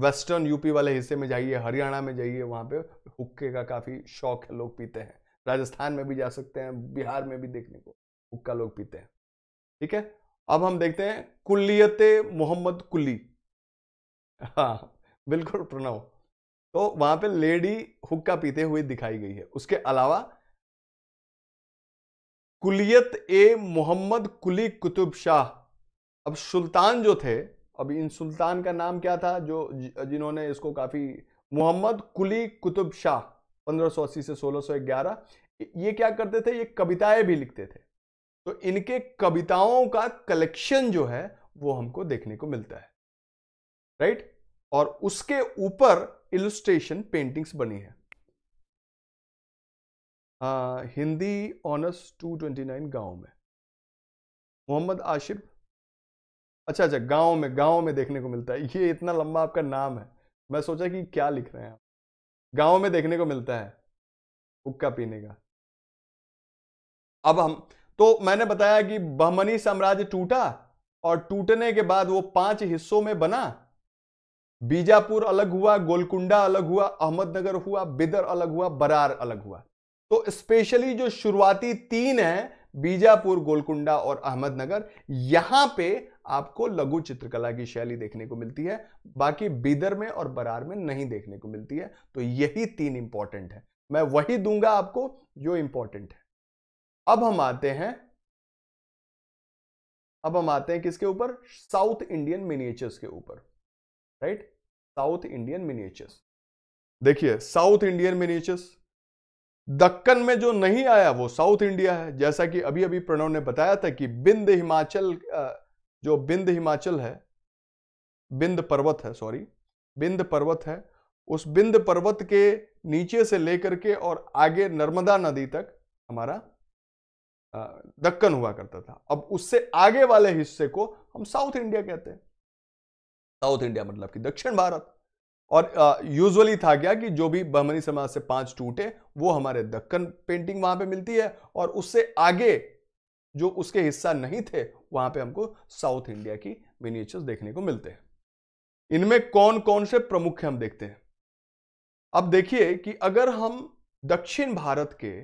वेस्टर्न यूपी वाले हिस्से में जाइए हरियाणा में जाइए वहां पे हुक्के का काफ़ी शौक है लोग पीते हैं राजस्थान में भी जा सकते हैं बिहार में भी देखने को हुक्का लोग पीते हैं ठीक है अब हम देखते हैं कुल्लियत मोहम्मद कुल्ली हाँ बिल्कुल प्रणव तो वहां पे लेडी हुक्का पीते हुए दिखाई गई है उसके अलावा कुलियत ए मोहम्मद कुली कुतुब शाह अब सुल्तान जो थे अब इन सुल्तान का नाम क्या था जो जिन्होंने इसको काफी मोहम्मद कुली कुतुब शाह 1580 से 1611 ये क्या करते थे ये कविताएं भी लिखते थे तो इनके कविताओं का कलेक्शन जो है वो हमको देखने को मिलता है राइट और उसके ऊपर इलुस्ट्रेशन पेंटिंग्स बनी है आ, हिंदी ऑनर्स 229 गांव में मोहम्मद आशिफ अच्छा अच्छा गांव में गांव में देखने को मिलता है ये इतना लंबा आपका नाम है मैं सोचा कि क्या लिख रहे हैं आप गांव में देखने को मिलता है हुक्का पीने का अब हम तो मैंने बताया कि बहमनी साम्राज्य टूटा और टूटने के बाद वो पांच हिस्सों में बना बीजापुर अलग हुआ गोलकुंडा अलग हुआ अहमदनगर हुआ बिदर अलग हुआ बरार अलग हुआ तो स्पेशली जो शुरुआती तीन है बीजापुर गोलकुंडा और अहमदनगर यहां पे आपको लघु चित्रकला की शैली देखने को मिलती है बाकी बीदर में और बरार में नहीं देखने को मिलती है तो यही तीन इंपॉर्टेंट है मैं वही दूंगा आपको जो इंपॉर्टेंट है अब हम आते हैं अब हम आते हैं किसके ऊपर साउथ इंडियन मिनिएचर्स के ऊपर राइट साउथ इंडियन मिनिएचर्स देखिए साउथ इंडियन मिनिएचर्स दक्कन में जो नहीं आया वो साउथ इंडिया है जैसा कि अभी अभी प्रणव ने बताया था कि बिंद हिमाचल जो बिंद हिमाचल है बिंद पर्वत है सॉरी बिंद पर्वत है उस बिंद पर्वत के नीचे से लेकर के और आगे नर्मदा नदी तक हमारा दक्कन हुआ करता था अब उससे आगे वाले हिस्से को हम साउथ इंडिया कहते हैं साउथ इंडिया मतलब कि दक्षिण भारत और यूजुअली था क्या कि जो भी बहमनी समाज से पांच टूटे वो हमारे दक्कन पेंटिंग वहां पे मिलती है और उससे आगे जो उसके हिस्सा नहीं थे वहां पे हमको साउथ इंडिया की मिनिएचर्स देखने को मिलते हैं इनमें कौन कौन से प्रमुख हम देखते हैं अब देखिए कि अगर हम दक्षिण भारत के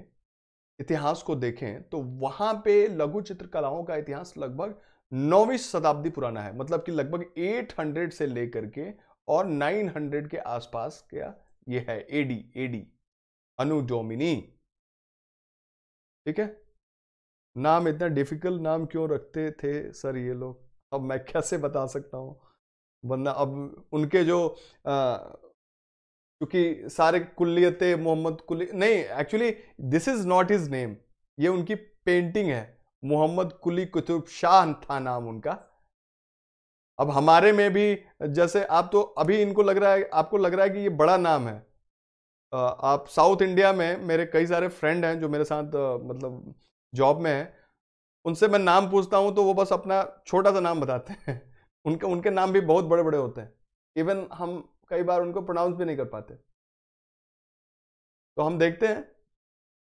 इतिहास को देखें तो वहां पे लघु चित्रकलाओं का इतिहास लगभग नौवीं शताब्दी पुराना है मतलब कि लगभग 800 से लेकर के और 900 के आसपास क्या यह है एडी एडी अनुजोमिनी ठीक है नाम इतना डिफिकल्ट नाम क्यों रखते थे सर ये लोग अब मैं कैसे बता सकता हूँ वरना अब उनके जो क्योंकि सारे कुलियतें मोहम्मद कुल्ली नहीं actually this is not his name ये उनकी पेंटिंग है मोहम्मद कुली कुतुब शाह था नाम उनका अब हमारे में भी जैसे आप तो अभी इनको लग रहा है आपको लग रहा है कि ये बड़ा नाम है आप साउथ इंडिया में मेरे कई सारे फ्रेंड हैं जो मेरे साथ मतलब जॉब में है उनसे मैं नाम पूछता हूँ तो वो बस अपना छोटा सा नाम बताते हैं उनके उनके नाम भी बहुत बड़े बड़े होते हैं इवन हम कई बार उनको प्रोनाउंस भी नहीं कर पाते तो हम देखते हैं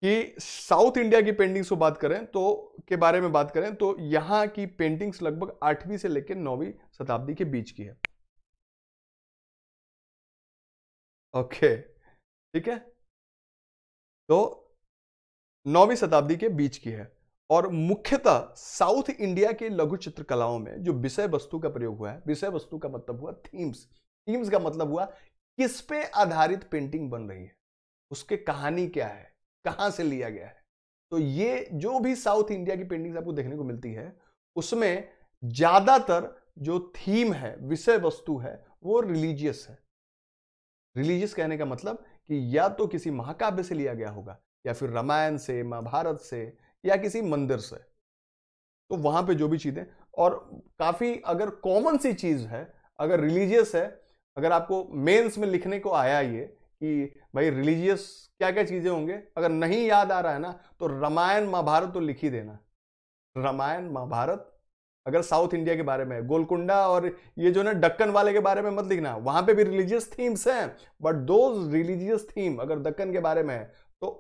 कि साउथ इंडिया की पेंटिंग्स को बात करें तो के बारे में बात करें तो यहाँ की पेंटिंग्स लगभग आठवीं से लेकर नौवीं शताब्दी के बीच की है ओके ठीक है तो नौवीं शताब्दी के बीच की है और मुख्यतः साउथ इंडिया के लघु चित्रकलाओं में जो विषय वस्तु का प्रयोग हुआ है विषय वस्तु का मतलब हुआ थीम्स थीम्स का मतलब हुआ किस पे आधारित पेंटिंग बन रही है उसके कहानी क्या है कहां से लिया गया है तो ये जो भी साउथ इंडिया की पेंटिंग्स आपको देखने को मिलती है उसमें ज़्यादातर जो थीम है विषय वस्तु है वो रिलीजियस है रिलीजियस कहने का मतलब कि या तो किसी महाकाव्य से लिया गया होगा या फिर रामायण से महाभारत से या किसी मंदिर से तो वहां पे जो भी चीज़ें और काफ़ी अगर कॉमन सी चीज़ है अगर रिलीजियस है अगर आपको मेंस में लिखने को आया ये कि भाई रिलीजियस क्या क्या चीज़ें होंगे अगर नहीं याद आ रहा है ना तो रामायण महाभारत तो लिख ही देना रामायण महाभारत अगर साउथ इंडिया के बारे में गोलकुंडा और ये जो ना डक्कन वाले के बारे में मत लिखना वहां पे भी रिलीजियस थीम्स हैं बट दो रिलीजियस थीम अगर दक्कन के बारे में है तो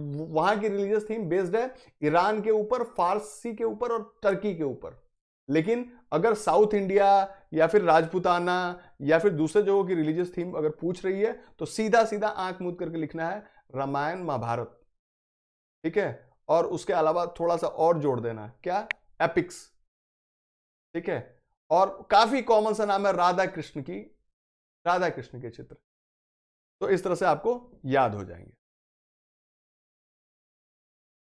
वहां की रिलीजियस थीम बेस्ड है ईरान के ऊपर फारसी के ऊपर और टर्की के ऊपर लेकिन अगर साउथ इंडिया या फिर राजपूताना या फिर दूसरे जगहों की रिलीजियस थीम अगर पूछ रही है तो सीधा सीधा आंख मूद करके लिखना है रामायण महाभारत ठीक है और उसके अलावा थोड़ा सा और जोड़ देना क्या एपिक्स ठीक है और काफी कॉमन सा नाम है राधा कृष्ण की राधा कृष्ण के चित्र तो इस तरह से आपको याद हो जाएंगे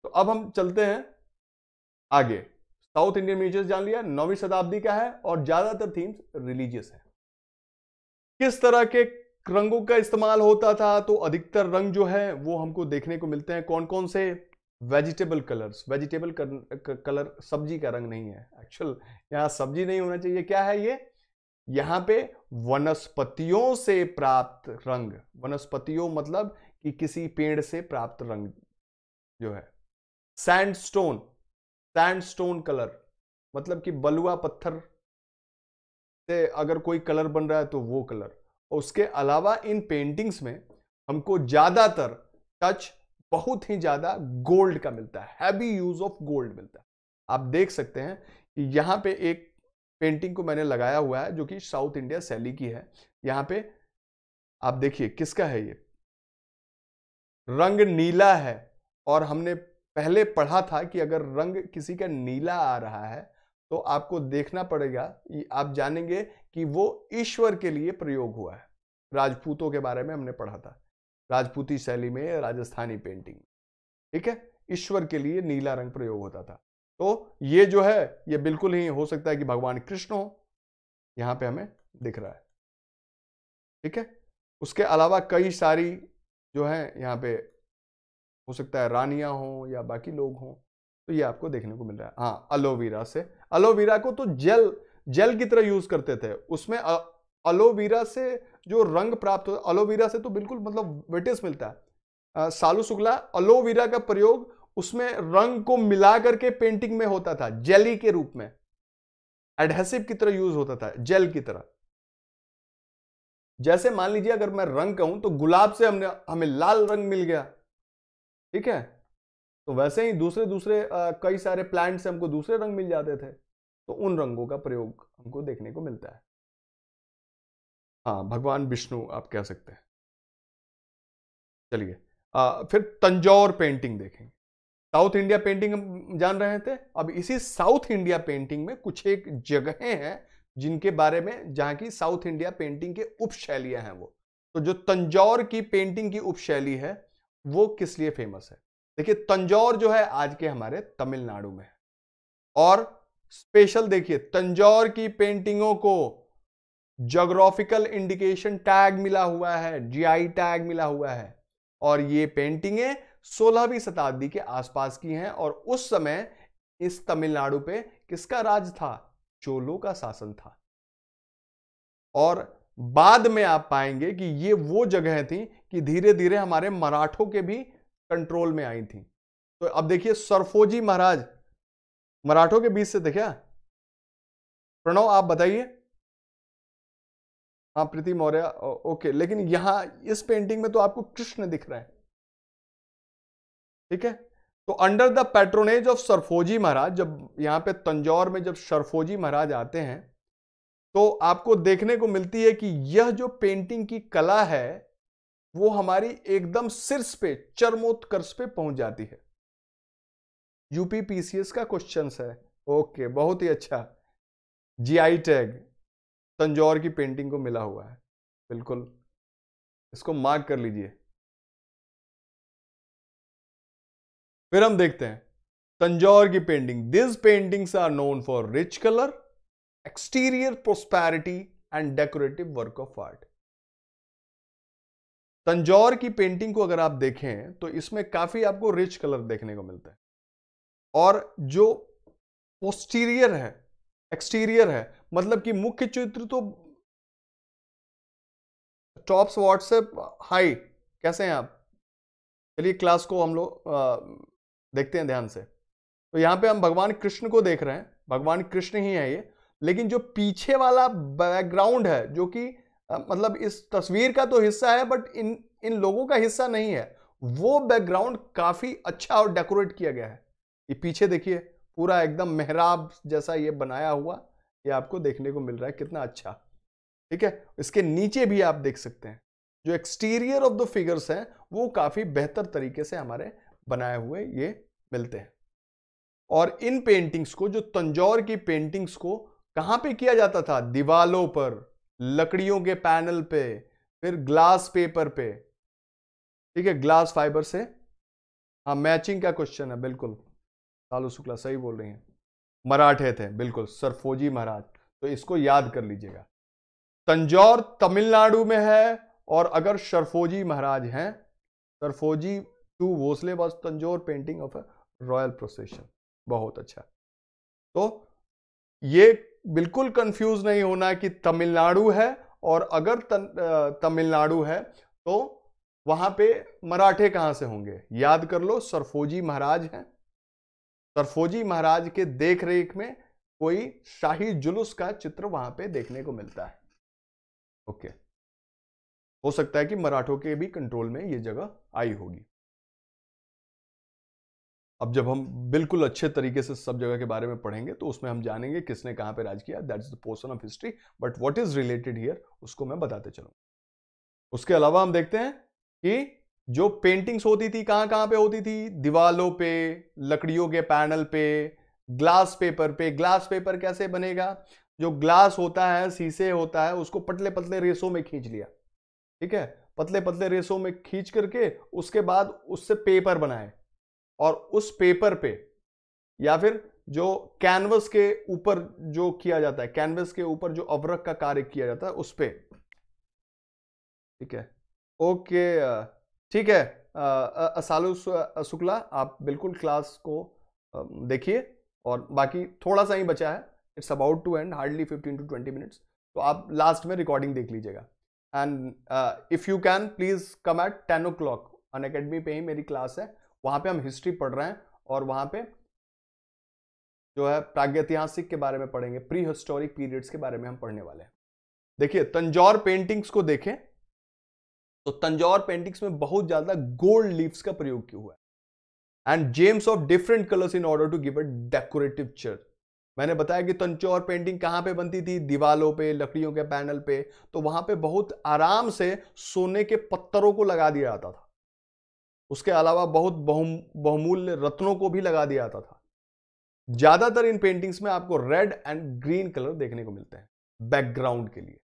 तो अब हम चलते हैं आगे साउथ इंडियन म्यूजियस जान लिया नौवीं शताब्दी का है और ज्यादातर थीम्स रिलीजियस है किस तरह के रंगों का इस्तेमाल होता था तो अधिकतर रंग जो है वो हमको देखने को मिलते हैं कौन कौन से वेजिटेबल कलर्स वेजिटेबल कलर सब्जी का रंग नहीं है एक्चुअल यहाँ सब्जी नहीं होना चाहिए क्या है ये यहाँ पे वनस्पतियों से प्राप्त रंग वनस्पतियों मतलब कि किसी पेड़ से प्राप्त रंग जो है सैंडस्टोन सैंडस्टोन कलर मतलब कि बलुआ पत्थर से अगर कोई कलर बन रहा है तो वो कलर उसके अलावा इन पेंटिंग्स में हमको ज़्यादातर टच बहुत ही ज़्यादा गोल्ड का मिलता है हैवी यूज़ ऑफ गोल्ड मिलता है आप देख सकते हैं कि यहाँ पे एक पेंटिंग को मैंने लगाया हुआ है जो कि साउथ इंडिया शैली की है यहाँ पे आप देखिए किसका है ये रंग नीला है और हमने पहले पढ़ा था कि अगर रंग किसी का नीला आ रहा है तो आपको देखना पड़ेगा आप जानेंगे कि वो ईश्वर के लिए प्रयोग हुआ है राजपूतों के बारे में हमने पढ़ा था राजपूती शैली में राजस्थानी पेंटिंग ठीक है ईश्वर के लिए नीला रंग प्रयोग होता था तो ये जो है ये बिल्कुल ही हो सकता है कि भगवान कृष्ण हो यहां पे हमें दिख रहा है ठीक है उसके अलावा कई सारी जो है यहाँ पे हो सकता है रानियाँ हों या बाकी लोग हों तो ये आपको देखने को मिल रहा है हाँ अलोवेरा से अलोवेरा को तो जेल जेल की तरह यूज करते थे उसमें अलोवेरा से जो रंग प्राप्त होता अलोवेरा से तो बिल्कुल मतलब वेटेस मिलता है सालू शुक्ला अलोवेरा का प्रयोग उसमें रंग को मिला करके पेंटिंग में होता था जेली के रूप में एडहेसिव की तरह यूज होता था जेल की तरह जैसे मान लीजिए अगर मैं रंग कहूं तो गुलाब से हमने हमें लाल रंग मिल गया ठीक है तो वैसे ही दूसरे दूसरे आ, कई सारे प्लांट से हमको दूसरे रंग मिल जाते थे तो उन रंगों का प्रयोग हमको देखने को मिलता है हाँ भगवान विष्णु आप कह सकते हैं चलिए फिर तंजौर पेंटिंग देखेंगे साउथ इंडिया पेंटिंग हम जान रहे थे अब इसी साउथ इंडिया पेंटिंग में कुछ एक जगहें हैं जिनके बारे में जहां की साउथ इंडिया पेंटिंग के उपशैलियां हैं वो तो जो तंजौर की पेंटिंग की उपशैली है वो किस लिए फेमस है देखिए तंजौर जो है आज के हमारे तमिलनाडु में और स्पेशल देखिए तंजौर की पेंटिंगों को जोग्राफिकल इंडिकेशन टैग मिला हुआ है जीआई टैग मिला हुआ है और ये पेंटिंगें सोलहवीं शताब्दी के आसपास की हैं और उस समय इस तमिलनाडु पे किसका राज था चोलों का शासन था और बाद में आप पाएंगे कि ये वो जगह थी कि धीरे धीरे हमारे मराठों के भी कंट्रोल में आई थी तो अब देखिए सरफोजी महाराज मराठों के बीच से थे क्या प्रणव आप बताइए हाँ प्रीति मौर्य ओके लेकिन यहां इस पेंटिंग में तो आपको कृष्ण दिख रहा है ठीक है तो under the patronage of Serfoji Maharaj जब यहां पे तंजौर में जब सरफोजी महाराज आते हैं तो आपको देखने को मिलती है कि यह जो पेंटिंग की कला है वो हमारी एकदम शीर्ष पे चरमोत्कर्ष पे पहुंच जाती है यूपी पीसीएस का क्वेश्चन है ओके बहुत ही अच्छा आई टैग तंजौर की पेंटिंग को मिला हुआ है बिल्कुल इसको मार्क कर लीजिए फिर हम देखते हैं तंजौर की painting this paintings are known for rich colour exterior prosperity and decorative work of art Tanjore की पेंटिंग को अगर आप देखें तो इसमें काफी आपको रिच कलर देखने को मिलता है और जो पोस्टीरियर है एक्सटीरियर है मतलब कि मुख्य चित्र तो टॉप्स वॉट से हाई कैसे हैं आप चलिए क्लास को हम लोग देखते हैं ध्यान से तो यहां पे हम भगवान कृष्ण को देख रहे हैं भगवान कृष्ण ही है ये लेकिन जो पीछे वाला बैकग्राउंड है जो कि मतलब इस तस्वीर का तो हिस्सा है बट इन इन लोगों का हिस्सा नहीं है वो बैकग्राउंड काफ़ी अच्छा और डेकोरेट किया गया है ये पीछे देखिए पूरा एकदम मेहराब जैसा ये बनाया हुआ ये आपको देखने को मिल रहा है कितना अच्छा ठीक है इसके नीचे भी आप देख सकते हैं जो एक्सटीरियर ऑफ द फिगर्स हैं वो काफ़ी बेहतर तरीके से हमारे बनाए हुए ये मिलते हैं और इन पेंटिंग्स को जो तंजौर की पेंटिंग्स को कहां पे किया जाता था दीवालों पर लकड़ियों के पैनल पे फिर ग्लास पेपर पे ठीक है ग्लास फाइबर से हाँ मैचिंग का क्वेश्चन है बिल्कुल लालू शुक्ला सही बोल रही हैं मराठे थे बिल्कुल सरफोजी महाराज तो इसको याद कर लीजिएगा तंजौर तमिलनाडु में है और अगर सरफोजी महाराज हैं Serfoji two Bhosale was Tanjore painting of a royal procession बहुत अच्छा तो ये बिल्कुल कंफ्यूज नहीं होना कि तमिलनाडु है और अगर तमिलनाडु है तो वहां पे मराठे कहां से होंगे याद कर लो सरफोजी महाराज हैं सरफोजी महाराज के देख रेख में कोई शाही जुलूस का चित्र वहां पे देखने को मिलता है ओके हो सकता है कि मराठों के भी कंट्रोल में ये जगह आई होगी अब जब हम बिल्कुल अच्छे तरीके से सब जगह के बारे में पढ़ेंगे तो उसमें हम जानेंगे किसने कहाँ पे राज किया that is the portion of history but what is related here उसको मैं बताते चलूंगा उसके अलावा हम देखते हैं कि जो पेंटिंग्स होती थी कहाँ कहां पे होती थी दीवालों पे लकड़ियों के पैनल पे ग्लास पेपर पे ग्लास पेपर कैसे बनेगा जो ग्लास होता है शीशे होता है उसको पतले पतले रेसों में खींच लिया ठीक है पतले पतले रेसों में खींच करके उसके बाद उससे पेपर बनाए और उस पेपर पे या फिर जो कैनवस के ऊपर जो किया जाता है कैनवस के ऊपर जो अवरक का कार्य किया जाता है उस पर ठीक है ओके ठीक है असालू शुक्ला आप बिल्कुल क्लास को देखिए और बाकी थोड़ा सा ही बचा है it's about to end hardly fifteen to twenty minutes तो आप लास्ट में रिकॉर्डिंग देख लीजिएगा and if you can please come at ten o'clock Unacademy पे ही मेरी क्लास है वहां पे हम हिस्ट्री पढ़ रहे हैं और वहां पे जो है प्रागैतिहासिक के बारे में पढ़ेंगे प्री हिस्टोरिक पीरियड्स के बारे में हम पढ़ने वाले हैं देखिए तंजौर पेंटिंग्स को देखें तो तंजौर पेंटिंग्स में बहुत ज़्यादा गोल्ड लीव्स का प्रयोग क्यों हुआ है and gems of different colours in order to give a decorative church मैंने बताया कि तंचौर पेंटिंग कहाँ पे बनती थी दीवालों पे लकड़ियों के पैनल पे तो वहां पे बहुत आराम से सोने के पत्थरों को लगा दिया जाता था उसके अलावा बहुत बहुम बहुमूल्य रत्नों को भी लगा दिया जाता था ज़्यादातर इन पेंटिंग्स में आपको रेड एंड ग्रीन कलर देखने को मिलते हैं बैकग्राउंड के लिए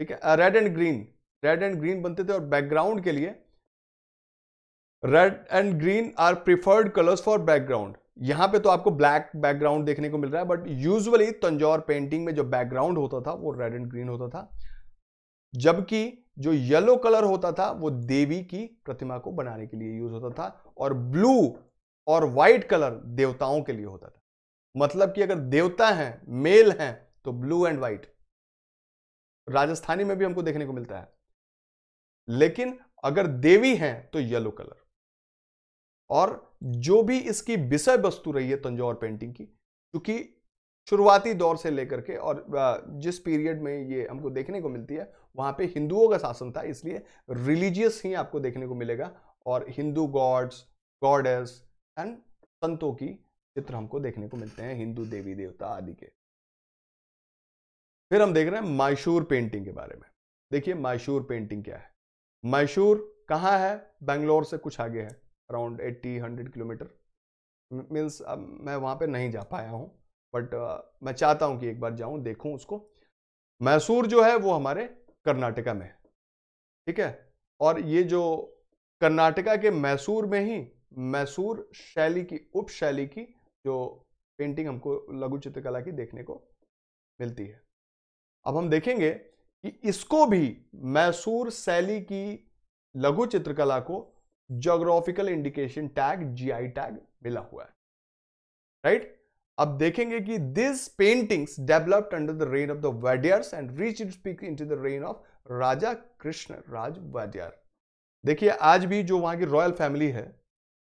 ठीक है red and green red and green बनते थे और बैकग्राउंड के लिए red and green are preferred colours for background यहां पे तो आपको ब्लैक बैकग्राउंड देखने को मिल रहा है बट यूजली तंजौर पेंटिंग में जो बैकग्राउंड होता था वो रेड एंड ग्रीन होता था जबकि जो येलो कलर होता था वो देवी की प्रतिमा को बनाने के लिए यूज होता था और ब्लू और व्हाइट कलर देवताओं के लिए होता था मतलब कि अगर देवता हैं मेल हैं तो ब्लू एंड व्हाइट राजस्थानी में भी हमको देखने को मिलता है लेकिन अगर देवी हैं तो येलो कलर और जो भी इसकी विषय वस्तु रही है तंजौर पेंटिंग की क्योंकि शुरुआती दौर से लेकर के और जिस पीरियड में ये हमको देखने को मिलती है वहाँ पे हिंदुओं का शासन था इसलिए रिलीजियस ही आपको देखने को मिलेगा और हिंदू गॉड्स गॉडेस एंड संतों की चित्र हमको देखने को मिलते हैं हिंदू देवी देवता आदि के फिर हम देख रहे हैं मैशूर पेंटिंग के बारे में देखिए मैशूर पेंटिंग क्या है मैशूर कहाँ है बेंगलोर से कुछ आगे है around eighty hundred kilometre means मैं वहाँ पर नहीं जा पाया हूँ बट uh, मैं चाहता हूं कि एक बार जाऊं देखू उसको मैसूर जो है वो हमारे कर्नाटका में ठीक है और ये जो कर्नाटका के मैसूर में ही मैसूर शैली की उप शैली की जो पेंटिंग हमको लघु चित्रकला की देखने को मिलती है अब हम देखेंगे कि इसको भी मैसूर शैली की लघु चित्रकला को geographical indication tag GI tag मिला हुआ है राइट अब देखेंगे कि this paintings developed under the reign of the Wadiyars and reach it speak into the reign of Raja Krishna Raj Wadiyar देखिए आज भी जो वहां की रॉयल फैमिली है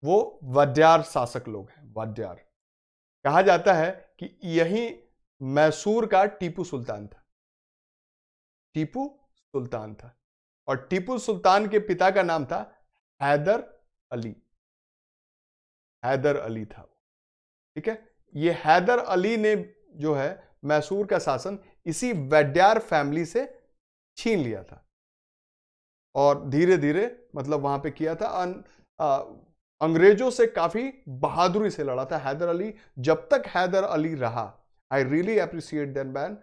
वो वैड्यार शासक लोग हैं वैड्यार कहा जाता है कि यही मैसूर का टीपू सुल्तान था टीपू सुल्तान था और टीपू सुल्तान के पिता का नाम था हैदर अली हैदर अली था ठीक है ये हैदर अली ने जो है मैसूर का शासन इसी वैड्यार फैमिली से छीन लिया था और धीरे धीरे मतलब वहां पे किया था अन, आ, अंग्रेजों से काफी बहादुरी से लड़ा था हैदर अली जब तक हैदर अली रहा I really appreciate than ban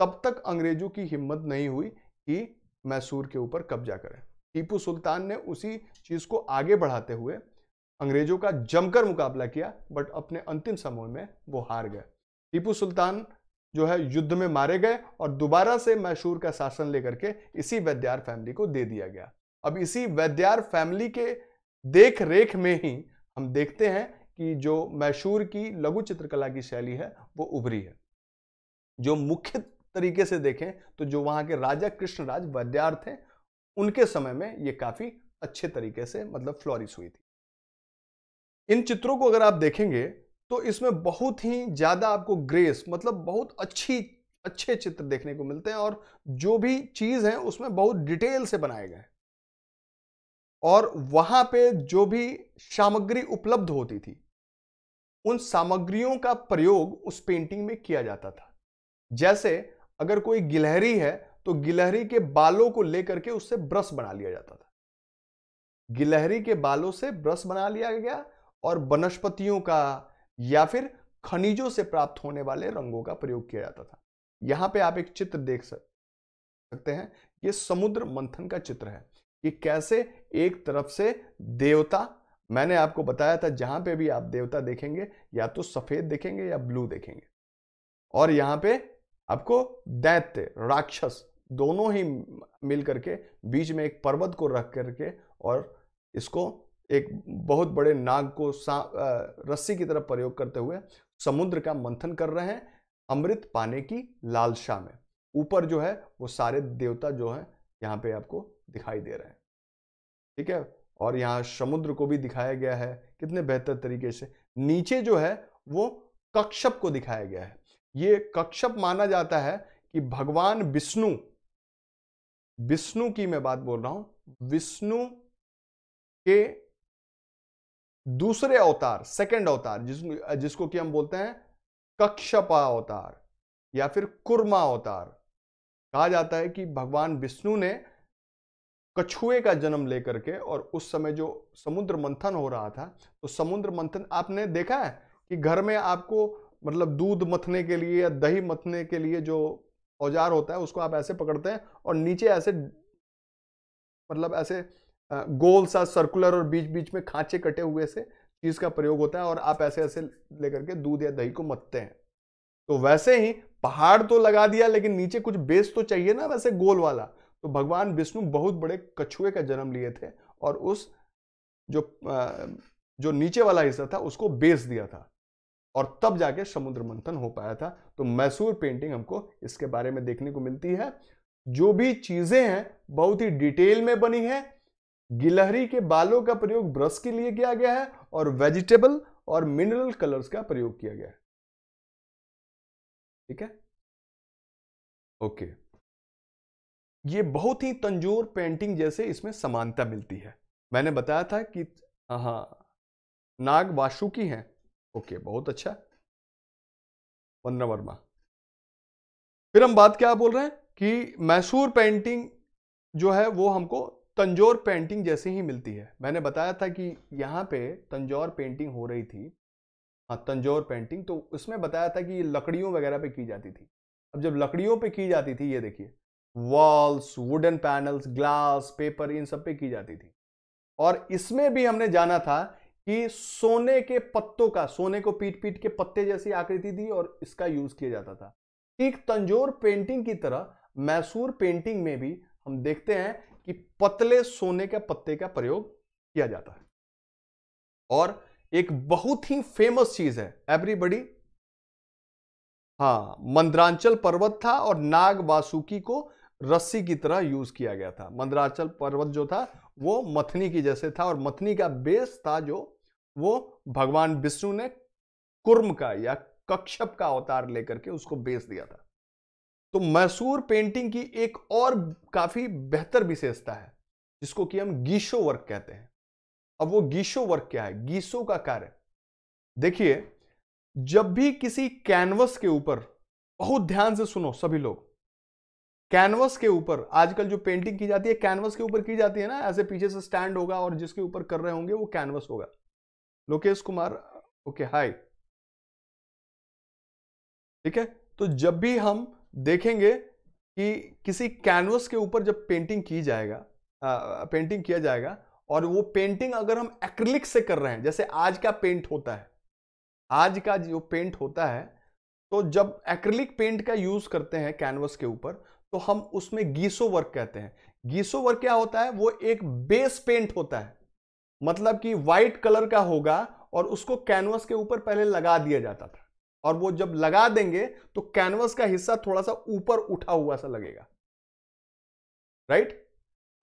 तब तक अंग्रेजों की हिम्मत नहीं हुई कि मैसूर के ऊपर कब्जा करें टीपू सुल्तान ने उसी चीज को आगे बढ़ाते हुए अंग्रेजों का जमकर मुकाबला किया बट अपने अंतिम समय में वो हार गए टीपू सुल्तान जो है युद्ध में मारे गए और दोबारा से मैशूर का शासन लेकर के इसी वैद्यार फैमिली को दे दिया गया अब इसी वैद्यार फैमिली के देख रेख में ही हम देखते हैं कि जो मैशूर की लघु चित्रकला की शैली है वो उभरी है जो मुख्य तरीके से देखें तो जो वहाँ के राजा कृष्णराज वैद्यार थे उनके समय में ये काफ़ी अच्छे तरीके से मतलब फ्लोरिस हुई थी इन चित्रों को अगर आप देखेंगे तो इसमें बहुत ही ज़्यादा आपको ग्रेस मतलब बहुत अच्छी अच्छे चित्र देखने को मिलते हैं और जो भी चीज़ है उसमें बहुत डिटेल से बनाए गए और वहां पे जो भी सामग्री उपलब्ध होती थी उन सामग्रियों का प्रयोग उस पेंटिंग में किया जाता था जैसे अगर कोई गिलहरी है तो गिलहरी के बालों को लेकर के उससे ब्रश बना लिया जाता था गिलहरी के बालों से ब्रश बना लिया गया और वनस्पतियों का या फिर खनिजों से प्राप्त होने वाले रंगों का प्रयोग किया जाता था यहाँ पे आप एक चित्र देख सकते हैं ये समुद्र मंथन का चित्र है कि कैसे एक तरफ से देवता मैंने आपको बताया था जहां पे भी आप देवता देखेंगे या तो सफेद देखेंगे या ब्लू देखेंगे और यहाँ पे आपको दैत्य राक्षस दोनों ही मिलकर के बीच में एक पर्वत को रख करके और इसको एक बहुत बड़े नाग को रस्सी की तरह प्रयोग करते हुए समुद्र का मंथन कर रहे हैं अमृत पाने की लालसा में ऊपर जो है वो सारे देवता जो है यहाँ पे आपको दिखाई दे रहे हैं ठीक है और यहाँ समुद्र को भी दिखाया गया है कितने बेहतर तरीके से नीचे जो है वो कक्षप को दिखाया गया है ये कक्षप माना जाता है कि भगवान विष्णु विष्णु की मैं बात बोल रहा हूं विष्णु के दूसरे अवतार सेकंड अवतार जिस, जिसको कि हम बोलते हैं कक्षपा अवतार या फिर कुर्मा अवतार कहा जाता है कि भगवान विष्णु ने कछुए का जन्म लेकर के और उस समय जो समुद्र मंथन हो रहा था तो समुद्र मंथन आपने देखा है कि घर में आपको मतलब दूध मथने के लिए या दही मथने के लिए जो औजार होता है उसको आप ऐसे पकड़ते हैं और नीचे ऐसे मतलब ऐसे गोल सा सर्कुलर और बीच बीच में खांचे कटे हुए से चीज़ का प्रयोग होता है और आप ऐसे ऐसे लेकर के दूध या दही को मतते हैं तो वैसे ही पहाड़ तो लगा दिया लेकिन नीचे कुछ बेस तो चाहिए ना वैसे गोल वाला तो भगवान विष्णु बहुत बड़े कछुए का जन्म लिए थे और उस जो जो नीचे वाला हिस्सा था उसको बेस दिया था और तब जाके समुद्र मंथन हो पाया था तो मैसूर पेंटिंग हमको इसके बारे में देखने को मिलती है जो भी चीज़ें हैं बहुत ही डिटेल में बनी है गिलहरी के बालों का प्रयोग ब्रश के लिए किया गया है और वेजिटेबल और मिनरल कलर्स का प्रयोग किया गया है ठीक है ओके ये बहुत ही तंजोर पेंटिंग जैसे इसमें समानता मिलती है मैंने बताया था कि हाँ नाग वाशुकी हैं ओके बहुत अच्छा वंदना वर्मा फिर हम बात क्या बोल रहे हैं कि मैसूर पेंटिंग जो है वो हमको तंजोर पेंटिंग जैसे ही मिलती है मैंने बताया था कि यहाँ पे तंजौर पेंटिंग हो रही थी हाँ तंजौर पेंटिंग तो उसमें बताया था कि लकड़ियों वगैरह पे की जाती थी अब जब लकड़ियों पे की जाती थी ये देखिए walls wooden panels glass paper इन सब पे की जाती थी और इसमें भी हमने जाना था कि सोने के पत्तों का सोने को पीट पीट के पत्ते जैसी आकृति थी और इसका यूज किया जाता था ठीक तंजोर पेंटिंग की तरह मैसूर पेंटिंग में भी हम देखते हैं कि पतले सोने के पत्ते का प्रयोग किया जाता है और एक बहुत ही फेमस चीज है एवरीबडी हाँ मंद्रांचल पर्वत था और नाग वासुकी को रस्सी की तरह यूज किया गया था मंद्रांचल पर्वत जो था वो मथनी की जैसे था और मथनी का बेस था जो वो भगवान विष्णु ने कुर्म का या कक्षप का अवतार लेकर के उसको बेस दिया था तो मैसूर पेंटिंग की एक और काफी बेहतर विशेषता है जिसको कि हम गीशो वर्क कहते हैं अब वो गीशो वर्क क्या है गीशो का कार्य देखिए जब भी किसी कैनवस के ऊपर बहुत ध्यान से सुनो सभी लोग कैनवस के ऊपर आजकल जो पेंटिंग की जाती है कैनवस के ऊपर की जाती है ना ऐसे पीछे से स्टैंड होगा और जिसके ऊपर कर रहे होंगे वो कैनवस होगा लोकेश कुमार ओके हाय ठीक है तो जब भी हम देखेंगे कि किसी कैनवस के ऊपर जब पेंटिंग की जाएगा आ, पेंटिंग किया जाएगा और वो पेंटिंग अगर हम एक्रिलिक से कर रहे हैं जैसे आज का पेंट होता है आज का जो पेंट होता है तो जब एक्रिलिक पेंट का यूज़ करते हैं कैनवस के ऊपर तो हम उसमें गीसो वर्क कहते हैं गीसो वर्क क्या होता है वो एक बेस पेंट होता है मतलब कि वाइट कलर का होगा और उसको कैनवस के ऊपर पहले लगा दिया जाता था और वो जब लगा देंगे तो कैनवस का हिस्सा थोड़ा सा ऊपर उठा हुआ सा लगेगा राइट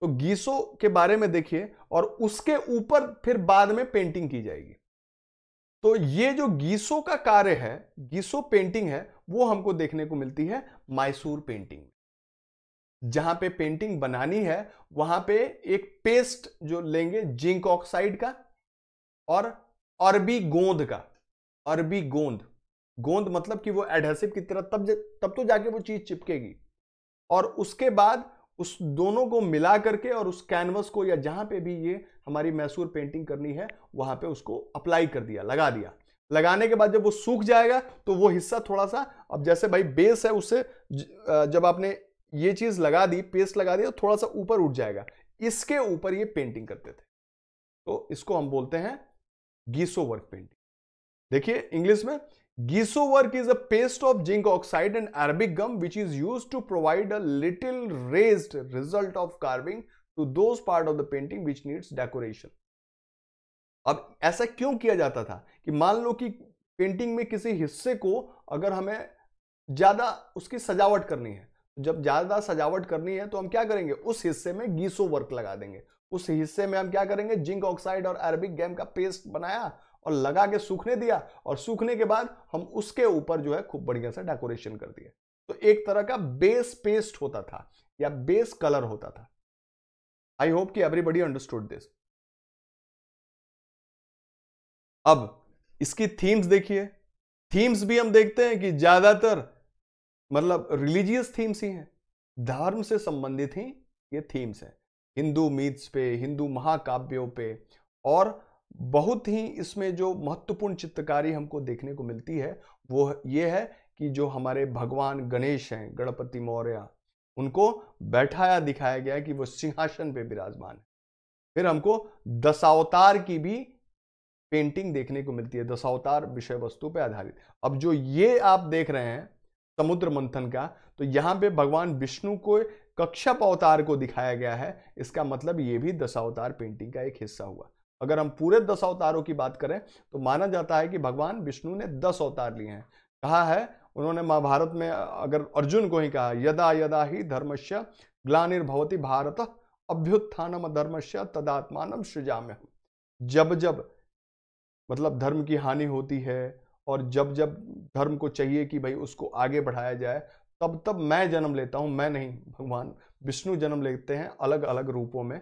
तो गीसो के बारे में देखिए और उसके ऊपर फिर बाद में पेंटिंग की जाएगी तो ये जो गीसो का कार्य है गीसो पेंटिंग है वो हमको देखने को मिलती है मैसूर पेंटिंग जहां पे पेंटिंग बनानी है वहां पे एक पेस्ट जो लेंगे जिंक ऑक्साइड का और अरबी गोंद का अरबी गोंद गोंद मतलब कि वो एडहेसिव की तरह तब तब तो जाके वो चीज़ चिपकेगी और उसके बाद उस दोनों को मिला करके और उस कैनवस को या जहां पे भी ये हमारी मैसूर पेंटिंग करनी है वहां पे उसको अप्लाई कर दिया लगा दिया लगाने के बाद जब वो सूख जाएगा तो वो हिस्सा थोड़ा सा अब जैसे भाई बेस है उससे जब आपने ये चीज़ लगा दी पेस्ट लगा दिया तो थोड़ा सा ऊपर उठ जाएगा इसके ऊपर ये पेंटिंग करते थे तो इसको हम बोलते हैं गीसो वर्क पेंटिंग देखिए इंग्लिश में Gisowork is a paste of zinc oxide and Arabic gum which is used to provide a little raised result of carving to those part of the painting which needs decoration. अब ऐसा क्यों किया जाता था कि मान लो कि पेंटिंग में किसी हिस्से को अगर हमें ज़्यादा उसकी सजावट करनी है जब ज़्यादा सजावट करनी है तो हम क्या करेंगे उस हिस्से में गीसो वर्क लगा देंगे उस हिस्से में हम क्या करेंगे जिंक ऑक्साइड और अरबिक गैम का पेस्ट बनाया और लगा के सूखने दिया और सूखने के बाद हम उसके ऊपर जो है खूब बढ़िया से डेकोरेशन कर दिया तो एक तरह का बेस पेस्ट होता था या बेस कलर होता था आई होप कि एवरीबडी अंडरस्टूड दिस अब इसकी थीम्स देखिए थीम्स भी हम देखते हैं कि ज्यादातर मतलब रिलीजियस थीम्स ही हैं धर्म से संबंधित ही ये थीम्स हैं हिंदू मीथ्स पे हिंदू महाकाव्यों पे और बहुत ही इसमें जो महत्वपूर्ण चित्रकारी हमको देखने को मिलती है वो ये है कि जो हमारे भगवान गणेश हैं गणपति मौर्य उनको बैठाया दिखाया गया कि वो सिंहासन पे विराजमान है फिर हमको दशावतार की भी पेंटिंग देखने को मिलती है दशावतार विषय वस्तु पर आधारित अब जो ये आप देख रहे हैं समुद्र मंथन का तो यहाँ पे भगवान विष्णु को कक्षप अवतार को दिखाया गया है इसका मतलब ये भी दशावतार पेंटिंग का एक हिस्सा हुआ अगर हम पूरे दस अवतारों की बात करें तो माना जाता है कि भगवान विष्णु ने दस अवतार लिए हैं कहा है उन्होंने महाभारत में अगर अर्जुन को ही कहा यदा यदा ही धर्मश्य ग्लानिर्भवती भारत अभ्युत्थानम धर्मश्य तदात्मान सृजाम जब जब मतलब धर्म की हानि होती है और जब जब धर्म को चाहिए कि भाई उसको आगे बढ़ाया जाए तब तब मैं जन्म लेता हूँ मैं नहीं भगवान विष्णु जन्म लेते हैं अलग अलग रूपों में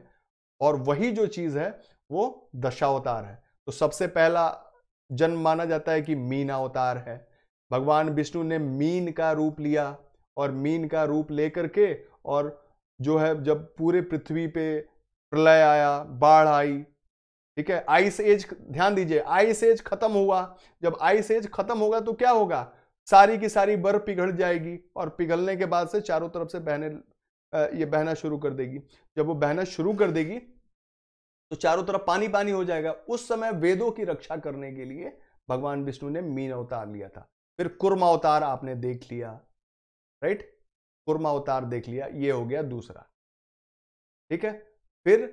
और वही जो चीज़ है वो दशावतार है तो सबसे पहला जन्म माना जाता है कि मीन अवतार है भगवान विष्णु ने मीन का रूप लिया और मीन का रूप लेकर के और जो है जब पूरे पृथ्वी पे प्रलय आया बाढ़ आई ठीक है आइस एज ध्यान दीजिए आइस एज खत्म हुआ जब आइस एज खत्म होगा तो क्या होगा सारी की सारी बर्फ पिघल जाएगी और पिघलने के बाद से चारों तरफ से बहने ये बहना शुरू कर देगी जब वो बहना शुरू कर देगी तो चारों तरफ पानी पानी हो जाएगा उस समय वेदों की रक्षा करने के लिए भगवान विष्णु ने मीन अवतार लिया था फिर कुर्मा अवतार आपने देख लिया राइट कुर्मा अवतार देख लिया ये हो गया दूसरा ठीक है फिर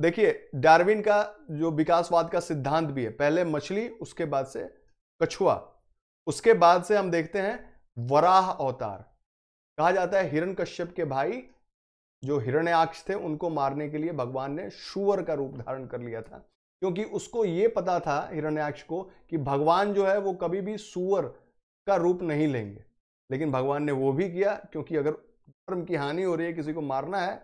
देखिए डार्विन का जो विकासवाद का सिद्धांत भी है पहले मछली उसके बाद से कछुआ उसके बाद से हम देखते हैं वराह अवतार कहा जाता है हिरण कश्यप के भाई जो हिरण्याक्ष थे उनको मारने के लिए भगवान ने शुअर का रूप धारण कर लिया था क्योंकि उसको ये पता था हिरण्याक्ष को कि भगवान जो है वो कभी भी सुअर का रूप नहीं लेंगे लेकिन भगवान ने वो भी किया क्योंकि अगर धर्म की हानि हो रही है किसी को मारना है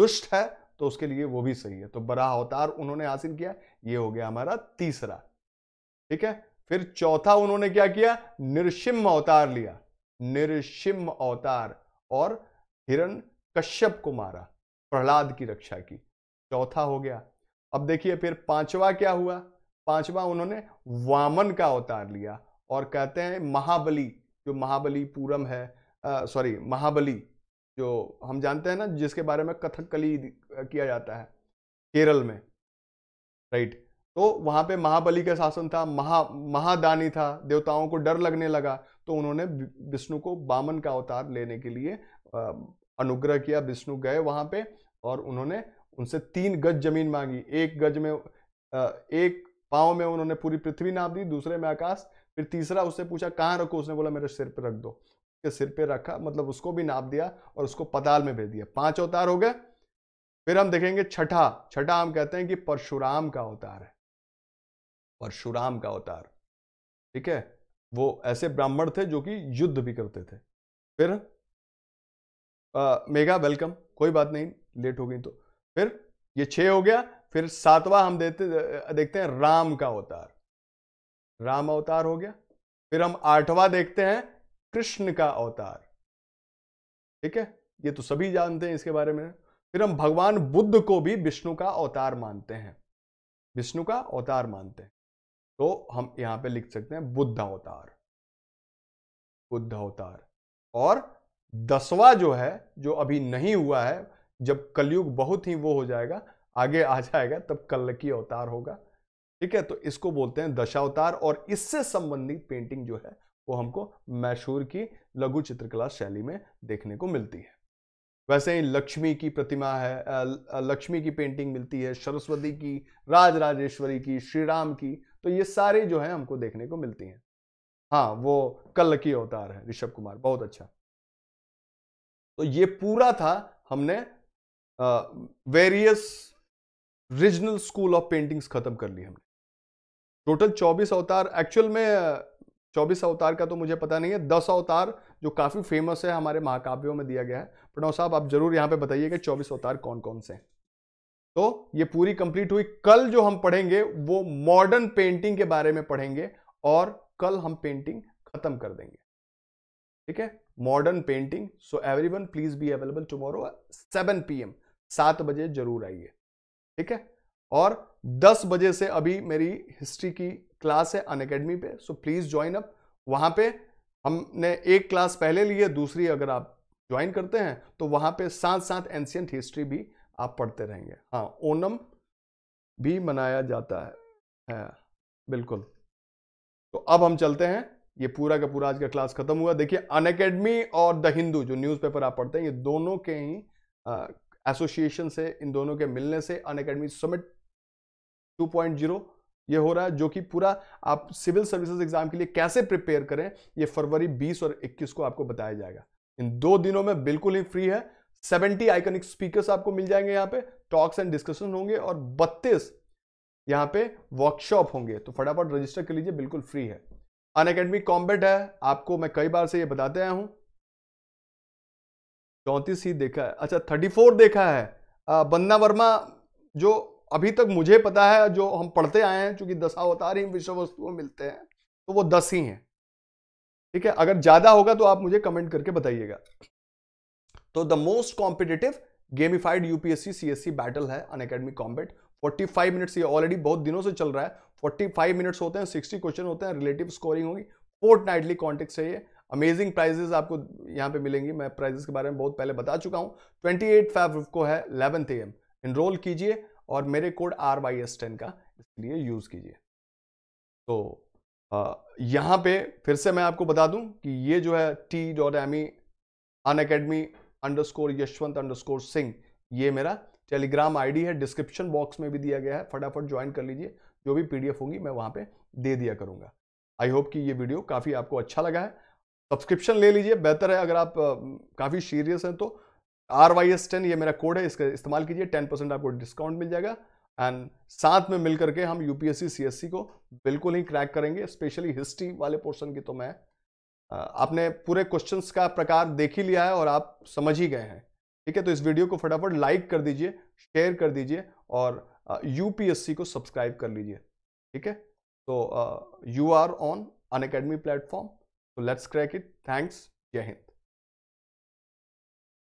दुष्ट है तो उसके लिए वो भी सही है तो बड़ा अवतार उन्होंने हासिल किया ये हो गया हमारा तीसरा ठीक है फिर चौथा उन्होंने क्या किया निर्षिम अवतार लिया निर्षिम अवतार और हिरण कश्यप को मारा प्रहलाद की रक्षा की चौथा हो गया अब देखिए फिर पांचवा क्या हुआ पांचवा उन्होंने वामन का अवतार लिया और कहते हैं महाबली जो महाबली पूरम है सॉरी महाबली जो हम जानते हैं ना जिसके बारे में कथकली किया जाता है केरल में राइट तो वहां पे महाबली का शासन था महा महादानी था देवताओं को डर लगने लगा तो उन्होंने विष्णु को बामन का अवतार लेने के लिए अनुग्रह किया विष्णु गए वहां पे और उन्होंने उनसे तीन गज जमीन मांगी एक गज में एक पाव में उन्होंने पूरी पृथ्वी नाप दी दूसरे में आकाश फिर तीसरा उससे पूछा कहाँ रखो उसने बोला मेरे सिर पर रख दो उसके सिर पे रखा मतलब उसको भी नाप दिया और उसको पताल में भेज दिया पांच अवतार हो गए फिर हम देखेंगे छठा छठा हम कहते हैं कि परशुराम का अवतार है परशुराम का अवतार ठीक है वो ऐसे ब्राह्मण थे जो कि युद्ध भी करते थे फिर मेगा वेलकम कोई बात नहीं लेट हो गई तो फिर ये छे हो गया फिर सातवां हम देते देखते हैं राम का अवतार राम अवतार हो गया फिर हम आठवां देखते हैं कृष्ण का अवतार ठीक है ये तो सभी जानते हैं इसके बारे में फिर हम भगवान बुद्ध को भी विष्णु का अवतार मानते हैं विष्णु का अवतार मानते हैं तो हम यहां पे लिख सकते हैं बुद्ध अवतार बुद्ध अवतार और दसवा जो है जो अभी नहीं हुआ है जब कलयुग बहुत ही वो हो जाएगा आगे आ जाएगा तब कल की अवतार होगा ठीक है तो इसको बोलते हैं दशावतार और इससे संबंधित पेंटिंग जो है वो हमको मैशूर की लघु चित्रकला शैली में देखने को मिलती है वैसे ही लक्ष्मी की प्रतिमा है लक्ष्मी की पेंटिंग मिलती है सरस्वती की राज राजेश्वरी की श्री राम की तो ये सारे जो है हमको देखने को मिलती हैं हाँ वो कल की अवतार है ऋषभ कुमार बहुत अच्छा तो ये पूरा था हमने various regional school of paintings खत्म कर ली हमने टोटल 24 अवतार एक्चुअल में 24 अवतार का तो मुझे पता नहीं है 10 अवतार जो काफ़ी फेमस है हमारे महाकाव्यों में दिया गया है प्रणव साहब आप जरूर यहां पे कि 24 अवतार कौन कौन से हैं तो ये पूरी कंप्लीट हुई कल जो हम पढ़ेंगे वो मॉडर्न पेंटिंग के बारे में पढ़ेंगे और कल हम पेंटिंग खत्म कर देंगे ठीक है modern painting so everyone please be available tomorrow seven P M सात बजे जरूर आइए ठीक है और दस बजे से अभी मेरी हिस्ट्री की क्लास है अन अकेडमी पे सो प्लीज ज्वाइन अप वहां पे हमने एक क्लास पहले ली है दूसरी अगर आप ज्वाइन करते हैं तो वहां पे साथ साथ एंशियंट हिस्ट्री भी आप पढ़ते रहेंगे हाँ ओनम भी मनाया जाता है, है हाँ, बिल्कुल तो अब हम चलते हैं ये पूरा का पूरा आज का क्लास खत्म हुआ देखिए अनकेडमी और द हिंदू जो न्यूज़पेपर आप पढ़ते हैं ये दोनों के ही एसोसिएशन से इन दोनों के मिलने से अनकेडमी समिट 2.0 ये हो रहा है जो कि पूरा आप सिविल सर्विसेज एग्जाम के लिए कैसे प्रिपेयर करें ये फरवरी 20 और 21 को आपको बताया जाएगा इन दो दिनों में बिल्कुल ही फ्री है सेवेंटी आइकनिक स्पीकर आपको मिल जाएंगे यहाँ पे टॉक्स एंड डिस्कशन होंगे और बत्तीस यहाँ पे वर्कशॉप होंगे तो फटाफट रजिस्टर कर लीजिए बिल्कुल फ्री है अन अकेडमिक कॉम्बेट है आपको मैं कई बार से ये बताते आया हूं चौंतीस ही देखा है अच्छा थर्टी फोर देखा है बन्ना वर्मा जो अभी तक मुझे पता है जो हम पढ़ते आए हैं चूंकि दशावतार ही विषय वस्तुओं मिलते हैं तो वो दस ही हैं ठीक है अगर ज़्यादा होगा तो आप मुझे कमेंट करके बताइएगा तो the most competitive gamified UPSC CSC battle है Unacademy combat five minutes ये ऑलरेडी बहुत दिनों से चल रहा है फोर्टी फाइव मिनट्स होते हैं सिक्सटी क्वेश्चन होते हैं रिलेटिव स्कोरिंग होगी फोर्थ नाइटली कॉन्टेक्ट है ये अमेजिंग प्राइजेस आपको यहाँ पे मिलेंगी मैं प्राइजेस के बारे में बहुत पहले बता चुका हूँ ट्वेंटी एट फाइव को है इलेवंथ एम इनरोल कीजिए और मेरे code R Y S ten का इसलिए यूज़ कीजिए तो यहाँ पे फिर से मैं आपको बता दूँ कि ये जो है T dot M E Unacademy underscore Yashwant underscore Singh ये मेरा टेलीग्राम आईडी है डिस्क्रिप्शन बॉक्स में भी दिया गया है फटाफट ज्वाइन कर लीजिए जो भी पीडीएफ होगी मैं वहाँ पर दे दिया करूँगा आई होप कि ये वीडियो काफ़ी आपको अच्छा लगा है सब्सक्रिप्शन ले लीजिए बेहतर है अगर आप काफ़ी सीरियस हैं तो आर वाई एस टेन ये मेरा कोड है इसका इस्तेमाल कीजिए टेन परसेंट आपको डिस्काउंट मिल जाएगा एंड साथ में मिलकर के हम यूपीएससी एस को बिल्कुल ही क्रैक करेंगे स्पेशली हिस्ट्री वाले पोर्शन की तो मैं आपने पूरे क्वेश्चंस का प्रकार देख ही लिया है और आप समझ ही गए हैं ठीक है तो इस वीडियो को फटाफट लाइक कर दीजिए शेयर कर दीजिए और यूपीएससी को सब्सक्राइब कर लीजिए ठीक है तो you are on Unacademy platform तो लेट्स क्रैक इट थैंक्स जय हिंद